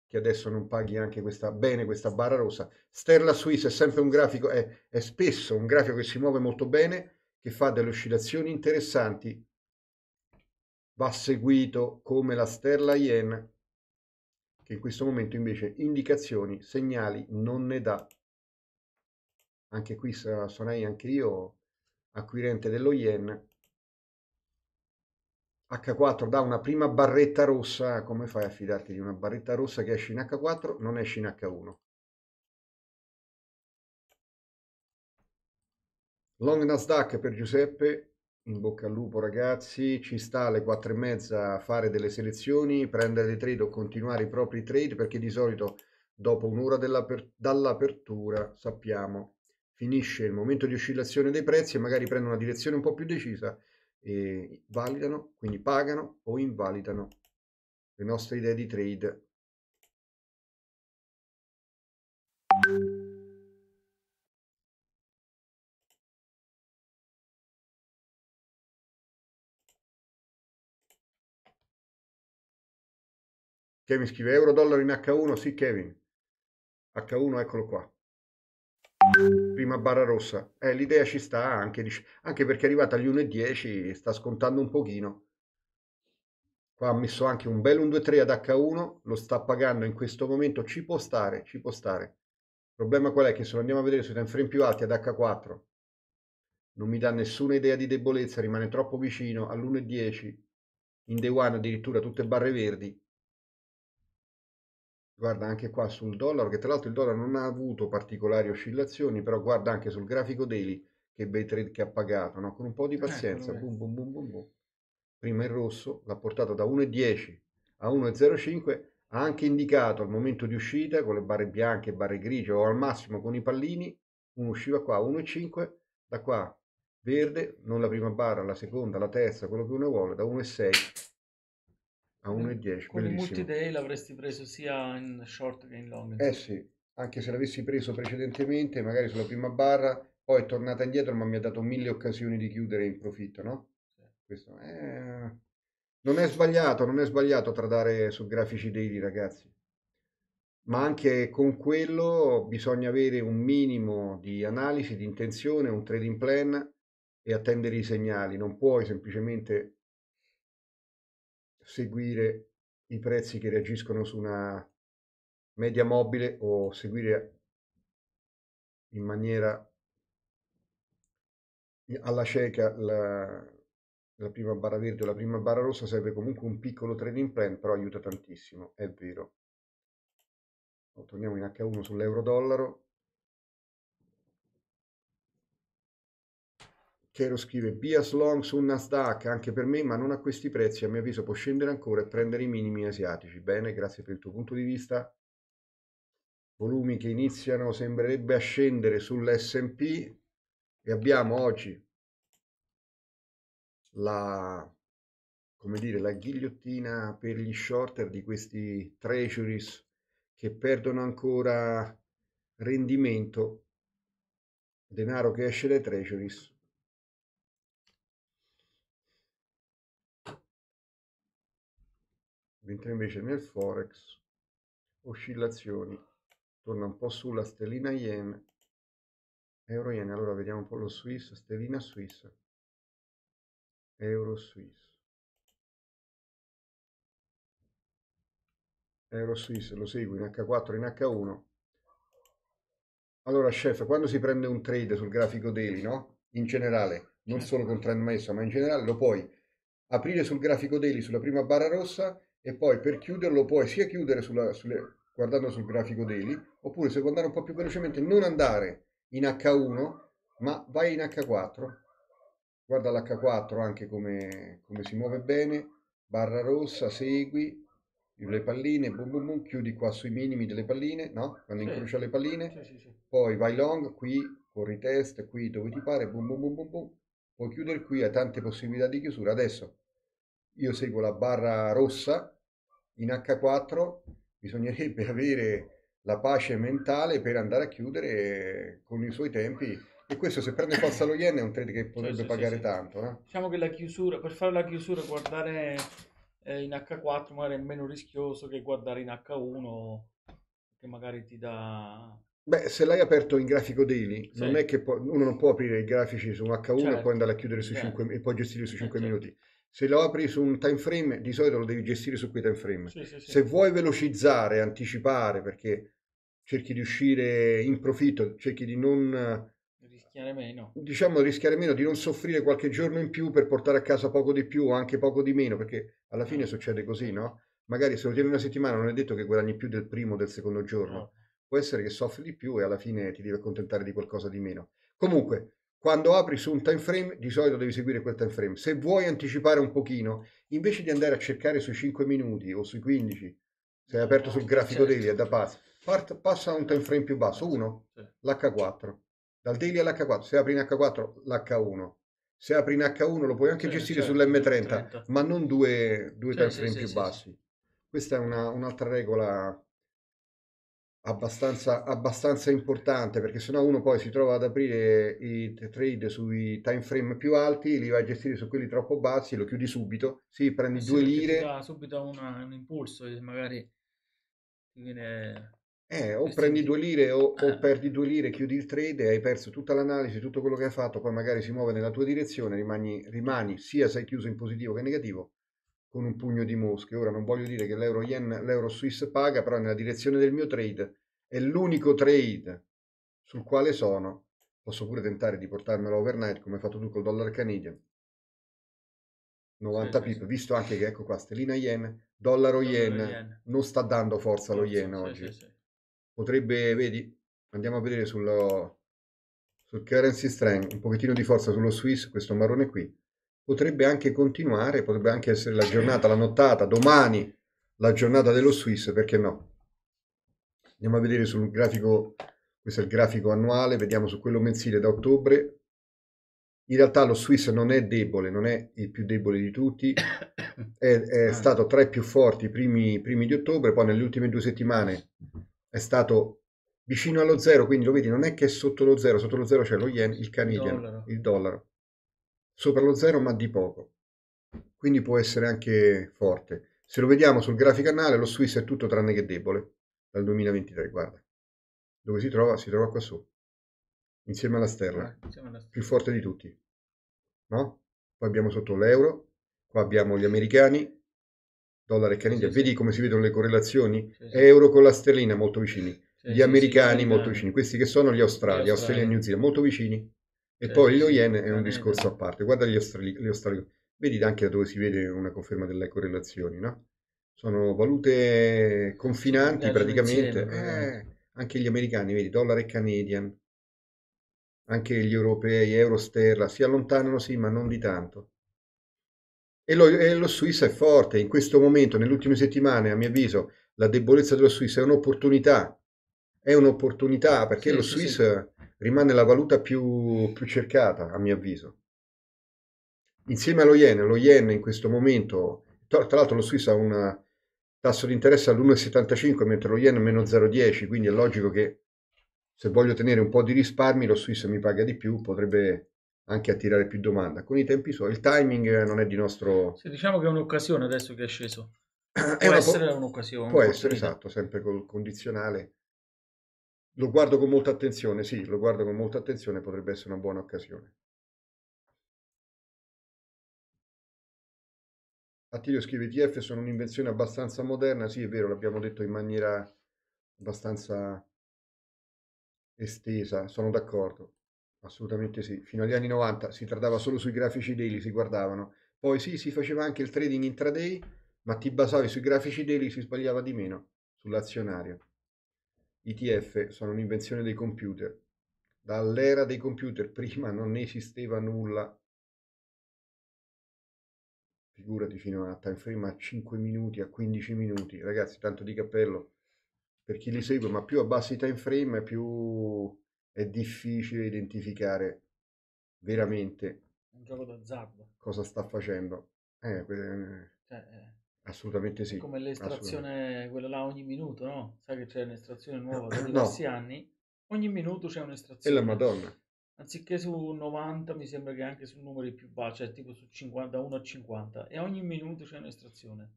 che adesso non paghi anche questa, bene questa barra rossa. Sterla Suisse è sempre un grafico, è, è spesso un grafico che si muove molto bene, che fa delle oscillazioni interessanti, va seguito come la Sterla Yen, che in questo momento invece indicazioni, segnali non ne dà. Anche qui sarei anche io acquirente dello Yen, H4 da una prima barretta rossa, come fai a fidarti di una barretta rossa che esce in H4, non esce in H1? Long Nasdaq per Giuseppe, in bocca al lupo ragazzi, ci sta alle 4 e mezza a fare delle selezioni, prendere dei trade o continuare i propri trade perché di solito dopo un'ora dall'apertura sappiamo finisce il momento di oscillazione dei prezzi e magari prende una direzione un po' più decisa eh, validano, quindi pagano o invalidano le nostre idee di trade. Kevin scrive euro dollaro in H1, sì Kevin, H1 eccolo qua prima barra rossa eh, l'idea ci sta anche, anche perché è arrivata agli 1.10 sta scontando un pochino qua ha messo anche un bel 1,2,3 ad H1 lo sta pagando in questo momento ci può stare, ci può stare il problema qual è? che se lo andiamo a vedere sui time frame più alti ad H4 non mi dà nessuna idea di debolezza rimane troppo vicino all'1.10 in day one addirittura tutte barre verdi guarda anche qua sul dollaro, che tra l'altro il dollaro non ha avuto particolari oscillazioni, però guarda anche sul grafico daily che bei trade che ha pagato, no? con un po' di eh, pazienza, eh, boom, boom, boom, boom, boom. prima il rosso l'ha portato da 1,10 a 1,05, ha anche indicato al momento di uscita con le barre bianche, barre grigie o al massimo con i pallini, uno usciva qua a 1,5, da qua verde, non la prima barra, la seconda, la terza, quello che uno vuole, da 1,6 a 1,10. Con bellissimo. i multi l'avresti preso sia in short che in long. Eh sì, anche se l'avessi preso precedentemente, magari sulla prima barra, poi è tornata indietro, ma mi ha dato mille occasioni di chiudere in profitto, no? Sì. Questo è... Non è sbagliato, non è sbagliato tradare su grafici daily, ragazzi. Ma anche con quello bisogna avere un minimo di analisi, di intenzione, un trading plan e attendere i segnali. Non puoi semplicemente seguire i prezzi che reagiscono su una media mobile o seguire in maniera alla cieca la, la prima barra verde o la prima barra rossa serve comunque un piccolo trading plan, però aiuta tantissimo, è vero. Torniamo in H1 sull'euro dollaro. Chero scrive Bias long su Nasdaq anche per me, ma non a questi prezzi, a mio avviso può scendere ancora e prendere i minimi asiatici. Bene, grazie per il tuo punto di vista. Volumi che iniziano sembrerebbe a scendere sull'SP e abbiamo oggi la, come dire, la ghigliottina per gli shorter di questi treasuries che perdono ancora rendimento, denaro che esce dai treasuries mentre invece nel forex oscillazioni torna un po' sulla stellina yen euro yen allora vediamo un po' lo swiss stellina swiss euro swiss euro swiss lo segui in h4 in h1 allora chef quando si prende un trade sul grafico daily no in generale non solo con trend messa ma in generale lo puoi aprire sul grafico daily sulla prima barra rossa e poi per chiuderlo puoi sia chiudere sulla, sulle, guardando sul grafico daily, oppure se vuoi andare un po' più velocemente non andare in H1, ma vai in H4, guarda l'H4 anche come, come si muove bene, barra rossa, segui le palline, boom boom boom, chiudi qua sui minimi delle palline, no? Quando sì. incrocia le palline, sì, sì, sì. poi vai long, qui, corri test, qui dove ti pare, boom boom boom boom boom, puoi chiudere qui, hai tante possibilità di chiusura. Adesso io seguo la barra rossa, in H4 bisognerebbe avere la pace mentale per andare a chiudere con i suoi tempi e questo se prende forza lo yen è un trade che potrebbe sì, pagare sì, tanto eh? diciamo che la chiusura per fare la chiusura guardare eh, in H4 magari è meno rischioso che guardare in H1 che magari ti dà Beh, se l'hai aperto in grafico daily, non è che può, uno non può aprire i grafici su H1 certo. e poi certo. andare a chiudere sui certo. 5, e poi gestire sui 5 eh, certo. minuti se lo apri su un time frame, di solito lo devi gestire su quei time frame. Sì, sì, sì. Se vuoi velocizzare, anticipare, perché cerchi di uscire in profitto, cerchi di non rischiare meno. Diciamo rischiare meno, di non soffrire qualche giorno in più per portare a casa poco di più o anche poco di meno, perché alla fine no. Ah. succede così, no? Magari se lo tieni una settimana non è detto che guadagni più del primo o del secondo giorno. No. Può essere che soffri di più e alla fine ti devi accontentare di qualcosa di meno. Comunque, quando apri su un time frame di solito devi seguire quel time frame. Se vuoi anticipare un pochino, invece di andare a cercare sui 5 minuti o sui 15, se hai aperto sul grafico certo. daily è da pazzi, passa a un time frame più basso, 1, l'H4. Dal daily all'H4, se apri in H4 l'H1. Se apri in H1 lo puoi anche certo, gestire certo, sull'M30, 30. Certo. ma non due, due time frame più bassi. Questa è una, un'altra regola abbastanza, abbastanza importante perché sennò uno poi si trova ad aprire i trade sui time frame più alti, li va a gestire su quelli troppo bassi, lo chiudi subito, sì, prendi sì, due lire. Ti dà subito una, un impulso che magari ti viene... Eh, o prendi due lire o, o, eh. perdi due lire, chiudi il trade e hai perso tutta l'analisi, tutto quello che hai fatto, poi magari si muove nella tua direzione, rimani, rimani sia sei chiuso in positivo che in negativo, con un pugno di mosche. Ora non voglio dire che l'euro yen, l'euro Swiss paga, però nella direzione del mio trade è l'unico trade sul quale sono. Posso pure tentare di portarmelo overnight come hai fatto tu col dollaro canadian. 90 sì, pip, sì. visto anche che ecco qua, stellina yen, dollaro yen, yen. non sta dando forza lo yen oggi. Sì, Potrebbe, vedi, andiamo a vedere sullo, sul currency strength, un pochettino di forza sullo Swiss, questo marrone qui, potrebbe anche continuare, potrebbe anche essere la giornata, la nottata, domani la giornata dello Swiss, perché no? Andiamo a vedere sul grafico, questo è il grafico annuale, vediamo su quello mensile da ottobre. In realtà lo Swiss non è debole, non è il più debole di tutti, è, è ah. stato tra i più forti i primi, primi di ottobre, poi nelle ultime due settimane è stato vicino allo zero, quindi lo vedi, non è che è sotto lo zero, sotto lo zero c'è lo yen, il canadian, il dollaro. Il dollaro sopra lo zero ma di poco, quindi può essere anche forte. Se lo vediamo sul grafico anale, lo Swiss è tutto tranne che debole dal 2023, guarda. Dove si trova? Si trova qua su, insieme alla sterla, ah, più forte di tutti. No? Poi abbiamo sotto l'euro, qua abbiamo gli americani, dollaro e caniglia. Sì, Vedi come si vedono le correlazioni? Sì, euro con la sterlina molto vicini, gli americani molto eh. vicini, questi che sono gli australi, Australia e New Zealand, molto vicini. E eh, poi eh, lo yen è un discorso a parte. Guarda gli australiani, australi- vedi anche da dove si vede una conferma delle correlazioni, no? Sono valute confinanti praticamente. Eh, anche gli americani, vedi, dollaro e canadian, anche gli europei, euro sterla, si allontanano sì, ma non di tanto. E lo, e lo Suisse è forte, in questo momento, nelle ultime settimane, a mio avviso, la debolezza dello Swiss è un'opportunità, è un'opportunità perché sì, lo sì, Suisse... Sì rimane la valuta più, più cercata, a mio avviso. Insieme allo yen, lo yen in questo momento, tra, tra l'altro lo Swiss ha un tasso di interesse all'1,75 mentre lo yen è meno 0,10, quindi è logico che se voglio tenere un po' di risparmi lo Swiss mi paga di più, potrebbe anche attirare più domanda. Con i tempi suoi, il timing non è di nostro... Se diciamo che è un'occasione adesso che è sceso. Può essere un'occasione. Può essere, esatto, sempre col condizionale. Lo guardo con molta attenzione, sì, lo guardo con molta attenzione, potrebbe essere una buona occasione. Attilio scrive TF sono un'invenzione abbastanza moderna, sì è vero, l'abbiamo detto in maniera abbastanza estesa, sono d'accordo, assolutamente sì. Fino agli anni 90 si trattava solo sui grafici daily, si guardavano. Poi sì, si faceva anche il trading intraday, ma ti basavi sui grafici daily, si sbagliava di meno sull'azionario. ITF sono un'invenzione dei computer. Dall'era dei computer prima non esisteva nulla. Figurati fino a time frame a 5 minuti, a 15 minuti. Ragazzi, tanto di cappello per chi li segue, ma più abbassi i time frame più è difficile identificare veramente cosa sta facendo. Eh, eh cioè, eh. Assolutamente sì. Come l'estrazione, quella là ogni minuto, no? Sai che c'è un'estrazione nuova da diversi no. anni. Ogni minuto c'è un'estrazione. E la Madonna. Anziché su 90, mi sembra che anche su numeri più bassi, cioè tipo su 50, 1 a 50, e ogni minuto c'è un'estrazione.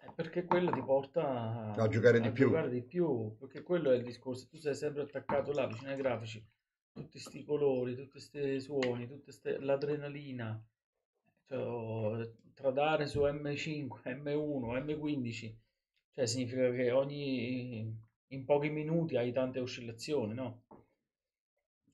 Eh, perché quello ti porta a, a giocare, a di, giocare più. di più. Perché quello è il discorso. Tu sei sempre attaccato là, vicino ai grafici. Tutti questi colori, tutti questi suoni, tutta l'adrenalina. Cioè, oh, tradare su M5, M1, M15, cioè significa che ogni, in pochi minuti hai tante oscillazioni, no?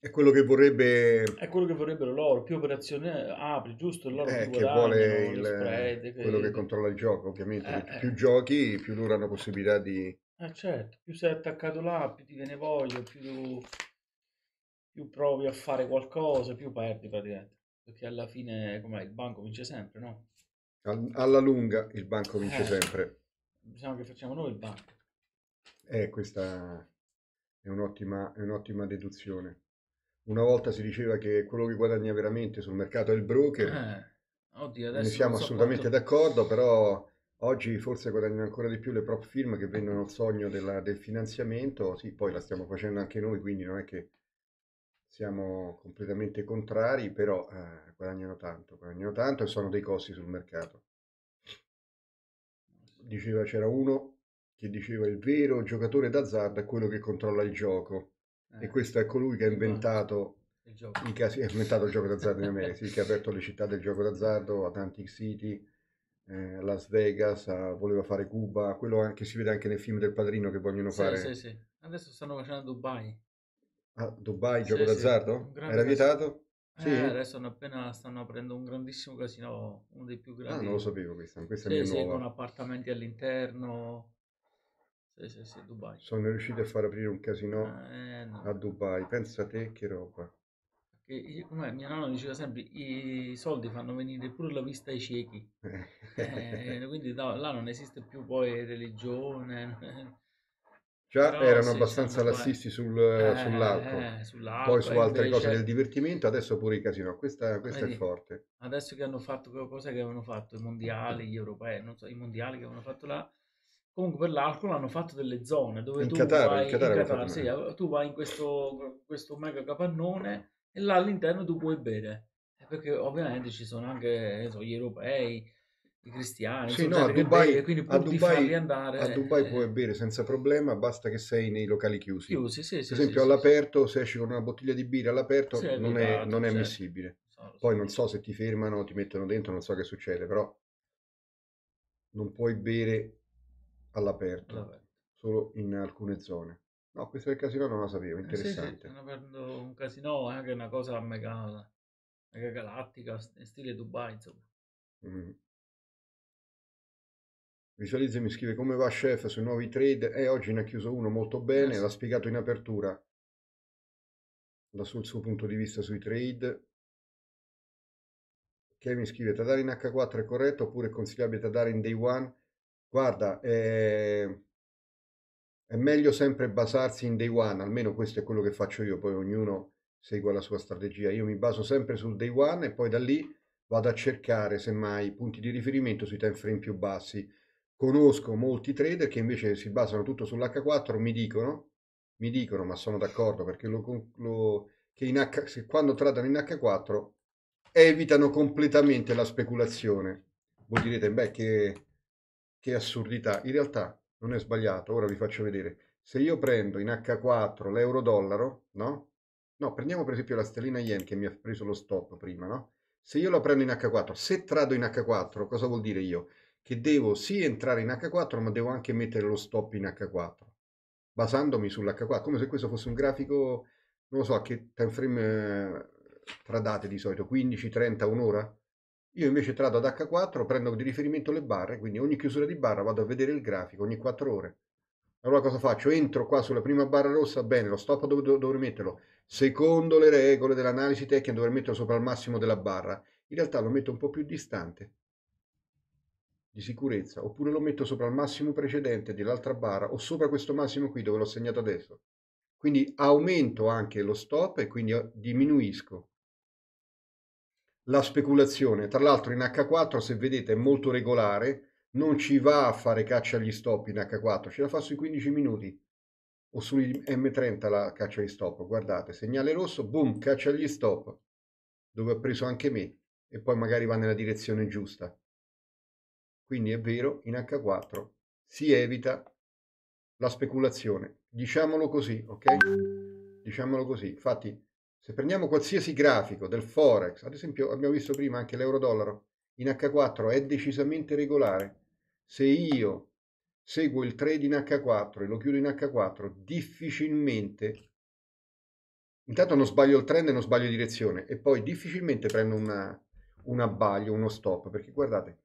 È quello che vorrebbe... È quello che vorrebbero loro, più operazioni eh, apri, giusto? Loro eh, che vuole il, spread, quello che... controlla il gioco, ovviamente. Eh, eh. più eh. giochi, più loro hanno possibilità di... Eh certo, più sei attaccato là, più ti viene voglia, più, più provi a fare qualcosa, più perdi praticamente. Perché alla fine, com'è, il banco vince sempre, no? alla lunga il banco vince eh, sempre. Diciamo che facciamo noi il banco. Eh, questa è un'ottima, è un'ottima deduzione. Una volta si diceva che quello che guadagna veramente sul mercato è il broker. Eh, oddio, ne siamo so assolutamente quanto... d'accordo, però oggi forse guadagnano ancora di più le prop firm che vendono il sogno della, del finanziamento. Sì, poi la stiamo facendo anche noi, quindi non è che siamo completamente contrari, però eh, guadagnano tanto, guadagnano tanto e sono dei costi sul mercato. Diceva c'era uno che diceva il vero giocatore d'azzardo è quello che controlla il gioco eh. e questo è colui che ha esatto. inventato il gioco, i ha inventato il gioco d'azzardo in America, sì, che ha aperto le città del gioco d'azzardo, Atlantic City, eh, Las Vegas, a, voleva fare Cuba, quello che si vede anche nel film del Padrino che vogliono sì, fare. Sì, sì. Adesso stanno facendo Dubai. A ah, Dubai, gioco sì, d'azzardo? Sì, Era vietato? Eh, sì. adesso appena stanno aprendo un grandissimo casino, uno dei più ah, grandi. Ah, non lo sapevo questa, questa sì, è sì, con appartamenti all'interno. Sì, sì, sì, Dubai. Sono riusciti a far aprire un casino ah, eh, no. a Dubai, pensa a te che roba. Perché, come mia nonna diceva sempre, i soldi fanno venire pure la vista ai ciechi. eh, eh quindi da, là non esiste più poi religione. Già Però erano sì, abbastanza lassisti sul, eh, sull'alcol, eh, eh sull'alcol, eh, eh, poi su altre invece... cose del divertimento, adesso pure i casino. Questa, questa Vedi, è forte. Adesso che hanno fatto qualcosa che avevano fatto i mondiali, gli europei, non so, i mondiali che avevano fatto là. Comunque per l'alcol hanno fatto delle zone dove in tu, Qatar, vai, in Qatar in Qatar, sì, tu vai in questo, questo mega capannone e là all'interno tu puoi bere. Perché ovviamente ci sono anche so, gli europei, i cristiani, sì, no, a cioè, Dubai, bere, quindi pur a Dubai, andare... A Dubai puoi bere senza problema, basta che sei nei locali chiusi. chiusi sì, sì, per esempio all'aperto, se esci con una bottiglia di birra all'aperto non, è, non è ammissibile. Poi non so se ti fermano, ti mettono dentro, non so che succede, però non puoi bere all'aperto, all'aperto. solo in alcune zone. No, questo è il casino non lo sapevo, interessante. Eh sì, sì, aprendo un casino, eh, è anche una cosa mega, mega galattica, stile Dubai, insomma. Mm. Visualizza e mi scrive come va chef sui nuovi trade. E eh, oggi ne ha chiuso uno molto bene, l'ha spiegato in apertura da sul suo punto di vista sui trade. Kevin scrive Tadar in H4 è corretto oppure consigliabile Tadar in day one? Guarda, eh, è meglio sempre basarsi in day one, almeno questo è quello che faccio io, poi ognuno segua la sua strategia. Io mi baso sempre sul day one e poi da lì vado a cercare semmai punti di riferimento sui time frame più bassi conosco molti trader che invece si basano tutto sull'H4, mi dicono, mi dicono, ma sono d'accordo perché lo, lo, H, quando tradano in H4 evitano completamente la speculazione. Voi direte, beh, che, che assurdità. In realtà non è sbagliato, ora vi faccio vedere. Se io prendo in H4 l'euro-dollaro, no? No, prendiamo per esempio la stellina yen che mi ha preso lo stop prima, no? Se io la prendo in H4, se trado in H4, cosa vuol dire io? che devo sì entrare in H4 ma devo anche mettere lo stop in H4 basandomi sull'H4 come se questo fosse un grafico non lo so a che time frame eh, tradate di solito 15, 30, un'ora io invece trado ad H4 prendo di riferimento le barre quindi ogni chiusura di barra vado a vedere il grafico ogni 4 ore allora cosa faccio? Entro qua sulla prima barra rossa, bene, lo stop dove dovrei metterlo? Secondo le regole dell'analisi tecnica dovrei metterlo sopra il massimo della barra. In realtà lo metto un po' più distante di sicurezza, oppure lo metto sopra il massimo precedente dell'altra barra o sopra questo massimo qui dove l'ho segnato adesso. Quindi aumento anche lo stop e quindi eh, diminuisco la speculazione. Tra l'altro in H4 se vedete è molto regolare, non ci va a fare caccia agli stop in H4, ce la fa sui 15 minuti o sui M30 la caccia agli stop. Guardate, segnale rosso, boom, caccia agli stop, dove ha preso anche me e poi magari va nella direzione giusta quindi è vero in H4 si evita la speculazione. Diciamolo così, ok? Diciamolo così. Infatti, se prendiamo qualsiasi grafico del Forex, ad esempio abbiamo visto prima anche l'euro-dollaro, in H4 è decisamente regolare. Se io seguo il trade in H4 e lo chiudo in H4, difficilmente, intanto non sbaglio il trend e non sbaglio direzione, e poi difficilmente prendo una, un abbaglio, uno stop, perché guardate,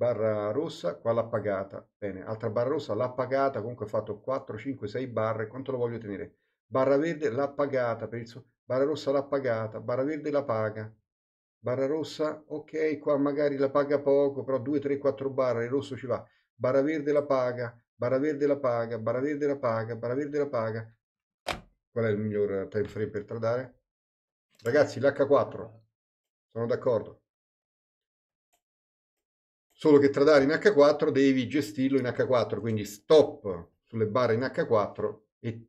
barra rossa, qua l'ha pagata, bene, altra barra rossa l'ha pagata, comunque ha fatto 4, 5, 6 barre, quanto lo voglio tenere? Barra verde l'ha pagata, per il suo, barra rossa l'ha pagata, barra verde la paga, barra rossa, ok, qua magari la paga poco, però 2, 3, 4 barre, il rosso ci va, barra verde la paga, barra verde la paga, barra verde la paga, barra verde la paga. Qual è il miglior time frame per tradare? Ragazzi, l'H4, sono d'accordo solo che tradare in H4 devi gestirlo in H4, quindi stop sulle barre in H4 e,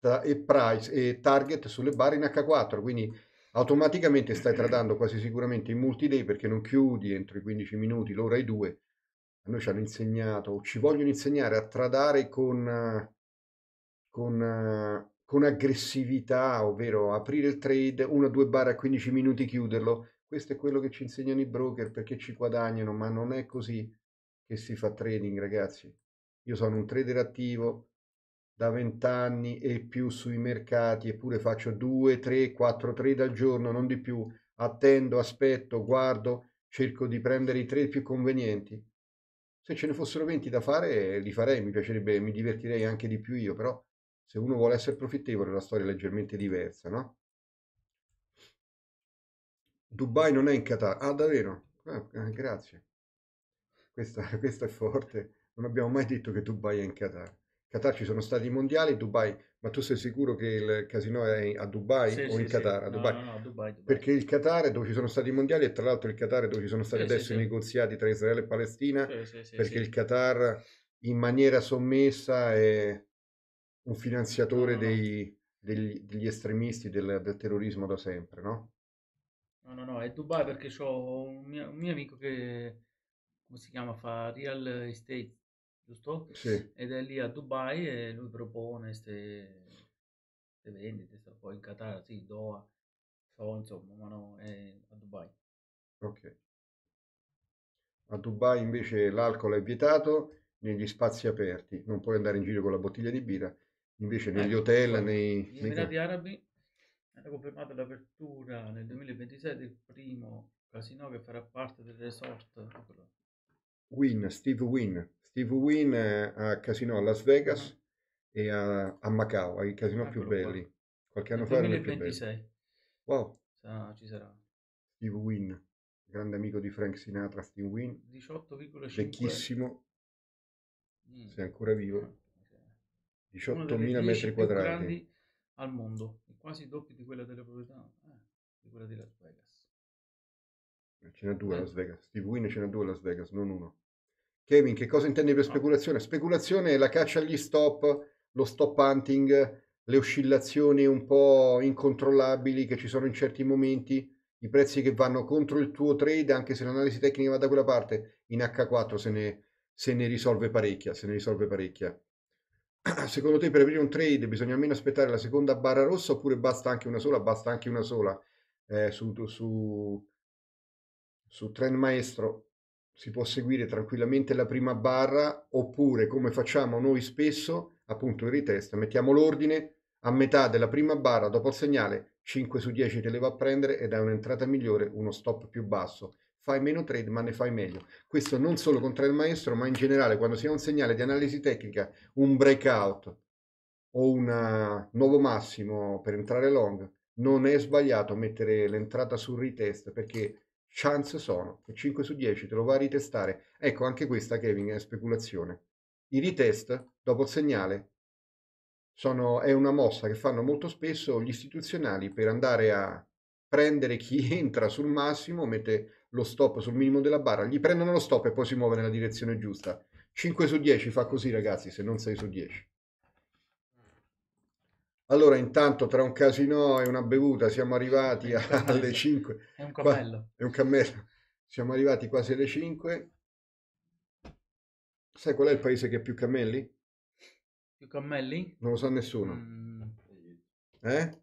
e, price, e target sulle barre in H4, quindi automaticamente stai tradando quasi sicuramente in multi-day perché non chiudi entro i 15 minuti, l'ora è due. A noi ci hanno insegnato, o ci vogliono insegnare a tradare con, con, con aggressività, ovvero aprire il trade, una o due barre a 15 minuti, chiuderlo questo è quello che ci insegnano i broker perché ci guadagnano, ma non è così che si fa trading, ragazzi. Io sono un trader attivo da 20 anni e più sui mercati, eppure faccio 2, 3, 4 trade al giorno, non di più. Attendo, aspetto, guardo, cerco di prendere i trade più convenienti. Se ce ne fossero 20 da fare, li farei, mi piacerebbe, mi divertirei anche di più io, però se uno vuole essere profittevole la storia è leggermente diversa, no? Dubai non è in Qatar. Ah, davvero? Ah, eh, grazie. Questa, questa, è forte. Non abbiamo mai detto che Dubai è in Qatar. Qatar ci sono stati i mondiali, Dubai, ma tu sei sicuro che il casino è a Dubai sì, o in Qatar? Sì. A Dubai. No, no, no, Dubai, Dubai. Perché il Qatar è dove ci sono stati i mondiali e tra l'altro il Qatar è dove ci sono stati adesso i negoziati tra Israele e Palestina, perché il Qatar in maniera sommessa è un finanziatore dei, degli, degli, estremisti del, del terrorismo da sempre, no? No, no, no, è Dubai perché ho un mio, un mio amico che, come si chiama, fa real estate, giusto? Sì. Ed è lì a Dubai e lui propone queste vendite, sta poi in Qatar, sì, Doha, so, insomma, ma no, è a Dubai. Ok. A Dubai invece l'alcol è vietato negli spazi aperti, non puoi andare in giro con la bottiglia di birra, invece negli eh, hotel, nei... Gli Emirati nei... Arabi sarà confermata l'apertura nel 2026 del primo casino che farà parte del resort. Win, Steve Win. Steve Win ha casino a Las Vegas ah. e a, a, Macau, ai casino più belli. Qua. Qualche anno nel fa erano i più belli. Wow. Ah, ci sarà. Steve Win, grande amico di Frank Sinatra, Steve Win. 18,5. Vecchissimo. Mm. Sei ancora vivo. 18.000 ah, metri quadrati. al mondo quasi il doppio di quella delle proprietà, eh, di quella di Las Vegas. Eh, ce n'è due a eh. Las Vegas, Steve Wynn ce n'è due a Las Vegas, non uno. Kevin, che cosa intendi per speculazione? Speculazione è la caccia agli stop, lo stop hunting, le oscillazioni un po' incontrollabili che ci sono in certi momenti, i prezzi che vanno contro il tuo trade, anche se l'analisi tecnica va da quella parte, in H4 se ne, se ne risolve parecchia, se ne risolve parecchia. secondo te per aprire un trade bisogna almeno aspettare la seconda barra rossa oppure basta anche una sola? Basta anche una sola. Eh, su, su, su Trend Maestro si può seguire tranquillamente la prima barra oppure come facciamo noi spesso, appunto il retest, mettiamo l'ordine a metà della prima barra dopo il segnale 5 su 10 te le va a prendere ed è un'entrata migliore, uno stop più basso fai meno trade ma ne fai meglio. Questo non solo contro il maestro, ma in generale quando si ha un segnale di analisi tecnica, un breakout o un eh, nuovo massimo per entrare long, non è sbagliato mettere l'entrata sul retest perché chance sono 5 su 10 te lo va a ritestare. Ecco, anche questa Kevin è speculazione. I retest dopo il segnale sono, è una mossa che fanno molto spesso gli istituzionali per andare a prendere chi entra sul massimo, mette lo stop sul minimo della barra, gli prendono lo stop e poi si muove nella direzione giusta. 5 su 10 fa così ragazzi, se non 6 su 10. Allora, intanto tra un casino e una bevuta siamo arrivati alle 5. È un cammello. Qua, è un cammello. Siamo arrivati quasi alle 5. Sai qual è il paese che ha più cammelli? Più cammelli? Non lo sa nessuno. Mm. Eh?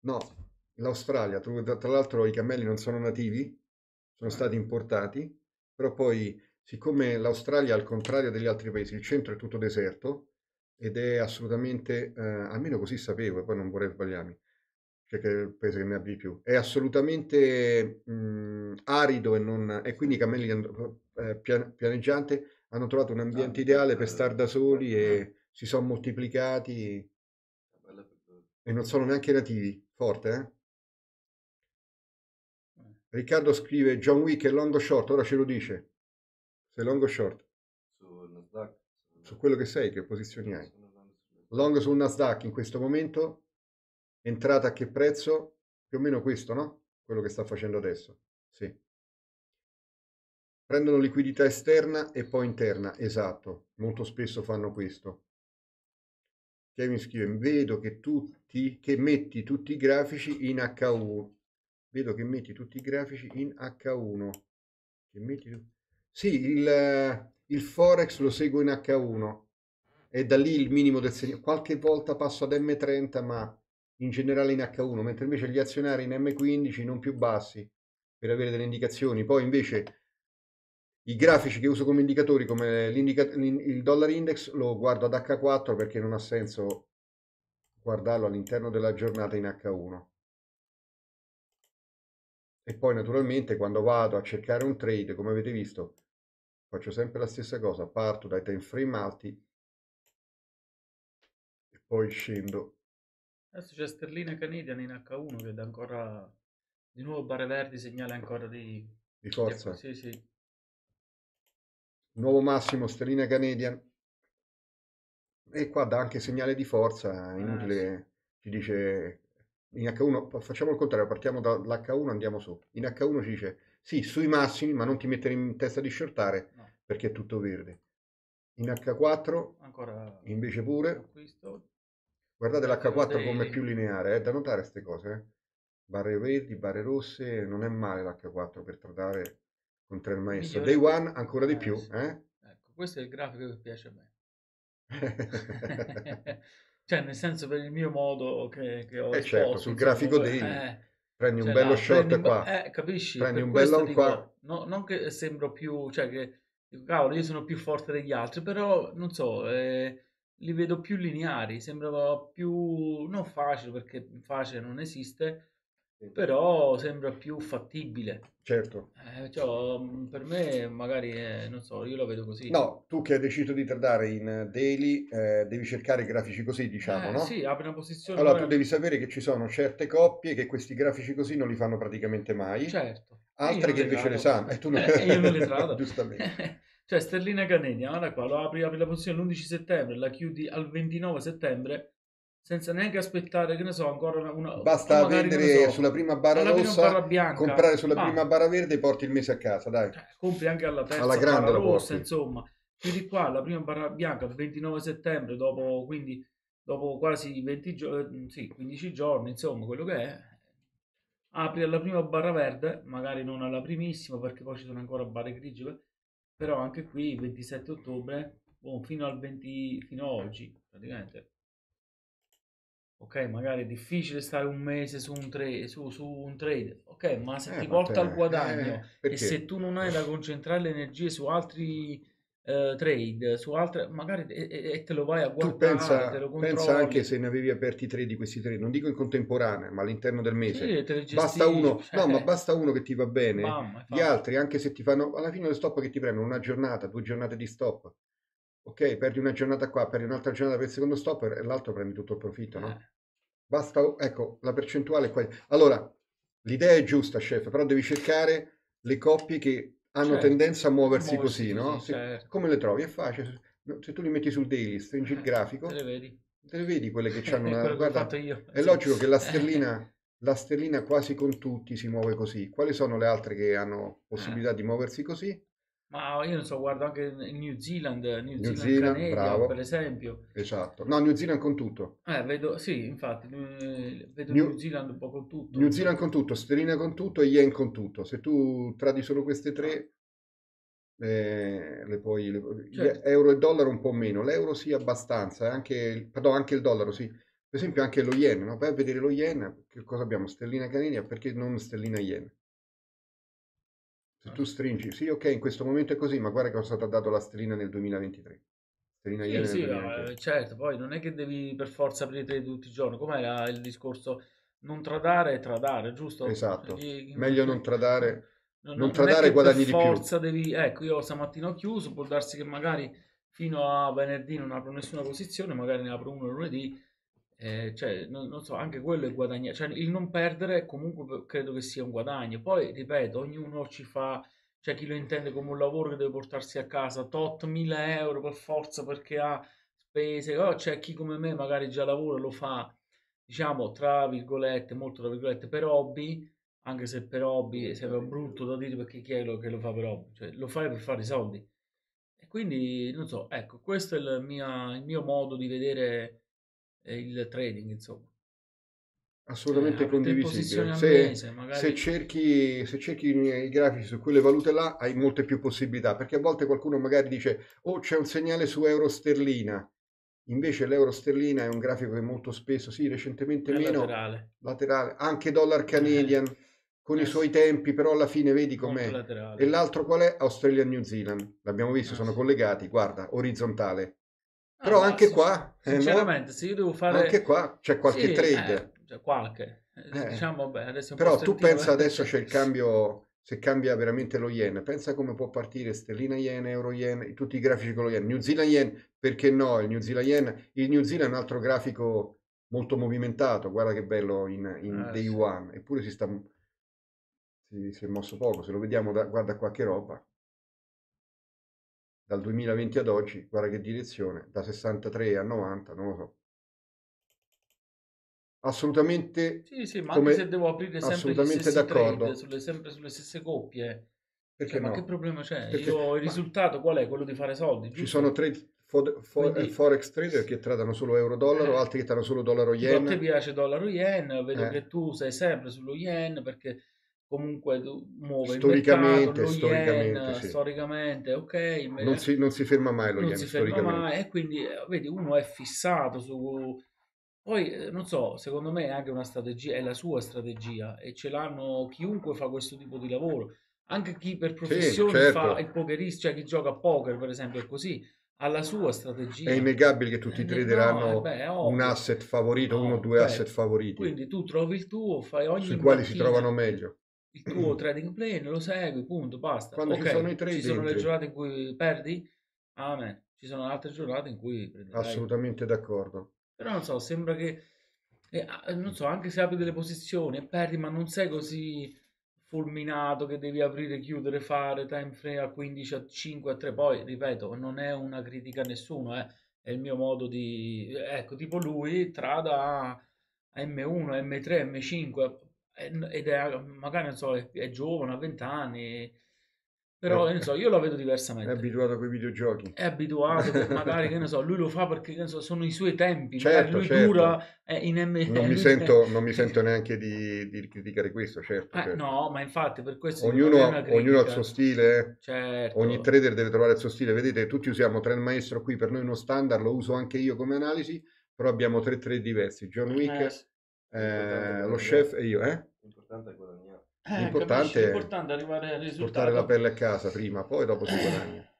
No, l'Australia, tra l'altro i cammelli non sono nativi, sono ah. stati importati, però poi siccome l'Australia al contrario degli altri paesi, il centro è tutto deserto ed è assolutamente, eh, almeno così sapevo poi non vorrei sbagliarmi, cioè che è il paese che ne mi di più, è assolutamente mh, mm, arido e, non, e, quindi i cammelli eh, pian, pianeggiante hanno trovato un ah, ambiente ideale per stare da soli e si sono moltiplicati e non sono neanche nativi, forte eh? Riccardo scrive John Wick è long o short, ora ce lo dice. Sei long o short? Su Nasdaq. Su quello che sei, che posizioni hai? Long sul Nasdaq in questo momento, entrata a che prezzo? Più o meno questo, no? Quello che sta facendo adesso. Sì. Prendono liquidità esterna e poi interna, esatto. Molto spesso fanno questo. Kevin scrive, vedo che, tutti, che metti tutti i grafici in HU vedo che metti tutti i grafici in H1. Che metti... Sì, il, il Forex lo seguo in H1 e da lì il minimo del segno. Qualche volta passo ad M30, ma in generale in H1, mentre invece gli azionari in M15 non più bassi per avere delle indicazioni. Poi invece i grafici che uso come indicatori, come il dollar index, lo guardo ad H4 perché non ha senso guardarlo all'interno della giornata in H1. E poi naturalmente quando vado a cercare un trade, come avete visto, faccio sempre la stessa cosa, parto dai time frame alti e poi scendo. Adesso c'è sterlina canadian in H1 che dà ancora, di nuovo barre verdi, segnale ancora di... Di forza? Sì, sì. Nuovo massimo sterlina canadian e qua dà anche segnale di forza, eh, inutile, ah, sì. ci dice in H1 facciamo il contrario, partiamo dall'H1 andiamo sopra. In H1 ci dice sì, sui massimi, ma non ti mettere in testa di shortare no. perché è tutto verde. In H4 Ancora invece pure acquisto. guardate l'H4 come più lineare, è eh? da notare queste cose. Eh? Barre verdi, barre rosse, non è male l'H4 per trattare con tre maestro. Migliore Day one ancora di eh, più. Sì. Eh? Ecco, questo è il grafico che piace a me. cioè nel senso per il mio modo che, che ho eh certo, sul grafico eh, dei eh, prendi cioè, un bello no, short prendi, qua eh, capisci prendi per un bello dico, qua no, non che sembro più cioè che dico, cavolo io sono più forte degli altri però non so eh, li vedo più lineari sembrava più non facile perché facile non esiste però sembra più fattibile. Certo. Eh, cioè, per me magari, eh, non so, io la vedo così. No, tu che hai deciso di tradare in eh, daily, eh, devi cercare grafici così, diciamo, eh, no? Sì, apri una posizione... Allora, tu devi sapere che ci sono certe coppie che questi grafici così non li fanno praticamente mai. Certo. Altre che invece ne sanno. E eh, tu non... Eh, io non le trado. Giustamente. cioè, sterlina guarda qua lo apri, apri la posizione l'11 settembre, la chiudi al 29 settembre senza neanche aspettare, che ne so, ancora una... una Basta magari, vendere so, sulla prima barra rossa, prima barra comprare sulla ah. prima barra verde e porti il mese a casa, dai. Cioè, compri anche alla terza alla grande barra rossa, insomma. Quindi qua la prima barra bianca il 29 settembre, dopo, quindi, dopo quasi 20 gio- eh, mm, sì, 15 giorni, insomma, quello che è, apri alla prima barra verde, magari non alla primissima perché poi ci sono ancora barre grigie, però anche qui 27 ottobre, boh, fino al 20, fino a oggi praticamente ok, magari è difficile stare un mese su un, trade su, su un trade, ok, ma se eh, ti porta te... al guadagno eh, e se tu non hai da concentrare le energie su altri eh, trade, su altre, magari e, e, te lo vai a guardare, tu pensa, te lo Pensa anche se ne avevi aperti tre di questi tre, non dico in contemporanea, ma all'interno del mese. Sì, basta uno, no, ma basta uno che ti va bene, Mamma, gli altri, anche se ti fanno, alla fine lo stop che ti prendono una giornata, due giornate di stop, ok, perdi una giornata qua, perdi un'altra giornata per il secondo stop e l'altro prendi tutto il profitto, no? Eh. Basta, ecco, la percentuale è quella. Allora, l'idea è giusta, chef, però devi cercare le coppie che hanno certo. tendenza a muoversi, muoversi così, no? Certo. Se, come le trovi? È facile. Se tu li metti sul daily, stringi il grafico, te le vedi, te le vedi quelle che hanno una... Guarda, è logico che la sterlina... la sterlina quasi con tutti si muove così. Quali sono le altre che hanno eh. possibilità ah. di muoversi così? Ma io non so, guardo anche New Zealand, New, New Zealand, Zealand Canada, per esempio. Esatto. No, New Zealand con tutto. Eh, vedo, sì, infatti, eh, vedo New, New Zealand un po' con tutto. New Zealand con tutto, sterlina con tutto e Yen con tutto. Se tu tradi solo queste tre, ah. eh, le puoi... le, certo. euro e dollaro un po' meno. L'euro sì, abbastanza, eh, anche, no, anche il dollaro sì. Per esempio anche lo yen, no? Vai a vedere lo yen, che cosa abbiamo? Sterlina Canada, perché non sterlina yen? Se tu stringi, sì, ok, in questo momento è così, ma guarda che ho stata dato la stellina nel 2023. sì, sì, eh, certo, poi non è che devi per forza aprire i trade tutti i giorni, com'era il discorso non tradare e tradare, giusto? Esatto, Perché, meglio non tradare, non, non tradare non guadagni di più. Devi, ecco, io stamattina ho chiuso, può darsi che magari fino a venerdì non apro nessuna posizione, magari ne apro uno lunedì, eh, cioè, non, non, so, anche quello è guadagnare, cioè, il non perdere comunque credo che sia un guadagno. Poi, ripeto, ognuno ci fa, cioè chi lo intende come un lavoro che deve portarsi a casa tot mila euro per forza perché ha spese, oh, c'è cioè, chi come me magari già lavora, lo fa, diciamo, tra virgolette, molto tra virgolette, per hobby, anche se per hobby sembra brutto da dire perché chi è lo, che lo fa per hobby, cioè, lo fai per fare i soldi. quindi, non so, ecco, questo è il, mia, il mio modo di vedere il trading, insomma. Eh, Assolutamente eh, condivisibile. Se, magari... se, cerchi, se cerchi i grafici su quelle valute là hai molte più possibilità, perché a volte qualcuno magari dice oh c'è un segnale su euro sterlina, Invece l'euro sterlina è un grafico che molto spesso, sì, recentemente è meno, laterale. laterale. anche dollar eh, canadian eh, con eh, i suoi tempi, però alla fine vedi com'è. E l'altro qual è? Australia New Zealand. L'abbiamo visto, eh, sono collegati, guarda, orizzontale. Ah, però ah, anche qua... Eh, sinceramente, no? se io devo fare... Anche qua c'è qualche sì, trade. Eh, qualche. Eh, eh. Diciamo, beh, adesso Però tu pensa eh. adesso c'è il cambio, se cambia veramente lo yen, pensa come può partire sterlina yen, euro yen, tutti i grafici con lo yen. New Zealand yen, perché no? Il New Zealand yen, il New Zealand è un altro grafico molto movimentato, guarda che bello in, in day one, eppure si sta... Si, si è mosso poco, se lo vediamo da, guarda qualche roba dal 2020 ad oggi, guarda che direzione, da 63 a 90, non lo so. Assolutamente. Sì, sì, ma come, anche se devo aprire sempre, trade, sulle, sempre sulle stesse coppie. Cioè, perché cioè, no? Ma che problema c'è? Perché, Io, il risultato qual è? Quello di fare soldi. Giusto? Ci sono tre for, for, eh, Quindi, forex trader che tradano solo euro-dollaro, eh, altri che tradano solo dollaro-yen. A te piace dollaro-yen, vedo eh. che tu sei sempre sullo yen perché comunque muove storicamente, mercato, storicamente, yen, sì. storicamente, ok. Non, si, non si, ferma mai lo non yen, si ferma mai, e quindi eh, vedi, uno è fissato su. Poi eh, non so, secondo me è anche una strategia, è la sua strategia e ce l'hanno chiunque fa questo tipo di lavoro, anche chi per professione sì, certo. fa il pokerista, cioè chi gioca a poker, per esempio, è così alla sua strategia. È innegabile che tutti i trader hanno un asset favorito, no, uno o due beh, asset favoriti. Quindi tu trovi il tuo, fai ogni... Sui quali si trovano meglio il tuo trading plan, lo segui, punto, basta. Quando okay, ci sono i trade, ci sono le giornate in cui perdi, amen. Ci sono altre giornate in cui prendi. Assolutamente d'accordo. Però non so, sembra che eh, eh, non so, anche se apri delle posizioni e perdi, ma non sei così fulminato che devi aprire, chiudere, fare time frame a 15, a 5, a 3. Poi, ripeto, non è una critica a nessuno, eh. è il mio modo di... Ecco, tipo lui trada a M1, M3, M5, eh, ed è eh, magari non so, è, è giovane, ha 20 anni, però eh, so, io lo vedo diversamente. È abituato a quei videogiochi. È abituato, magari che ne so, lui lo fa perché ne so, sono i suoi tempi, certo, lui certo. dura eh, in M- non, mi sento, non mi sento neanche di, di criticare questo, certo, eh, certo, No, ma infatti per questo... è Ognuno, ognuno ha il suo stile, certo. ogni trader deve trovare il suo stile, vedete tutti usiamo trend maestro qui, per noi è uno standard, lo uso anche io come analisi, però abbiamo tre trade diversi, John Wick, eh, lo chef e io, eh? l'importante è guadagnare. Eh, l'importante capisci? è arrivare al risultato. Portare la pelle a casa prima, poi dopo si guadagna. Eh.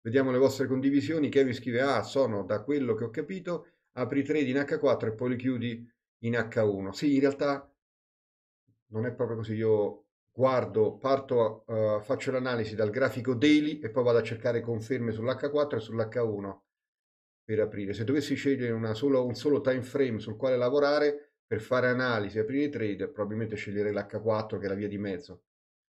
Vediamo le vostre condivisioni. Kevin scrive, ah, sono da quello che ho capito, apri trade in H4 e poi li chiudi in H1. Sì, in realtà non è proprio così. Io guardo, parto, uh, faccio l'analisi dal grafico daily e poi vado a cercare conferme sull'H4 e sull'H1 per aprire. Se dovessi scegliere una solo, un solo time frame sul quale lavorare, per fare analisi, aprire i trade, probabilmente sceglierei l'H4 che è la via di mezzo.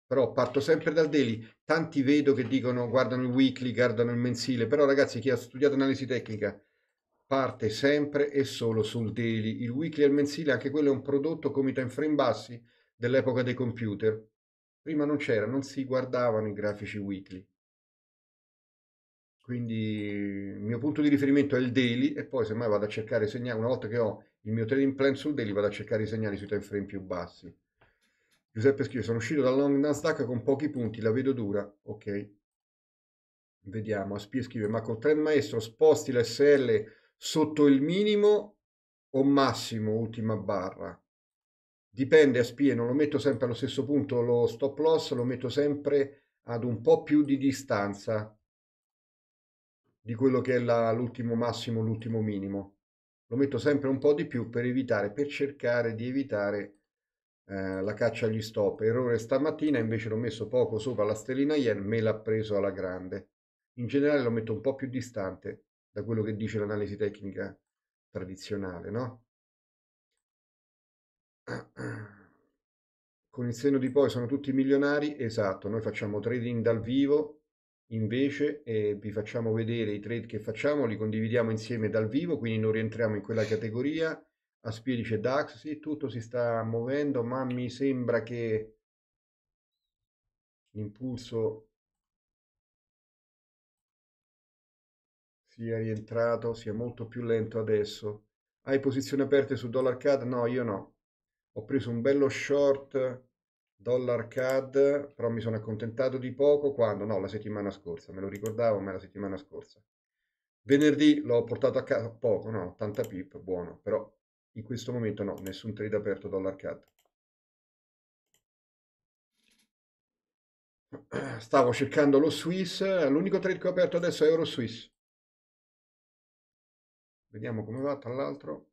Però parto sempre dal daily, tanti vedo che dicono guardano il weekly, guardano il mensile, però ragazzi chi ha studiato analisi tecnica parte sempre e solo sul daily. Il weekly e il mensile, anche quello è un prodotto come i time frame bassi dell'epoca dei computer. Prima non c'era, non si guardavano i grafici weekly. Quindi il mio punto di riferimento è il daily e poi semmai vado a cercare segnali, una volta che ho il mio trading plan sul daily vado a cercare i segnali sui time frame più bassi. Giuseppe scrive, sono uscito dal long Nasdaq con pochi punti, la vedo dura, ok. Vediamo, Aspia scrive, ma col trend maestro sposti l'SL sotto il minimo o massimo, ultima barra? Dipende, Aspia, non lo metto sempre allo stesso punto, lo stop loss lo metto sempre ad un po' più di distanza di quello che è l'ultimo massimo, l'ultimo minimo. Lo metto sempre un po' di più per evitare, per cercare di evitare eh, la caccia agli stop. Errore stamattina invece l'ho messo poco sopra la stellina yen, me l'ha preso alla grande. In generale lo metto un po' più distante da quello che dice l'analisi tecnica tradizionale, no? Con il seno di poi sono tutti milionari, esatto, noi facciamo trading dal vivo invece eh, vi facciamo vedere i trade che facciamo, li condividiamo insieme dal vivo, quindi non rientriamo in quella categoria. Aspirice DAX, sì, tutto si sta muovendo, ma mi sembra che l'impulso sia rientrato, sia molto più lento adesso. Hai posizioni aperte su Dollar CAD? No, io no. Ho preso un bello short Dollar CAD, però mi sono accontentato di poco quando? No, la settimana scorsa, me lo ricordavo, ma la settimana scorsa. Venerdì l'ho portato a casa poco, no, 80 pip, buono, però in questo momento no, nessun trade aperto Dollar CAD. Stavo cercando lo Swiss, l'unico trade che ho aperto adesso è Euro Swiss. Vediamo come va, tra l'altro.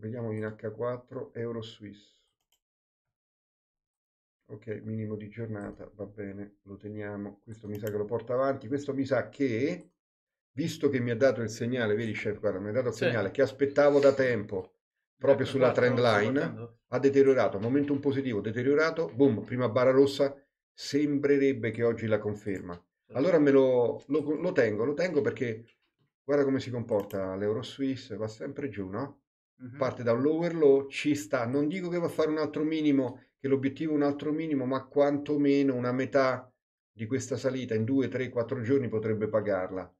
vediamo in H4 Euro Swiss ok minimo di giornata va bene lo teniamo questo mi sa che lo porta avanti questo mi sa che visto che mi ha dato il segnale vedi chef guarda mi ha dato il sì. segnale che aspettavo da tempo proprio ecco, sulla trend line ha deteriorato momento un positivo deteriorato boom prima barra rossa sembrerebbe che oggi la conferma allora me lo, lo, lo tengo lo tengo perché guarda come si comporta l'euro swiss va sempre giù no parte da un lower low, ci sta. Non dico che va a fare un altro minimo, che l'obiettivo è un altro minimo, ma quantomeno una metà di questa salita in 2, 3, 4 giorni potrebbe pagarla.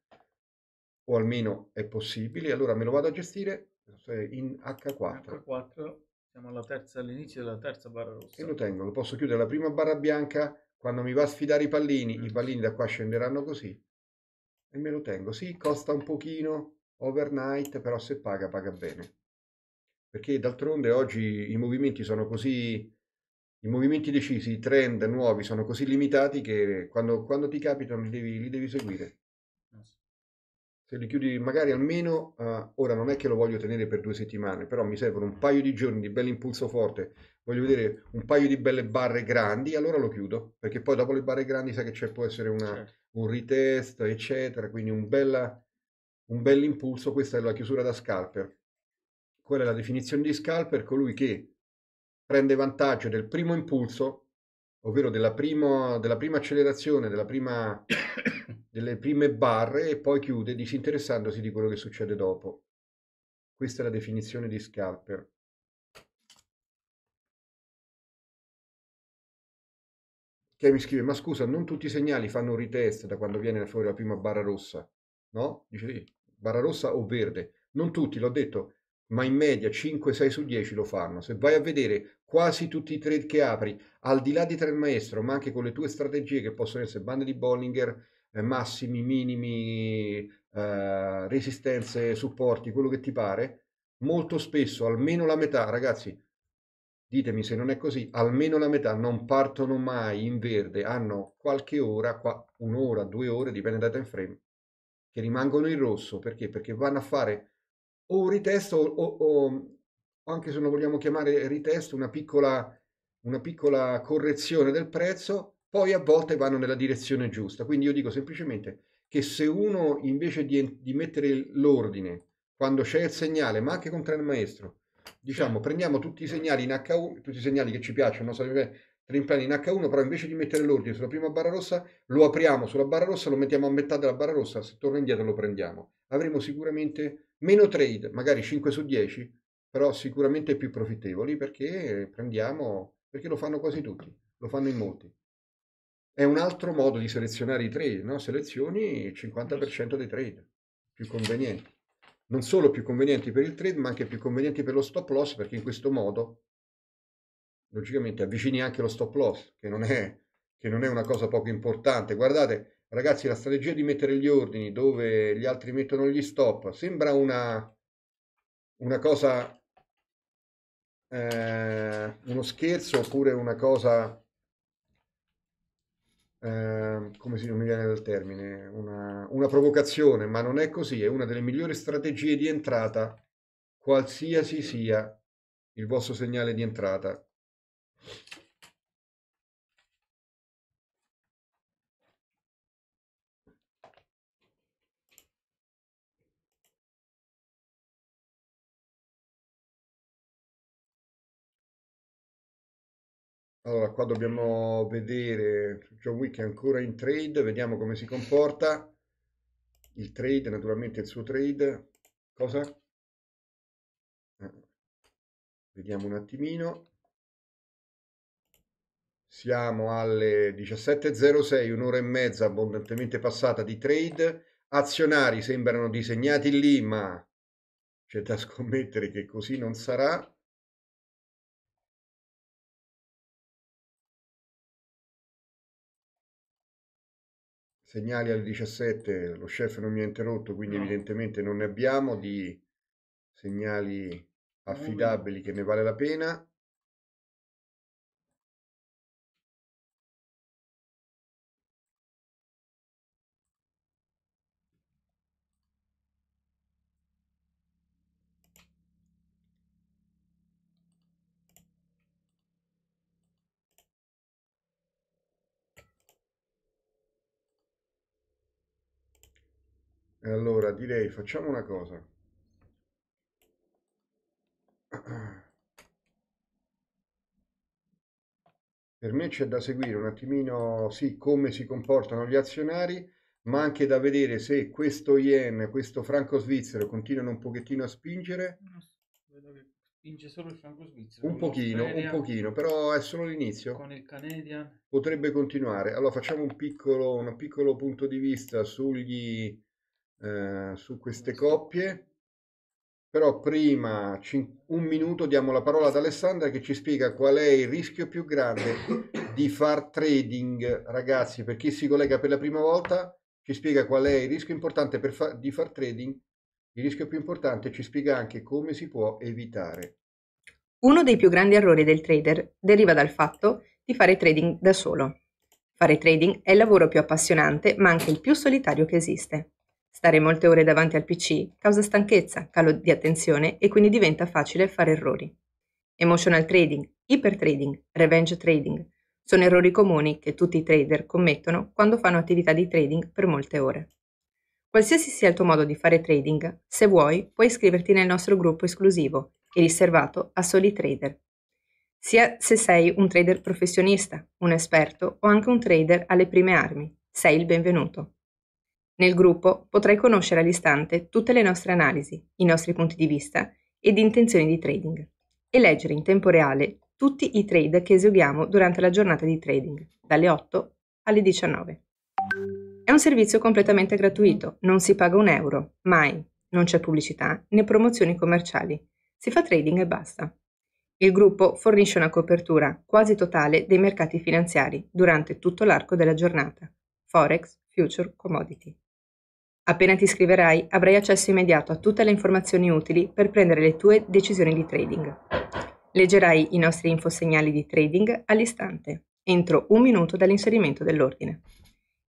O almeno è possibile. Allora me lo vado a gestire in H4. H4. Siamo alla terza, all'inizio della terza barra rossa. E lo tengo, lo posso chiudere la prima barra bianca, quando mi va a sfidare i pallini, mm. i pallini da qua scenderanno così. E me lo tengo. Sì, costa un pochino, overnight, però se paga, paga bene perché d'altronde oggi i movimenti sono così, i movimenti decisi, i trend nuovi sono così limitati che quando, quando ti capitano li devi, li devi, seguire. Eh, Se li chiudi magari almeno, uh, ora non è che lo voglio tenere per due settimane, però mi servono un paio di giorni di bel impulso forte, voglio vedere un paio di belle barre grandi, allora lo chiudo, perché poi dopo le barre grandi sai che c'è, può essere una, certo. un retest, eccetera, quindi un, bella, un bel impulso, questa è la chiusura da scalper quella è la definizione di scalper, colui che prende vantaggio del primo impulso, ovvero della, primo, della prima accelerazione, della prima, delle prime barre e poi chiude disinteressandosi di quello che succede dopo. Questa è la definizione di Scalper. Che mi scrive, ma scusa, non tutti i segnali fanno un retest da quando viene fuori la prima barra rossa, no? Dice sì, barra rossa o verde. Non tutti, l'ho detto, ma in media 5-6 su 10 lo fanno. Se vai a vedere quasi tutti i trade che apri, al di là di trend maestro, ma anche con le tue strategie che possono essere bande di Bollinger, eh, massimi, minimi, eh, resistenze, supporti, quello che ti pare, molto spesso, almeno la metà, ragazzi, ditemi se non è così, almeno la metà non partono mai in verde, hanno qualche ora, qua, un'ora, due ore, dipende dal time frame, che rimangono in rosso, perché? Perché vanno a fare o un ritesto o, o, anche se non vogliamo chiamare ritesto una piccola, una piccola correzione del prezzo, poi a volte vanno nella direzione giusta. Quindi io dico semplicemente che se uno invece di, di mettere l'ordine quando c'è il segnale, ma anche con Trend Maestro, diciamo prendiamo tutti i segnali in H1, tutti i segnali che ci piacciono, sarebbe Trimplane in H1, però invece di mettere l'ordine sulla prima barra rossa, lo apriamo sulla barra rossa, lo mettiamo a metà della barra rossa, se torna indietro lo prendiamo. Avremo sicuramente Meno trade, magari 5 su 10, però sicuramente più profittevoli perché prendiamo, perché lo fanno quasi tutti, lo fanno in molti. È un altro modo di selezionare i trade, no? Selezioni il 50% dei trade, più convenienti. Non solo più convenienti per il trade, ma anche più convenienti per lo stop loss, perché in questo modo, logicamente, avvicini anche lo stop loss, che non è, che non è una cosa poco importante. Guardate, ragazzi la strategia di mettere gli ordini dove gli altri mettono gli stop sembra una, una cosa eh, uno scherzo oppure una cosa eh, come si non mi viene dal termine una, una provocazione ma non è così è una delle migliori strategie di entrata qualsiasi sia il vostro segnale di entrata Allora, qua dobbiamo vedere John Wick è ancora in trade, vediamo come si comporta. Il trade, naturalmente il suo trade. Cosa? Ah. vediamo un attimino. Siamo alle 17.06, un'ora e mezza abbondantemente passata di trade. Azionari sembrano disegnati lì, ma c'è da scommettere che così non sarà. segnali alle 17, lo chef non mi ha interrotto, quindi no. evidentemente non ne abbiamo di segnali affidabili che ne vale la pena. Allora, direi facciamo una cosa. Per me c'è da seguire un attimino, sì, come si comportano gli azionari, ma anche da vedere se questo yen, questo franco svizzero continuano un pochettino a spingere. spinge solo il franco svizzero. Un pochino, un pochino, però è solo l'inizio. Con il Canadian. Potrebbe continuare. Allora facciamo un piccolo, un piccolo punto di vista sugli eh, su queste coppie. Però prima, cin- un minuto, diamo la parola ad Alessandra che ci spiega qual è il rischio più grande di far trading. Ragazzi, per chi si collega per la prima volta, ci spiega qual è il rischio importante per fa- di far trading. Il rischio più importante ci spiega anche come si può evitare. Uno dei più grandi errori del trader deriva dal fatto di fare trading da solo. Fare trading è il lavoro più appassionante, ma anche il più solitario che esiste. Stare molte ore davanti al PC causa stanchezza, calo di attenzione e quindi diventa facile fare errori. Emotional trading, ipertrading, revenge trading sono errori comuni che tutti i trader commettono quando fanno attività di trading per molte ore. Qualsiasi sia il tuo modo di fare trading, se vuoi puoi iscriverti nel nostro gruppo esclusivo e riservato a soli trader. Sia se sei un trader professionista, un esperto o anche un trader alle prime armi, sei il benvenuto. Nel gruppo potrai conoscere all'istante tutte le nostre analisi, i nostri punti di vista ed intenzioni di trading e leggere in tempo reale tutti i trade che eseguiamo durante la giornata di trading, dalle 8 alle 19. È un servizio completamente gratuito, non si paga un euro, mai, non c'è pubblicità né promozioni commerciali, si fa trading e basta. Il gruppo fornisce una copertura quasi totale dei mercati finanziari durante tutto l'arco della giornata, Forex, Future, Commodity. Appena ti iscriverai avrai accesso immediato a tutte le informazioni utili per prendere le tue decisioni di trading. Leggerai i nostri infosegnali di trading all'istante, entro un minuto dall'inserimento dell'ordine.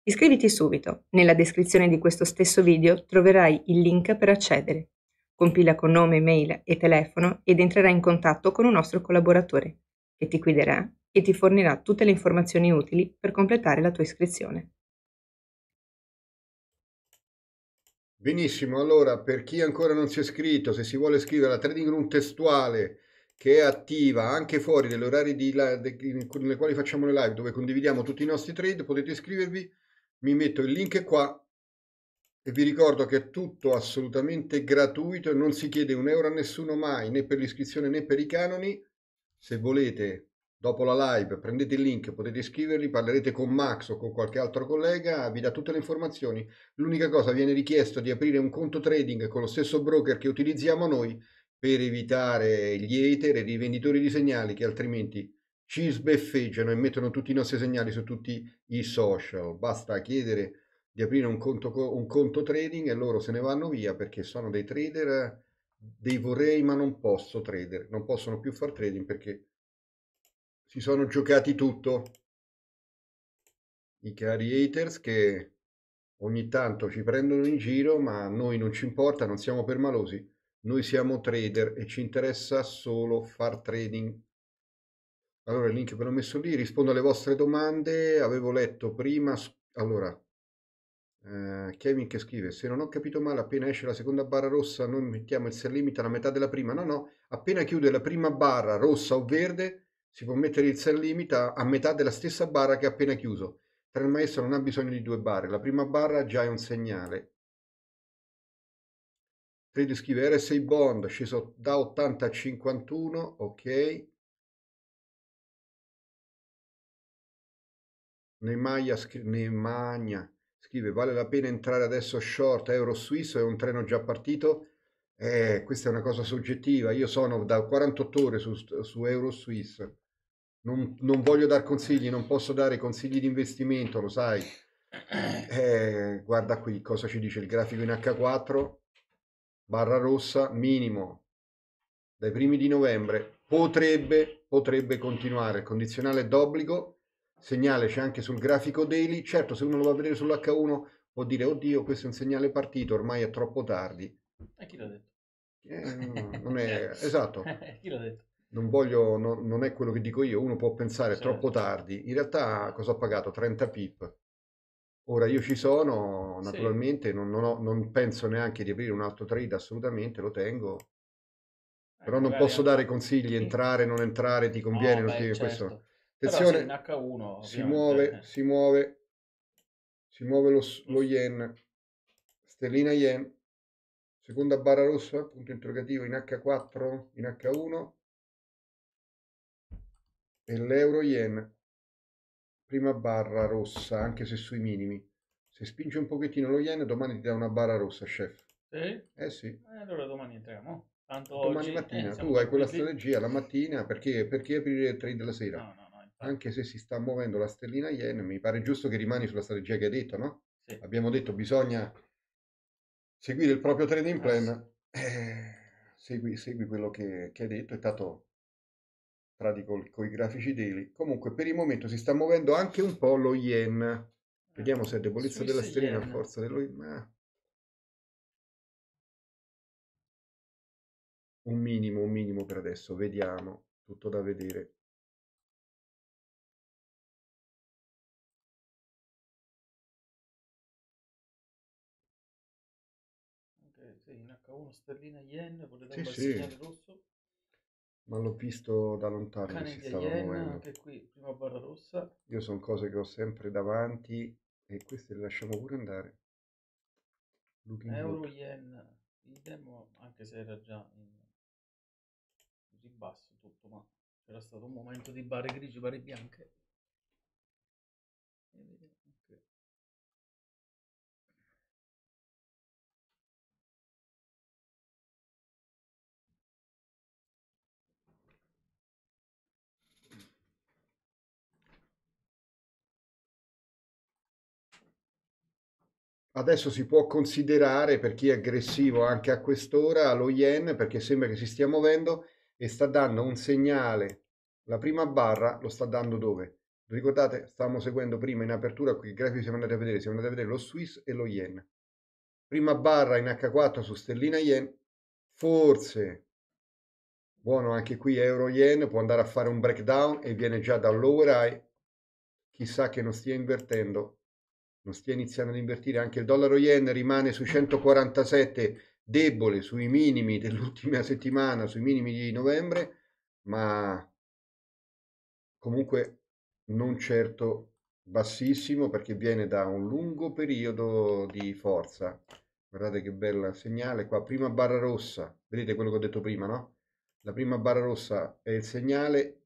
Iscriviti subito, nella descrizione di questo stesso video troverai il link per accedere. Compila con nome, mail e telefono ed entrerai in contatto con un nostro collaboratore, che ti guiderà e ti fornirà tutte le informazioni utili per completare la tua iscrizione. Benissimo, allora per chi ancora non si è iscritto, se si vuole iscrivere alla trading room testuale che è attiva anche fuori degli orari di live, nelle quali facciamo le live dove condividiamo tutti i nostri trade, potete iscrivervi, mi metto il link qua e vi ricordo che è tutto assolutamente gratuito e non si chiede un euro a nessuno mai, né per l'iscrizione né per i canoni. Se volete dopo la live prendete il link, potete iscrivervi, parlerete con Max o con qualche altro collega, vi dà tutte le informazioni. L'unica cosa viene richiesto di aprire un conto trading con lo stesso broker che utilizziamo noi per evitare gli hater e i rivenditori di segnali che altrimenti ci sbeffeggiano e mettono tutti i nostri segnali su tutti i social. Basta chiedere di aprire un conto, un conto trading e loro se ne vanno via perché sono dei trader dei vorrei ma non posso trader, non possono più far trading perché si sono giocati tutto. I cari haters che ogni tanto ci prendono in giro, ma a noi non ci importa, non siamo permalosi. Noi siamo trader e ci interessa solo far trading. Allora, il link ve l'ho messo lì, rispondo alle vostre domande. Avevo letto prima... Allora, eh, Kevin che scrive, se non ho capito male, appena esce la seconda barra rossa, noi mettiamo il sell limit alla metà della prima. No, no, appena chiude la prima barra rossa o verde, si può mettere il sell limit a metà della stessa barra che ha appena chiuso. Tra il maestro non ha bisogno di due barre, la prima barra già è un segnale. Credo scrive RSI Bond, sceso da 80 a 51, ok. Nemagna, scri- Nemagna scrive vale la pena entrare adesso short euro suizo è un treno già partito eh, questa è una cosa soggettiva io sono da 48 ore su, su euro suizo non, non voglio dar consigli, non posso dare consigli di investimento, lo sai. Eh, eh guarda qui cosa ci dice il grafico in H4, barra rossa, minimo, dai primi di novembre, potrebbe, potrebbe continuare, il condizionale d'obbligo, segnale c'è anche sul grafico daily, certo se uno lo va a vedere sull'H1 può dire oddio questo è un segnale partito, ormai è troppo tardi. E chi l'ha detto? Eh, non è... Cioè. esatto. chi l'ha detto? non voglio, no, non è quello che dico io, uno può pensare certo. troppo tardi, in realtà cosa ho pagato? 30 pip. Ora io ci sono, naturalmente sì. non, non, ho, non, penso neanche di aprire un altro trade, assolutamente lo tengo, eh, però non posso dare consigli, entrare, non entrare, ti conviene, no, non beh, ti... Certo. questo. Attenzione, H1, si muove, eh. si muove, si muove lo, lo yen, sterlina yen, seconda barra rossa, punto interrogativo in H4, in H1, e l'euro yen prima barra rossa anche se sui minimi se spingi un pochettino lo yen domani ti dà una barra rossa chef sì? eh sì eh, allora domani entriamo Tanto domani oggi, mattina eh, tu hai quella strategia la mattina perché, perché aprire il trade la sera no, no, no, anche se si sta muovendo la stellina yen mi pare giusto che rimani sulla strategia che hai detto no? Sì. abbiamo detto bisogna seguire il proprio trading plan eh, segui, segui, quello che, che hai detto e tanto prati con i grafici daily. Comunque per il momento si sta muovendo anche un po' lo yen. Vediamo se è debolezza Swiss della sterlina a forza dello yen. Ma... Un minimo, un minimo per adesso, vediamo, tutto da vedere. Ok, sì, in H1 sterlina yen, volete sì, sì. rosso? Ma l'ho visto da lontano che si stava Iena, muovendo. Anche qui, prima barra rossa. Io sono cose che ho sempre davanti e queste le lasciamo pure andare. Looking Euro look. yen, idem, anche se era già in basso tutto, ma c'era stato un momento di barre grigie barre bianche. E vediamo. Adesso si può considerare per chi è aggressivo anche a quest'ora lo yen perché sembra che si stia muovendo e sta dando un segnale. La prima barra lo sta dando dove? Ricordate, stavamo seguendo prima in apertura, qui il grafico siamo andati a vedere, siamo andati a vedere lo Swiss e lo yen. Prima barra in H4 su stellina yen, forse buono anche qui euro yen, può andare a fare un breakdown e viene già dall'over high, chissà che non stia invertendo non stia iniziando ad invertire, anche il dollaro yen rimane sui 147 debole sui minimi dell'ultima settimana, sui minimi di novembre, ma comunque non certo bassissimo perché viene da un lungo periodo di forza. Guardate che bella segnale qua, prima barra rossa, vedete quello che ho detto prima, no? La prima barra rossa è il segnale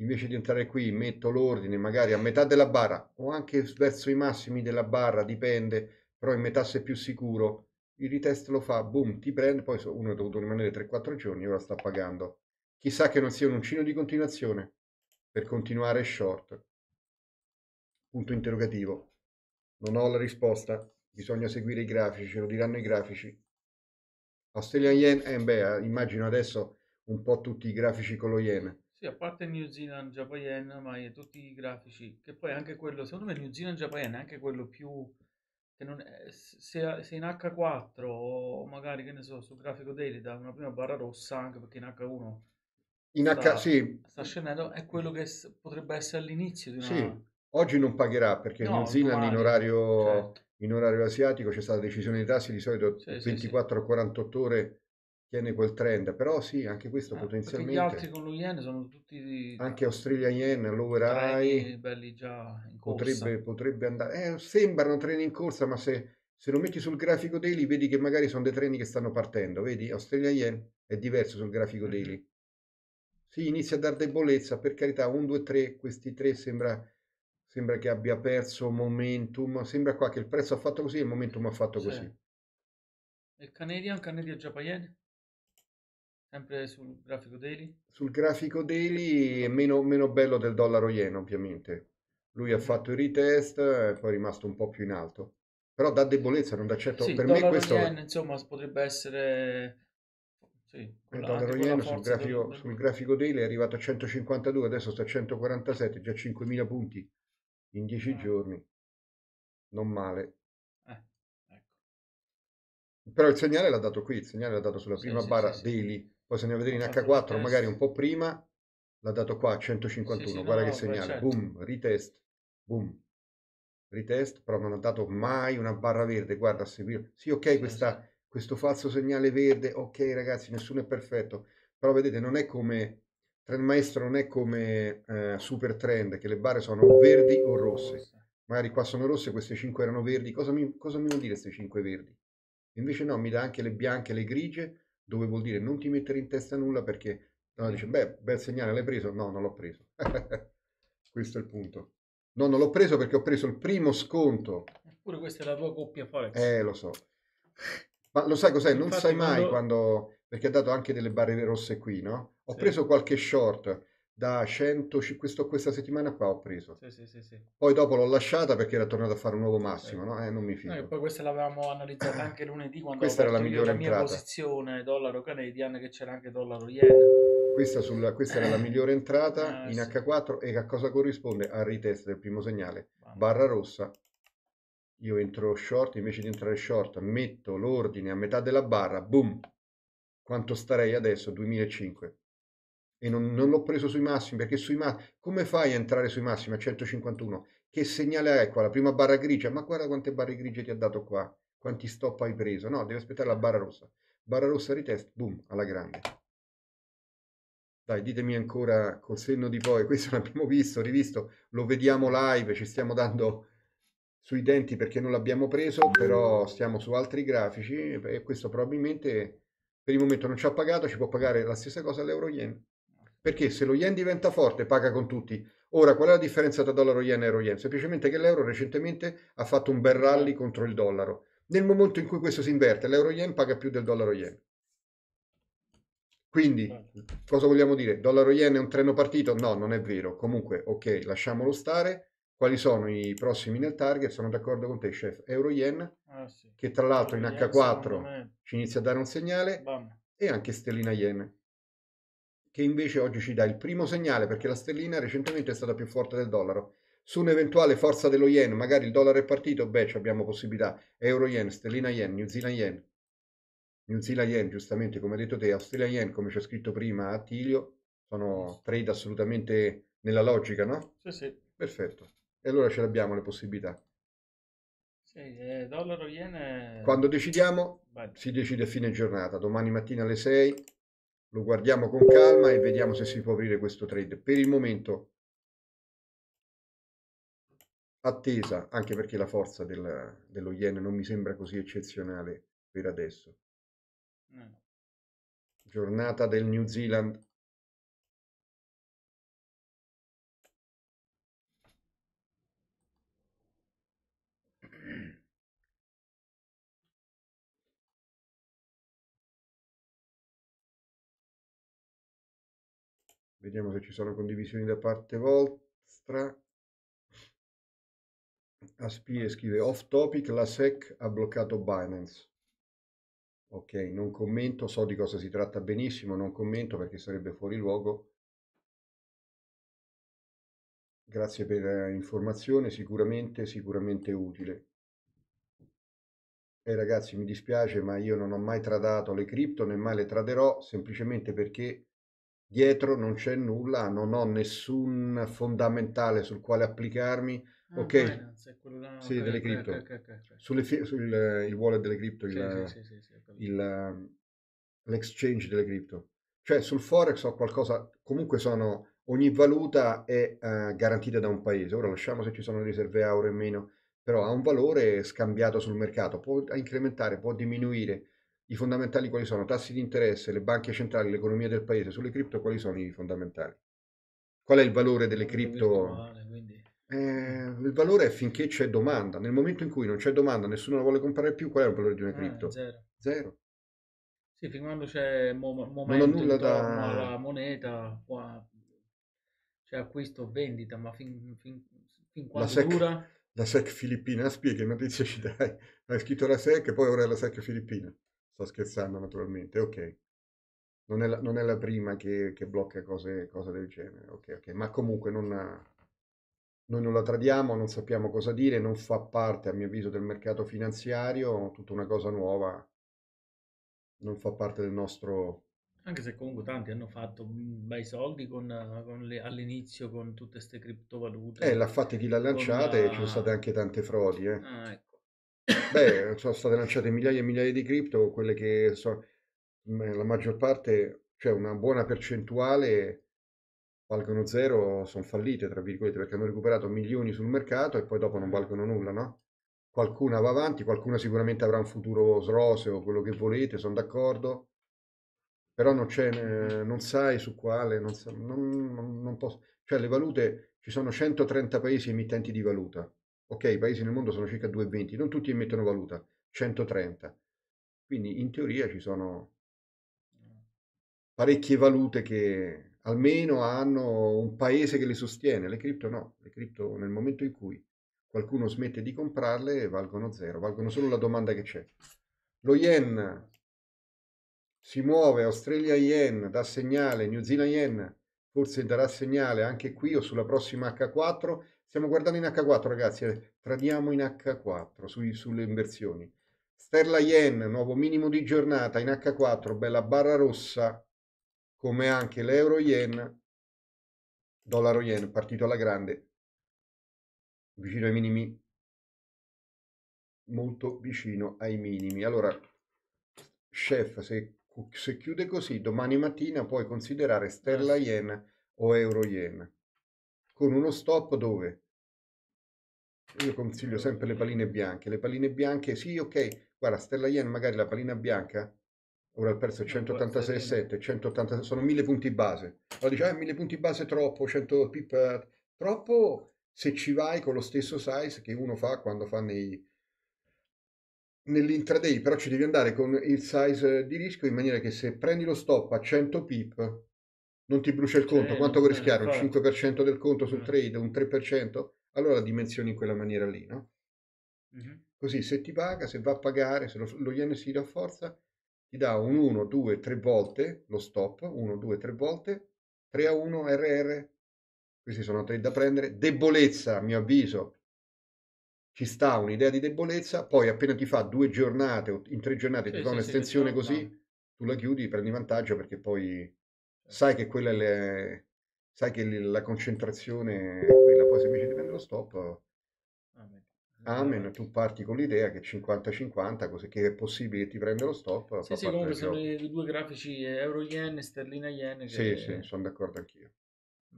invece di entrare qui metto l'ordine magari a metà della barra o anche verso i massimi della barra, dipende, però in metà se più sicuro, il retest lo fa, boom, ti prende, poi uno è dovuto rimanere 3-4 giorni ora sta pagando. Chissà che non sia un uncino di continuazione per continuare short. Punto interrogativo. Non ho la risposta, bisogna seguire i grafici, ce lo diranno i grafici. Australian Yen, eh beh, immagino adesso un po' tutti i grafici con lo yen sì, a parte New Zealand, Japan, ma è tutti i grafici, che poi anche quello, secondo me New Zealand, Japan è anche quello più, che non è, se, se in H4 o magari, che ne so, sul grafico daily da una prima barra rossa, anche perché in H1 in sta, H, sì. sta scendendo, è quello che s- potrebbe essere all'inizio di una... Sì, oggi non pagherà perché no, New Zealand in orario... Certo. In orario asiatico c'è stata decisione dei tassi di solito sì, 24 48 ore tiene quel trend, però sì, anche questo ah, potenzialmente... Gli altri con lo yen sono tutti... Anche Australia yen, l'Over Eye... belli già in corsa. Potrebbe, potrebbe andare... Eh, sembrano treni in corsa, ma se, se, lo metti sul grafico daily vedi che magari sono dei treni che stanno partendo, vedi? Australia yen è diverso sul grafico mm -hmm. daily. Si inizia a dar debolezza, per carità, 1, 2, 3, questi tre sembra, sembra che abbia perso momentum, sembra qua che il prezzo ha fatto così e il momentum ha fatto sì. così. E Canadian, Canadian Japan yen? Sempre sul grafico daily? Sul grafico daily è meno, meno bello del dollaro yen, ovviamente. Lui ha mm. fatto il retest, e eh, poi è rimasto un po' più in alto. Però da debolezza, non da certo... Sì, per me questo... Yen, insomma, potrebbe essere... Sì, il eh, dollaro yen sul grafico, del... sul grafico daily è arrivato a 152, adesso sta a 147, già 5.000 punti in 10 eh. Ah. giorni. Non male. Eh, ecco. Però il segnale l'ha dato qui, il segnale l'ha dato sulla sì, prima sì, barra daily poi se andiamo a vedere in H4, magari un po' prima, l'ha dato qua a 151, sì, sì, guarda no, che segnale, certo. boom, retest, boom, retest, però non ha dato mai una barra verde, guarda, a seguire, sì ok eh, questa, questo falso segnale verde, ok ragazzi, nessuno è perfetto, però vedete non è come, trend maestro non è come eh, super trend, che le barre sono verdi o rosse, magari qua sono rosse, queste 5 erano verdi, cosa mi, cosa mi vuol dire queste 5 verdi? Invece no, mi dà anche le bianche, le grigie, dove vuol dire non ti mettere in testa nulla perché no, dice, beh, bel segnale, l'hai preso? No, non l'ho preso. Questo è il punto. No, non l'ho preso perché ho preso il primo sconto. Eppure questa è la tua coppia Forex. Eh, lo so. Ma lo sai cos'è? Non Infatti sai mai quando... quando... Perché ha dato anche delle barriere rosse qui, no? Ho sì. preso qualche short da 100, questo, questa settimana qua ho preso. Sì, sì, sì, sì. Poi dopo l'ho lasciata perché era tornato a fare un nuovo massimo, sì. no? Eh, non mi fido. No, poi questa l'avevamo analizzata anche lunedì quando questa era la, migliore la mia posizione dollaro canadian che c'era anche dollaro yen. Questa, sulla, questa era la migliore entrata ah, in sì. H4 e a cosa corrisponde? Al retest del primo segnale, barra rossa. Io entro short, invece di entrare short metto l'ordine a metà della barra, boom! Quanto starei adesso? 2005 e non, non l'ho preso sui massimi perché sui massimi come fai a entrare sui massimi a 151 che segnale hai qua la prima barra grigia ma guarda quante barre grigie ti ha dato qua quanti stop hai preso no devi aspettare la barra rossa barra rossa ritest boom alla grande dai ditemi ancora col senno di poi questo l'abbiamo visto rivisto lo vediamo live ci stiamo dando sui denti perché non l'abbiamo preso però stiamo su altri grafici e questo probabilmente per il momento non ci ha pagato ci può pagare la stessa cosa all'euro yen perché se lo yen diventa forte, paga con tutti. Ora, qual è la differenza tra dollaro yen e euro yen? Semplicemente che l'euro recentemente ha fatto un bel rally contro il dollaro. Nel momento in cui questo si inverte, l'euro yen paga più del dollaro yen. Quindi, cosa vogliamo dire? Dollaro yen è un treno partito? No, non è vero. Comunque, ok, lasciamolo stare. Quali sono i prossimi nel target? Sono d'accordo con te, chef. Euro yen, ah, sì. che tra l'altro in H4 ci inizia a dare un segnale, Bam. e anche stellina yen che invece oggi ci dà il primo segnale perché la sterlina recentemente è stata più forte del dollaro. Su un'eventuale forza dello yen, magari il dollaro è partito, beh, abbiamo possibilità. Euro yen, sterlina yen, New Zealand yen. New Zealand yen, giustamente, come hai detto te, Australia yen, come c'è scritto prima a Tilio, sono trade assolutamente nella logica, no? Sì, sì. Perfetto. E allora ce l'abbiamo le possibilità. Sì, eh, dollaro yen. Quando decidiamo, Beh. si decide a fine giornata, domani mattina alle 6 lo guardiamo con calma e vediamo se si può aprire questo trade. Per il momento attesa, anche perché la forza del, dello yen non mi sembra così eccezionale per adesso. No. Mm. Giornata del New Zealand Vediamo se ci sono condivisioni da parte vostra. Aspie scrive off topic, la SEC ha bloccato Binance. Ok, non commento, so di cosa si tratta benissimo, non commento perché sarebbe fuori luogo. Grazie per eh, l'informazione, sicuramente, sicuramente utile. E eh, ragazzi, mi dispiace, ma io non ho mai tradato le cripto, né mai le traderò, semplicemente perché dietro non c'è nulla, non ho nessun fondamentale sul quale applicarmi. Ah, ok, Binance, là, sì, okay, delle cripto. Okay, okay, Sulle, sul il wallet delle cripto, il, sì, sì, sì, il, l'exchange delle cripto. Cioè sul forex ho qualcosa, comunque sono, ogni valuta è uh, garantita da un paese. Ora lasciamo se ci sono riserve euro e meno, però ha un valore scambiato sul mercato, può incrementare, può diminuire i fondamentali quali sono? Tassi di interesse, le banche centrali, l'economia del paese, sulle cripto quali sono i fondamentali? Qual è il valore delle cripto? Eh, il valore è finché c'è domanda. Nel momento in cui non c'è domanda, nessuno la vuole comprare più, qual è il valore di una eh, cripto? Ah, zero. zero. Sì, fin quando c'è mo- momento non ho nulla da... alla moneta, qua c'è acquisto, vendita, ma fin, fin, fin quando la sec, dura... La SEC filippina, ah, spiega che notizia ci dai? Hai scritto la SEC e poi ora è la SEC filippina. Sto scherzando naturalmente, ok. Non è la, non è la prima che, che blocca cose, cose, del genere, ok, ok. Ma comunque non, noi non la tradiamo, non sappiamo cosa dire, non fa parte a mio avviso del mercato finanziario, tutta una cosa nuova, non fa parte del nostro anche se comunque tanti hanno fatto mhmm, bei soldi con, con le, all'inizio con tutte queste criptovalute. Eh, l'ha fatta chi l'ha lanciata la... e ci sono state anche tante frodi. Eh. Ah, ecco. Beh, sono state lanciate migliaia e migliaia di cripto, quelle che so- la maggior parte, cioè una buona percentuale valgono zero, sono fallite, tra virgolette, perché hanno recuperato milioni sul mercato e poi dopo non valgono nulla, no? Qualcuna va avanti, qualcuna sicuramente avrà un futuro sroseo, quello che volete, sono d'accordo, però non c'è, non sai su quale, non, non, non posso, cioè le valute, ci sono 130 paesi emittenti di valuta Ok, i paesi nel mondo sono circa 220, non tutti emettono valuta, 130. Quindi in teoria ci sono parecchie valute che almeno hanno un paese che le sostiene, le cripto no, le cripto nel momento in cui qualcuno smette di comprarle valgono zero, valgono solo la domanda che c'è. Lo yen si muove, Australia yen dà segnale, New Zealand yen forse darà segnale anche qui o sulla prossima H4 Stiamo guardando in H4, ragazzi. Eh. Tradiamo in H4 sui, sulle inversioni. Sterla Yen, nuovo minimo di giornata in H4, bella barra rossa, come anche l'euro yen, dollaro yen, partito alla grande, vicino ai minimi, molto vicino ai minimi. Allora, chef, se, se chiude così, domani mattina puoi considerare Sterla Yen o euro yen con uno stop dove io consiglio sempre le paline bianche. Le paline bianche, sì, ok, guarda, Stella Yen magari la palina bianca, ora il prezzo è 186,7, 180, sono 1000 punti base. Allora dici, ah, 1000 punti base troppo, 100 pip eh, troppo, se ci vai con lo stesso size che uno fa quando fa nei, nell'intraday, però ci devi andare con il size di rischio in maniera che se prendi lo stop a 100 pip non ti brucia il conto, eh, quanto vorrei rischiare? Un 5% del conto sul mm. trade, un 3%? Allora dimensioni in quella maniera lì, no? Uh-huh. Così se ti paga, se va a pagare, se lo, lo yen si rafforza, ti dà un 1, 2, 3 volte lo stop, 1, 2, 3 volte, 3 a 1 RR, questi sono trade da prendere, debolezza a mio avviso, ci sta un'idea di debolezza, poi appena ti fa due giornate o in tre giornate sì, ti fa sì, un'estensione sì, così, tu la chiudi, prendi vantaggio perché poi sai che quella è le... sai che la concentrazione è quella, poi se invece ti prende lo stop, amen. Ah, eh, tu parti con l'idea che 50-50, così che è possibile che ti prenda lo stop. Sì, sì, comunque sono i due grafici eh, euro-yen e sterlina-yen. Sì, sì, sono d'accordo anch'io.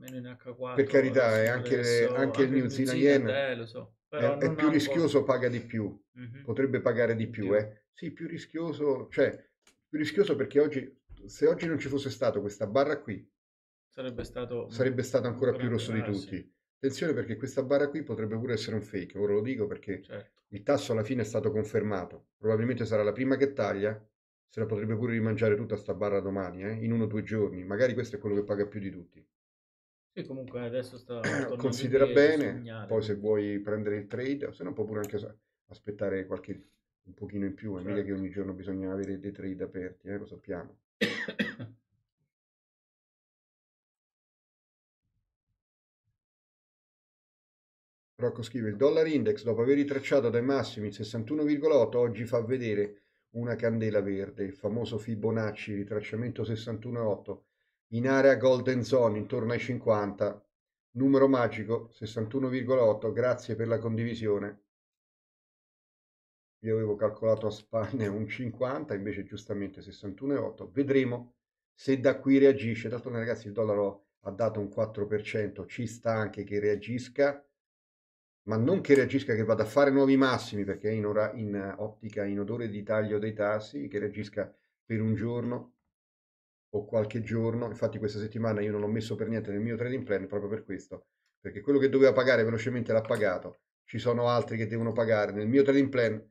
H4, per carità, è anche, so, anche, il New Zealand Yen è, eh, so. è, è più rischioso, paga di più, mm-hmm. potrebbe pagare di più, più. Eh. Sì, più rischioso, cioè più rischioso perché oggi se oggi non ci fosse stato questa barra qui, sarebbe stato, sarebbe stato ancora più rosso di ah, tutti. Attenzione perché questa barra qui potrebbe pure essere un fake, ora lo dico perché certo. il tasso alla fine è stato confermato, probabilmente sarà la prima che taglia, se la potrebbe pure rimangiare tutta sta barra domani, eh? in uno o due giorni, magari questo è quello che paga più di tutti. Sì, comunque adesso sta... Considera bene, segnale, poi se vuoi prendere il trade, se no può pure anche aspettare qualche un pochino in più, è certo. mica che ogni giorno bisogna avere dei trade aperti, eh? lo sappiamo. Rocco scrive il dollaro index dopo aver ritracciato dai massimi il 61,8 oggi fa vedere una candela verde, il famoso Fibonacci ritracciamento 61,8 in area golden zone intorno ai 50, numero magico 61,8, grazie per la condivisione io avevo calcolato a spanne un 50, invece giustamente 61,8, vedremo se da qui reagisce, d'altronde ragazzi il dollaro ha dato un 4%, ci sta anche che reagisca, ma non che reagisca che vada a fare nuovi massimi, perché in, ora, in ottica, in odore di taglio dei tassi, che reagisca per un giorno o qualche giorno, infatti questa settimana io non l'ho messo per niente nel mio trading plan proprio per questo, perché quello che doveva pagare velocemente l'ha pagato, ci sono altri che devono pagare, nel mio trading plan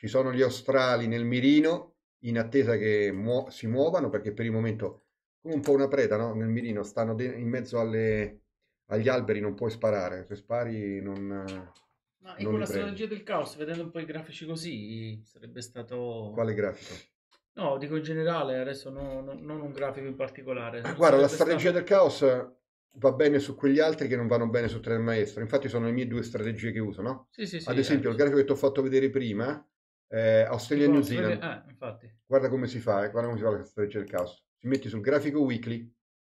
ci sono gli australi nel mirino in attesa che muo si muovano perché per il momento come un po' una preda no? nel mirino, stanno in mezzo alle, agli alberi, non puoi sparare, se spari non... Ma in quella strategia del caos, vedendo un po' i grafici così, sarebbe stato... Quale grafico? No, dico in generale, adesso no, no, non un grafico in particolare. Ah, guarda, la strategia stato... del caos va bene su quegli altri che non vanno bene su tre Maestro, infatti sono le mie due strategie che uso, no? Sì, sì, sì. Ad esempio, eh, il grafico che ti ho fatto vedere prima eh, Australia New Zealand. Ah, guarda come si fa, eh, guarda come si fa la striscia del caos. Ti metti sul grafico weekly,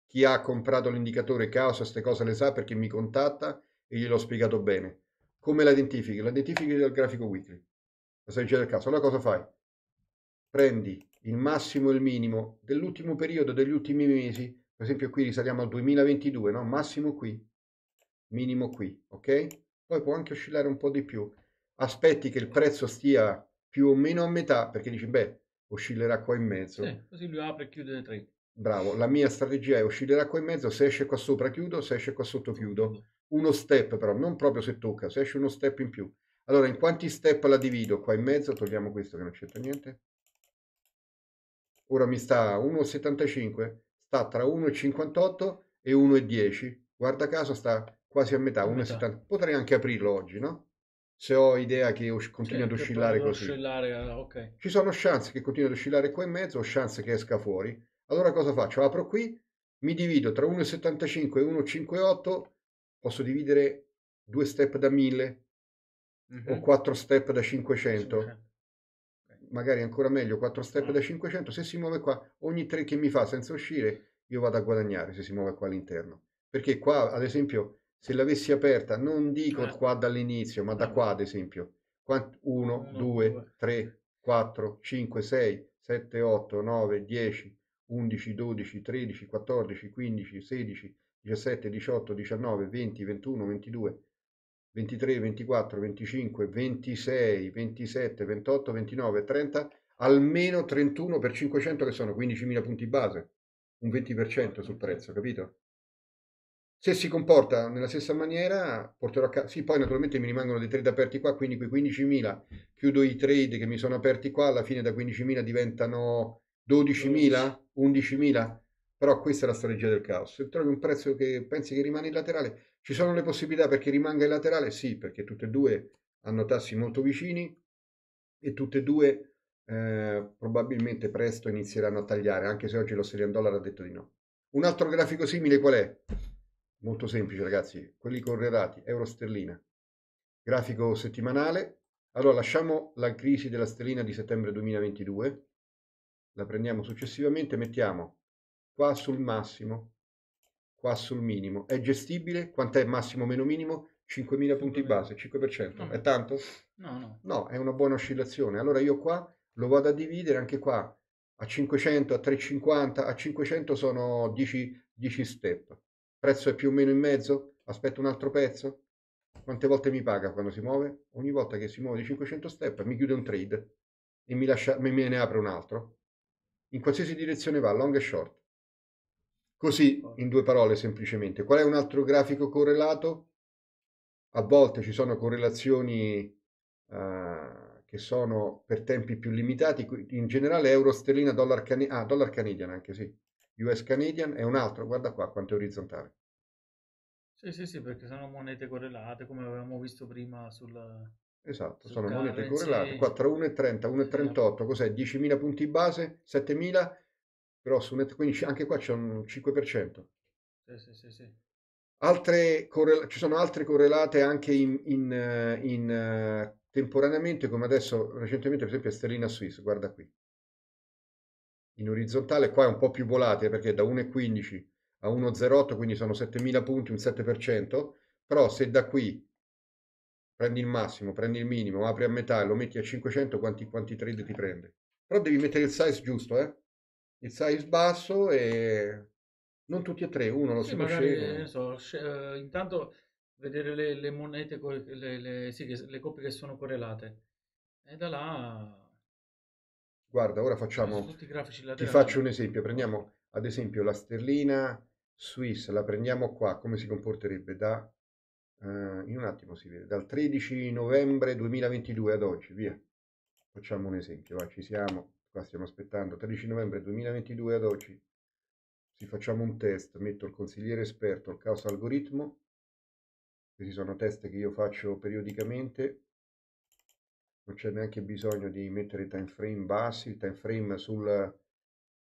chi ha comprato l'indicatore caos, queste cose le sa perché mi contatta e gliel'ho spiegato bene. Come la identifichi? La identifichi dal grafico weekly, la striscia del caso. Allora cosa fai? Prendi il massimo e il minimo dell'ultimo periodo, degli ultimi mesi, per esempio qui risaliamo al 2022, no? massimo qui, minimo qui, ok? Poi può anche oscillare un po' di più. Aspetti che il prezzo stia più o meno a metà, perché dici, beh, oscillerà qua in mezzo. Sì, così lui apre e chiude le tre. Bravo, la mia strategia è oscillerà qua in mezzo, se esce qua sopra chiudo, se esce qua sotto chiudo. Uno step però, non proprio se tocca, se esce uno step in più. Allora, in quanti step la divido? Qua in mezzo, togliamo questo che non c'entra niente. Ora mi sta 1,75, sta tra 1,58 e 1,10. Guarda caso sta quasi a metà, 1,70. Potrei anche aprirlo oggi, no? se ho idea che os- continua sì, ad oscillare così. Oscillare, ah, okay. Ci sono chance che continui ad oscillare qua in mezzo o chance che esca fuori. Allora cosa faccio? Apro qui, mi divido tra 1,75 e 1,58, posso dividere due step da 1000 mm-hmm. o mhm. quattro step da 500. 500. Magari ancora meglio, 4 step ah. da 500. Se si muove qua, ogni 3 che mi fa senza uscire, io vado a guadagnare se si muove qua all'interno. Perché qua, ad esempio, se l'avessi aperta, non dico eh. qua dall'inizio, ma da eh. qua ad esempio, 1, 2, 3, 4, 5, 6, 7, 8, 9, 10, 11, 12, 13, 14, 15, 16, 17, 18, 19, 20, 21, 22, 23, 24, 25, 26, 27, 28, 29, 30, almeno 31 per 500 che sono 15.000 punti base, un 20% sul prezzo, capito? Se si comporta nella stessa maniera, porterò a casa. Sì, poi naturalmente mi rimangono dei trade aperti qua, quindi quei 15.000 chiudo i trade che mi sono aperti qua, alla fine da 15.000 diventano 12.000, 11.000. Però questa è la strategia del caos. Se trovi un prezzo che pensi che rimane in laterale, ci sono le possibilità perché rimanga in laterale? Sì, perché tutte e due hanno tassi molto vicini e tutte e due eh, probabilmente presto inizieranno a tagliare, anche se oggi lo Serian Dollar ha detto di no. Un altro grafico simile qual è? molto semplice ragazzi, quelli correlati, euro sterlina, grafico settimanale, allora lasciamo la crisi della sterlina di settembre 2022, la prendiamo successivamente, mettiamo qua sul massimo, qua sul minimo, è gestibile, quant'è massimo meno minimo? 5.000 punti base, 5%, no. è tanto? No, no. No, è una buona oscillazione, allora io qua lo vado a dividere anche qua, a 500, a 350, a 500 sono 10, 10 step, prezzo è più o meno in mezzo, aspetto un altro pezzo. Quante volte mi paga quando si muove? Ogni volta che si muove di 500 step mi chiude un trade e mi lascia, me ne apre un altro. In qualsiasi direzione va, long e short. Così, in due parole semplicemente. Qual è un altro grafico correlato? A volte ci sono correlazioni uh, che sono per tempi più limitati, in generale euro, sterlina, dollar, cana- ah, canadiano anche sì US Canadian e un altro, guarda qua quanto è orizzontale. Sì, sì, sì, perché sono monete correlate, come avevamo visto prima sul... Esatto, sul sono currency. monete correlate, qua tra 1,30 1,38, cos'è? 10.000 punti base, 7.000, grosso, quindi anche qua c'è un 5%. Sì, sì, sì, sì. Altre correl- ci sono altre correlate anche in, in, in uh, temporaneamente, come adesso recentemente per esempio Sterlina Swiss, guarda qui in orizzontale, qua è un po' più volatile perché da 1,15 a 1,08, quindi sono 7.000 punti, un 7%, però se da qui prendi il massimo, prendi il minimo, apri a metà e lo metti a 500, quanti, quanti trade ti prende? Però devi mettere il size giusto, eh? Il size basso e... Non tutti e tre, uno lo sì, si magari, sceglie. Eh, so, uh, intanto vedere le, le monete, le, le, sì, le coppie che sono correlate. E da là Guarda, ora facciamo, ti faccio un esempio, prendiamo ad esempio la sterlina Swiss, la prendiamo qua, come si comporterebbe da, eh, in un attimo si vede, dal 13 novembre 2022 ad oggi, via. Facciamo un esempio, va, ci siamo, qua stiamo aspettando, 13 novembre 2022 ad oggi, se facciamo un test, metto il consigliere esperto, il caos algoritmo, questi sono test che io faccio periodicamente, non c'è neanche bisogno di mettere time frame bassi, il time frame sul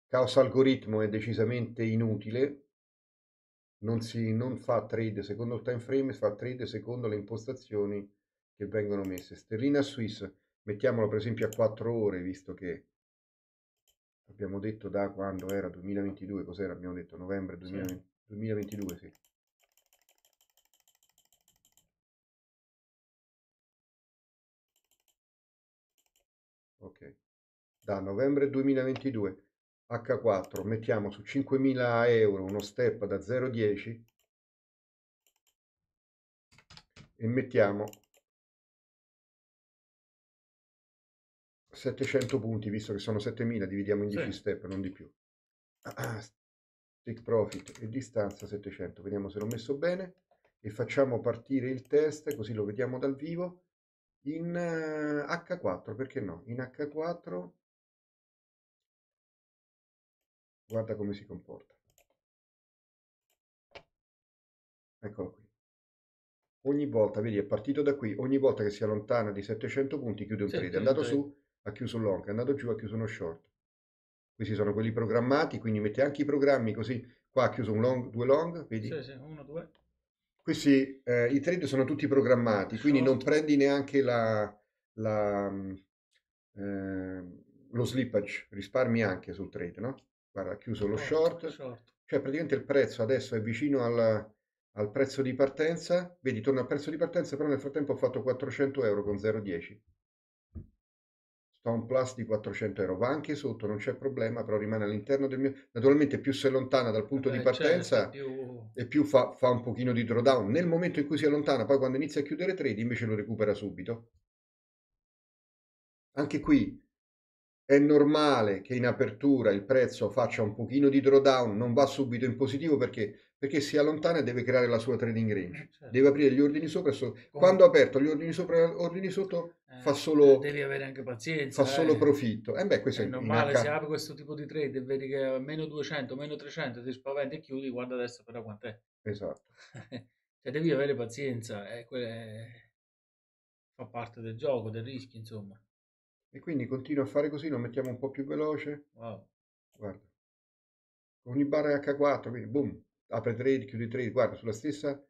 caos algoritmo è decisamente inutile, non, si, non fa trade secondo il time frame, fa trade secondo le impostazioni che vengono messe. Sterlina Swiss, mettiamolo per esempio a 4 ore, visto che abbiamo detto da quando era 2022, cos'era? Abbiamo detto novembre 2000, sì. 2022, sì. ok da novembre 2022 H4 mettiamo su 5.000 euro uno step da 0,10 e mettiamo 700 punti visto che sono 7.000 dividiamo in 10 sì. step non di più take profit e distanza 700 vediamo se l'ho messo bene e facciamo partire il test così lo vediamo dal vivo in H4, eh, perché no? In H4 guarda come si comporta. Eccolo qui. Ogni volta, vedi, è partito da qui, ogni volta che si allontana di 700 punti chiude un trade, è andato su, ha chiuso un long, è andato giù, ha chiuso uno short. Questi sono quelli programmati, quindi mette anche i programmi così. Qua ha chiuso un long, due long, vedi? Sì, sì, uno, due. Questi, eh, i trade sono tutti programmati, quindi non prendi neanche la, la, eh, lo slippage, risparmi anche sul trade, no? Guarda, chiuso certo, lo short, cioè praticamente il prezzo adesso è vicino al, al prezzo di partenza, vedi, torna al prezzo di partenza, però nel frattempo ho fatto 400 euro con 0,10. Tom Plus di 400 euro, va anche sotto, non c'è problema, però rimane all'interno del mio... Naturalmente più si allontana dal punto eh, di partenza certo, più... e più fa, fa, un pochino di drawdown. Nel momento in cui si allontana, poi quando inizia a chiudere trade, invece lo recupera subito. Anche qui è normale che in apertura il prezzo faccia un pochino di drawdown, non va subito in positivo perché perché si allontana e deve creare la sua trading range. Eh, certo. Deve aprire gli ordini sopra e Quando ha aperto gli ordini sopra e ordini sotto, eh, fa solo. Devi avere anche pazienza. Fa eh. solo profitto. E eh beh, questo è, è normale. Se apri questo tipo di trade e vedi che meno 200, meno 300, ti spaventi e chiudi, guarda adesso però quant'è. Esatto. cioè, devi avere pazienza. Eh, quelle... Eh, fa parte del gioco, del rischio, insomma. E quindi continua a fare così, lo mettiamo un po' più veloce. Wow. Guarda. Con i bar H4, quindi boom apre trade, chiude trade, guarda sulla stessa,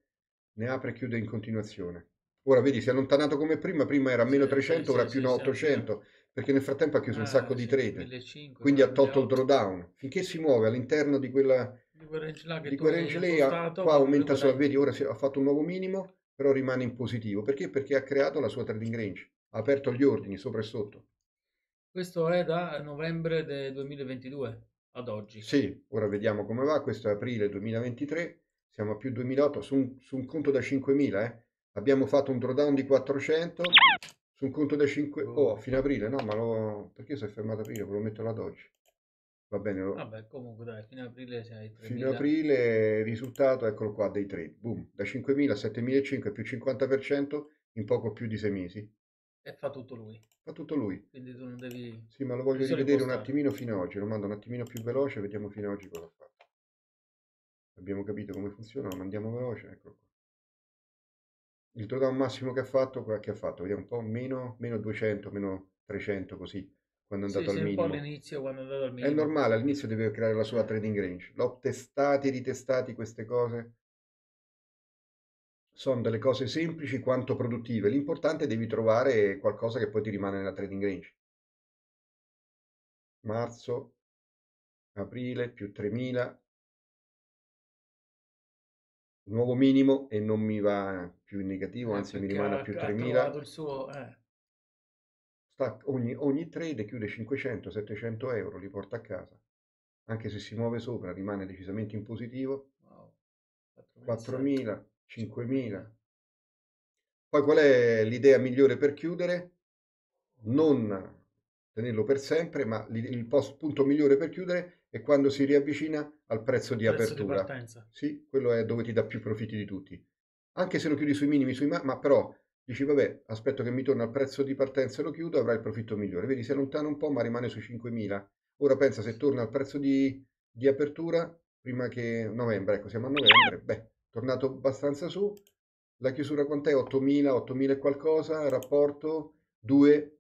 ne apre e chiude in continuazione. Ora vedi, si è allontanato come prima, prima era meno 300, ora più 800, perché nel frattempo ha chiuso un ah, sacco di trade, 1500, quindi ha tolto il drawdown. Finché si muove all'interno di quella di quel range là, lei, portato, qua aumenta solo, vedi, ora si, ha fatto un nuovo minimo, però rimane in positivo. Perché? Perché ha creato la sua trading range, ha aperto gli ordini sopra e sotto. Questo è da novembre del 2022 ad oggi. Sì, ora vediamo come va, questo è aprile 2023, siamo a più 2008 su un, su un conto da 5.000, eh. abbiamo fatto un drawdown di 400 su un conto da 5... Oh, fino aprile, no, ma lo... perché si è fermato aprile? Ve lo metto là ad oggi. Va bene, lo... Vabbè, comunque dai, fino aprile sei 3.000. Fino aprile, risultato, eccolo qua, dei trade, boom, da 5.000 a 7.500 più 50% in poco più di sei mesi. E fa tutto lui. Fa tutto lui. Quindi tu non devi... Sì, ma lo voglio rivedere un attimino fino ad oggi, lo mando un attimino più veloce, vediamo fino ad oggi cosa ha fatto. Abbiamo capito come funziona, lo mandiamo veloce, eccolo qua. Il totale massimo che ha fatto, che ha fatto, vediamo un po', meno, meno 200, meno 300, così, quando è andato sì, al minimo. un po' all'inizio quando è andato al minimo. È normale, all'inizio deve creare la sua trading range. L'ho testati, ritestati queste cose, sono delle cose semplici quanto produttive. L'importante è devi trovare qualcosa che poi ti rimane nella trading range. Marzo, aprile, più 3000. Nuovo minimo e non mi va più in negativo, anzi mi rimane più 3000. Suo, eh. Sta, ogni, ogni trade chiude 500-700 euro, li porta a casa. Anche se si muove sopra rimane decisamente in positivo. Wow. 4000 5.000. Poi qual è l'idea migliore per chiudere? Non tenerlo per sempre, ma il post, punto migliore per chiudere è quando si riavvicina al prezzo di prezzo apertura. Di sì, quello è dove ti dà più profitti di tutti. Anche se lo chiudi sui minimi, sui ma, ma però dici vabbè, aspetto che mi torna al prezzo di partenza e lo chiudo, avrai il profitto migliore. Vedi, si allontana un po', ma rimane sui 5.000. Ora pensa se torna al prezzo di, di apertura prima che novembre, ecco, siamo a novembre, beh, tornato abbastanza su. La chiusura quant'è? 8.000, 8.000 e qualcosa, rapporto 2,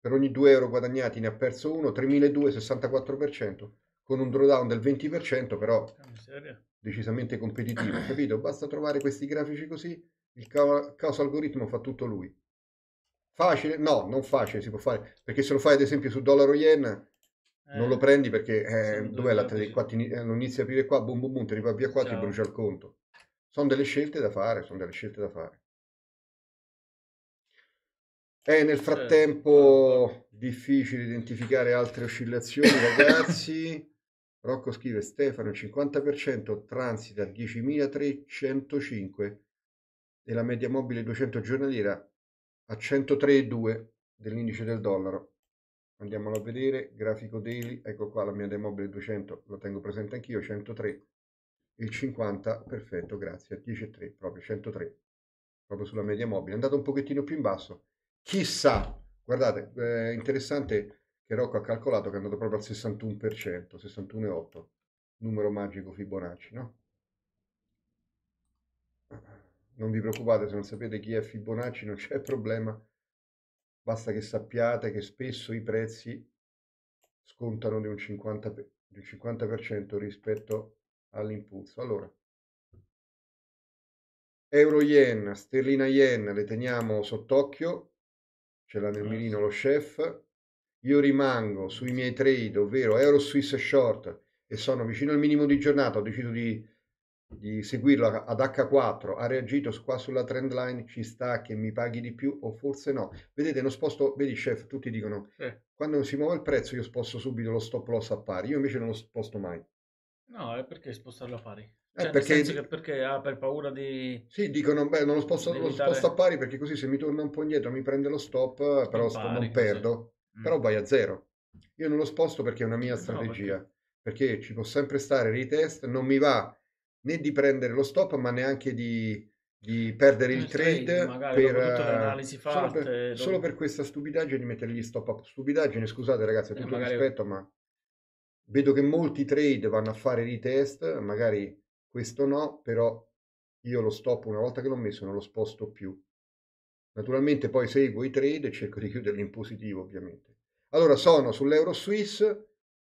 per ogni 2 euro guadagnati ne ha perso uno, 3.200, 64%, con un drawdown del 20%, però eh, decisamente competitivo, capito? Basta trovare questi grafici così, il caso algoritmo fa tutto lui. Facile? No, non facile, si può fare, perché se lo fai ad esempio su dollaro yen, non lo eh. prendi perché eh, dov'è la 3 qua eh, non inizia a aprire qua boom boom boom ti arriva via qua Ciao. ti brucia il conto sono delle scelte da fare, sono delle scelte da fare. Eh, è nel frattempo difficile identificare altre oscillazioni, ragazzi. Rocco scrive Stefano, il 50% transita 10.305 e la media mobile 200 giornaliera a 103,2 dell'indice del dollaro. Andiamolo a vedere, grafico daily, ecco qua la media mobile 200, lo tengo presente anch'io, 103 il 50 perfetto grazie 10,3 proprio 103 proprio sulla media mobile andato un pochettino più in basso chissà guardate eh, interessante che Rocco ha calcolato che è andato proprio al 61% 61,8 numero magico Fibonacci no? non vi preoccupate se non sapete chi è Fibonacci non c'è problema basta che sappiate che spesso i prezzi scontano di un 50%, di un 50 rispetto all'impulso. Allora, euro yen, sterlina yen le teniamo sott'occhio, ce l'ha nel ah. mirino lo chef. Io rimango sui miei trade, ovvero euro Swiss short, e sono vicino al minimo di giornata. Ho deciso di, di seguirla ad H4. Ha reagito qua sulla trend line. Ci sta che mi paghi di più, o forse no. Vedete, non sposto. Vedi, chef, tutti dicono eh. quando si muove il prezzo, io sposto subito lo stop loss a pari. Io invece non lo sposto mai No, è perché spostarlo a pari? Eh, cioè, eh, perché... Che, perché ah, per paura di... Sì, dicono, beh, non lo sposto, lo sposto a pari perché così se mi torna un po' indietro mi prende lo stop, però sto, pari, non perdo, così. Mm. però vai a zero. Io non lo sposto perché è una mia strategia, no, perché... perché... ci può sempre stare retest, non mi va né di prendere lo stop ma neanche di, di perdere il, il trade, trade per, analisi fatte, per, dove... solo, per, questa stupidaggine di mettere gli stop a stupidaggine, scusate ragazzi, è eh, tutto magari... rispetto ma Vedo che molti trade vanno a fare retest, magari questo no, però io lo stop una volta che l'ho messo, non lo sposto più. Naturalmente poi seguo i trade e cerco di chiuderli in positivo, ovviamente. Allora sono sull'Euro Swiss,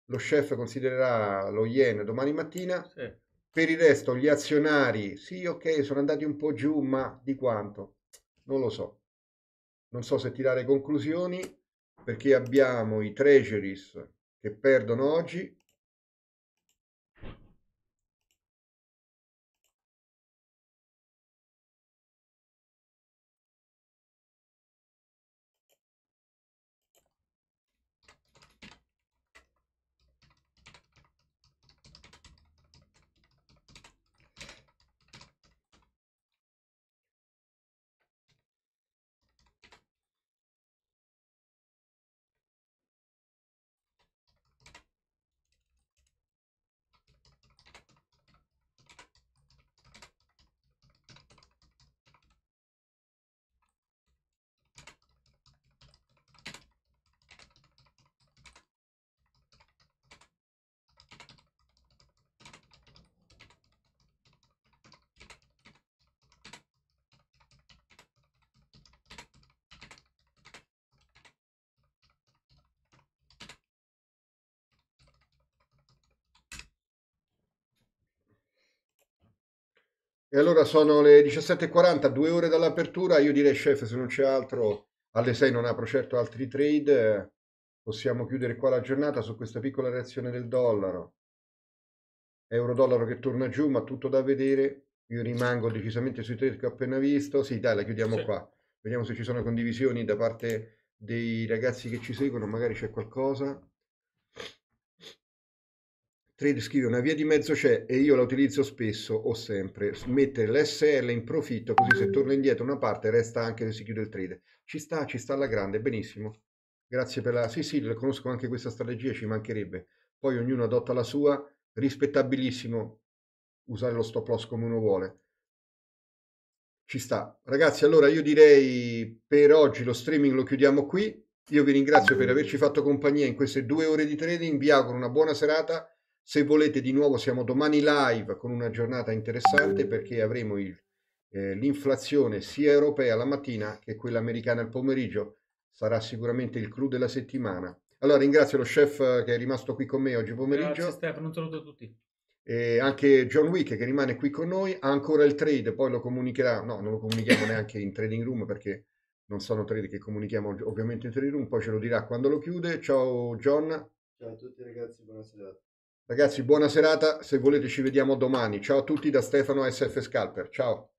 lo chef considererà lo yen domani mattina. Sì. Per il resto gli azionari, sì, ok, sono andati un po' giù, ma di quanto? Non lo so. Non so se tirare conclusioni perché abbiamo i treasuries che perdono oggi E allora sono le 17.40, due ore dall'apertura. Io direi, chef, se non c'è altro, alle 6 non apro certo altri trade. Possiamo chiudere qua la giornata su questa piccola reazione del dollaro. Euro-dollaro che torna giù, ma tutto da vedere. Io rimango decisamente sui trade che ho appena visto. Sì, dai, la chiudiamo sì. qua. Vediamo se ci sono condivisioni da parte dei ragazzi che ci seguono. Magari c'è qualcosa. Trade scrive una via di mezzo c'è e io la utilizzo spesso o sempre, mettere l'SL in profitto così se torno indietro una parte resta anche se si chiude il trade. Ci sta, ci sta alla grande, benissimo. Grazie per la... Sì, sì, conosco anche questa strategia, ci mancherebbe. Poi ognuno adotta la sua, rispettabilissimo usare lo stop loss come uno vuole. Ci sta. Ragazzi, allora io direi per oggi lo streaming lo chiudiamo qui. Io vi ringrazio per averci fatto compagnia in queste due ore di trading, vi auguro una buona serata se volete di nuovo siamo domani live con una giornata interessante perché avremo il, eh, l'inflazione sia europea la mattina che quella americana al pomeriggio. Sarà sicuramente il clou della settimana. Allora ringrazio lo chef eh, che è rimasto qui con me oggi pomeriggio. Grazie Stefano, un saluto a tutti. E anche John Wick che rimane qui con noi, ha ancora il trade, poi lo comunicherà, no, non lo comunichiamo neanche in trading room perché non sono trade che comunichiamo ovviamente in trading room, poi ce lo dirà quando lo chiude. Ciao John. Ciao a tutti ragazzi, buona serata. Ragazzi, buona serata, se volete ci vediamo domani. Ciao a tutti da Stefano SF Scalper. Ciao.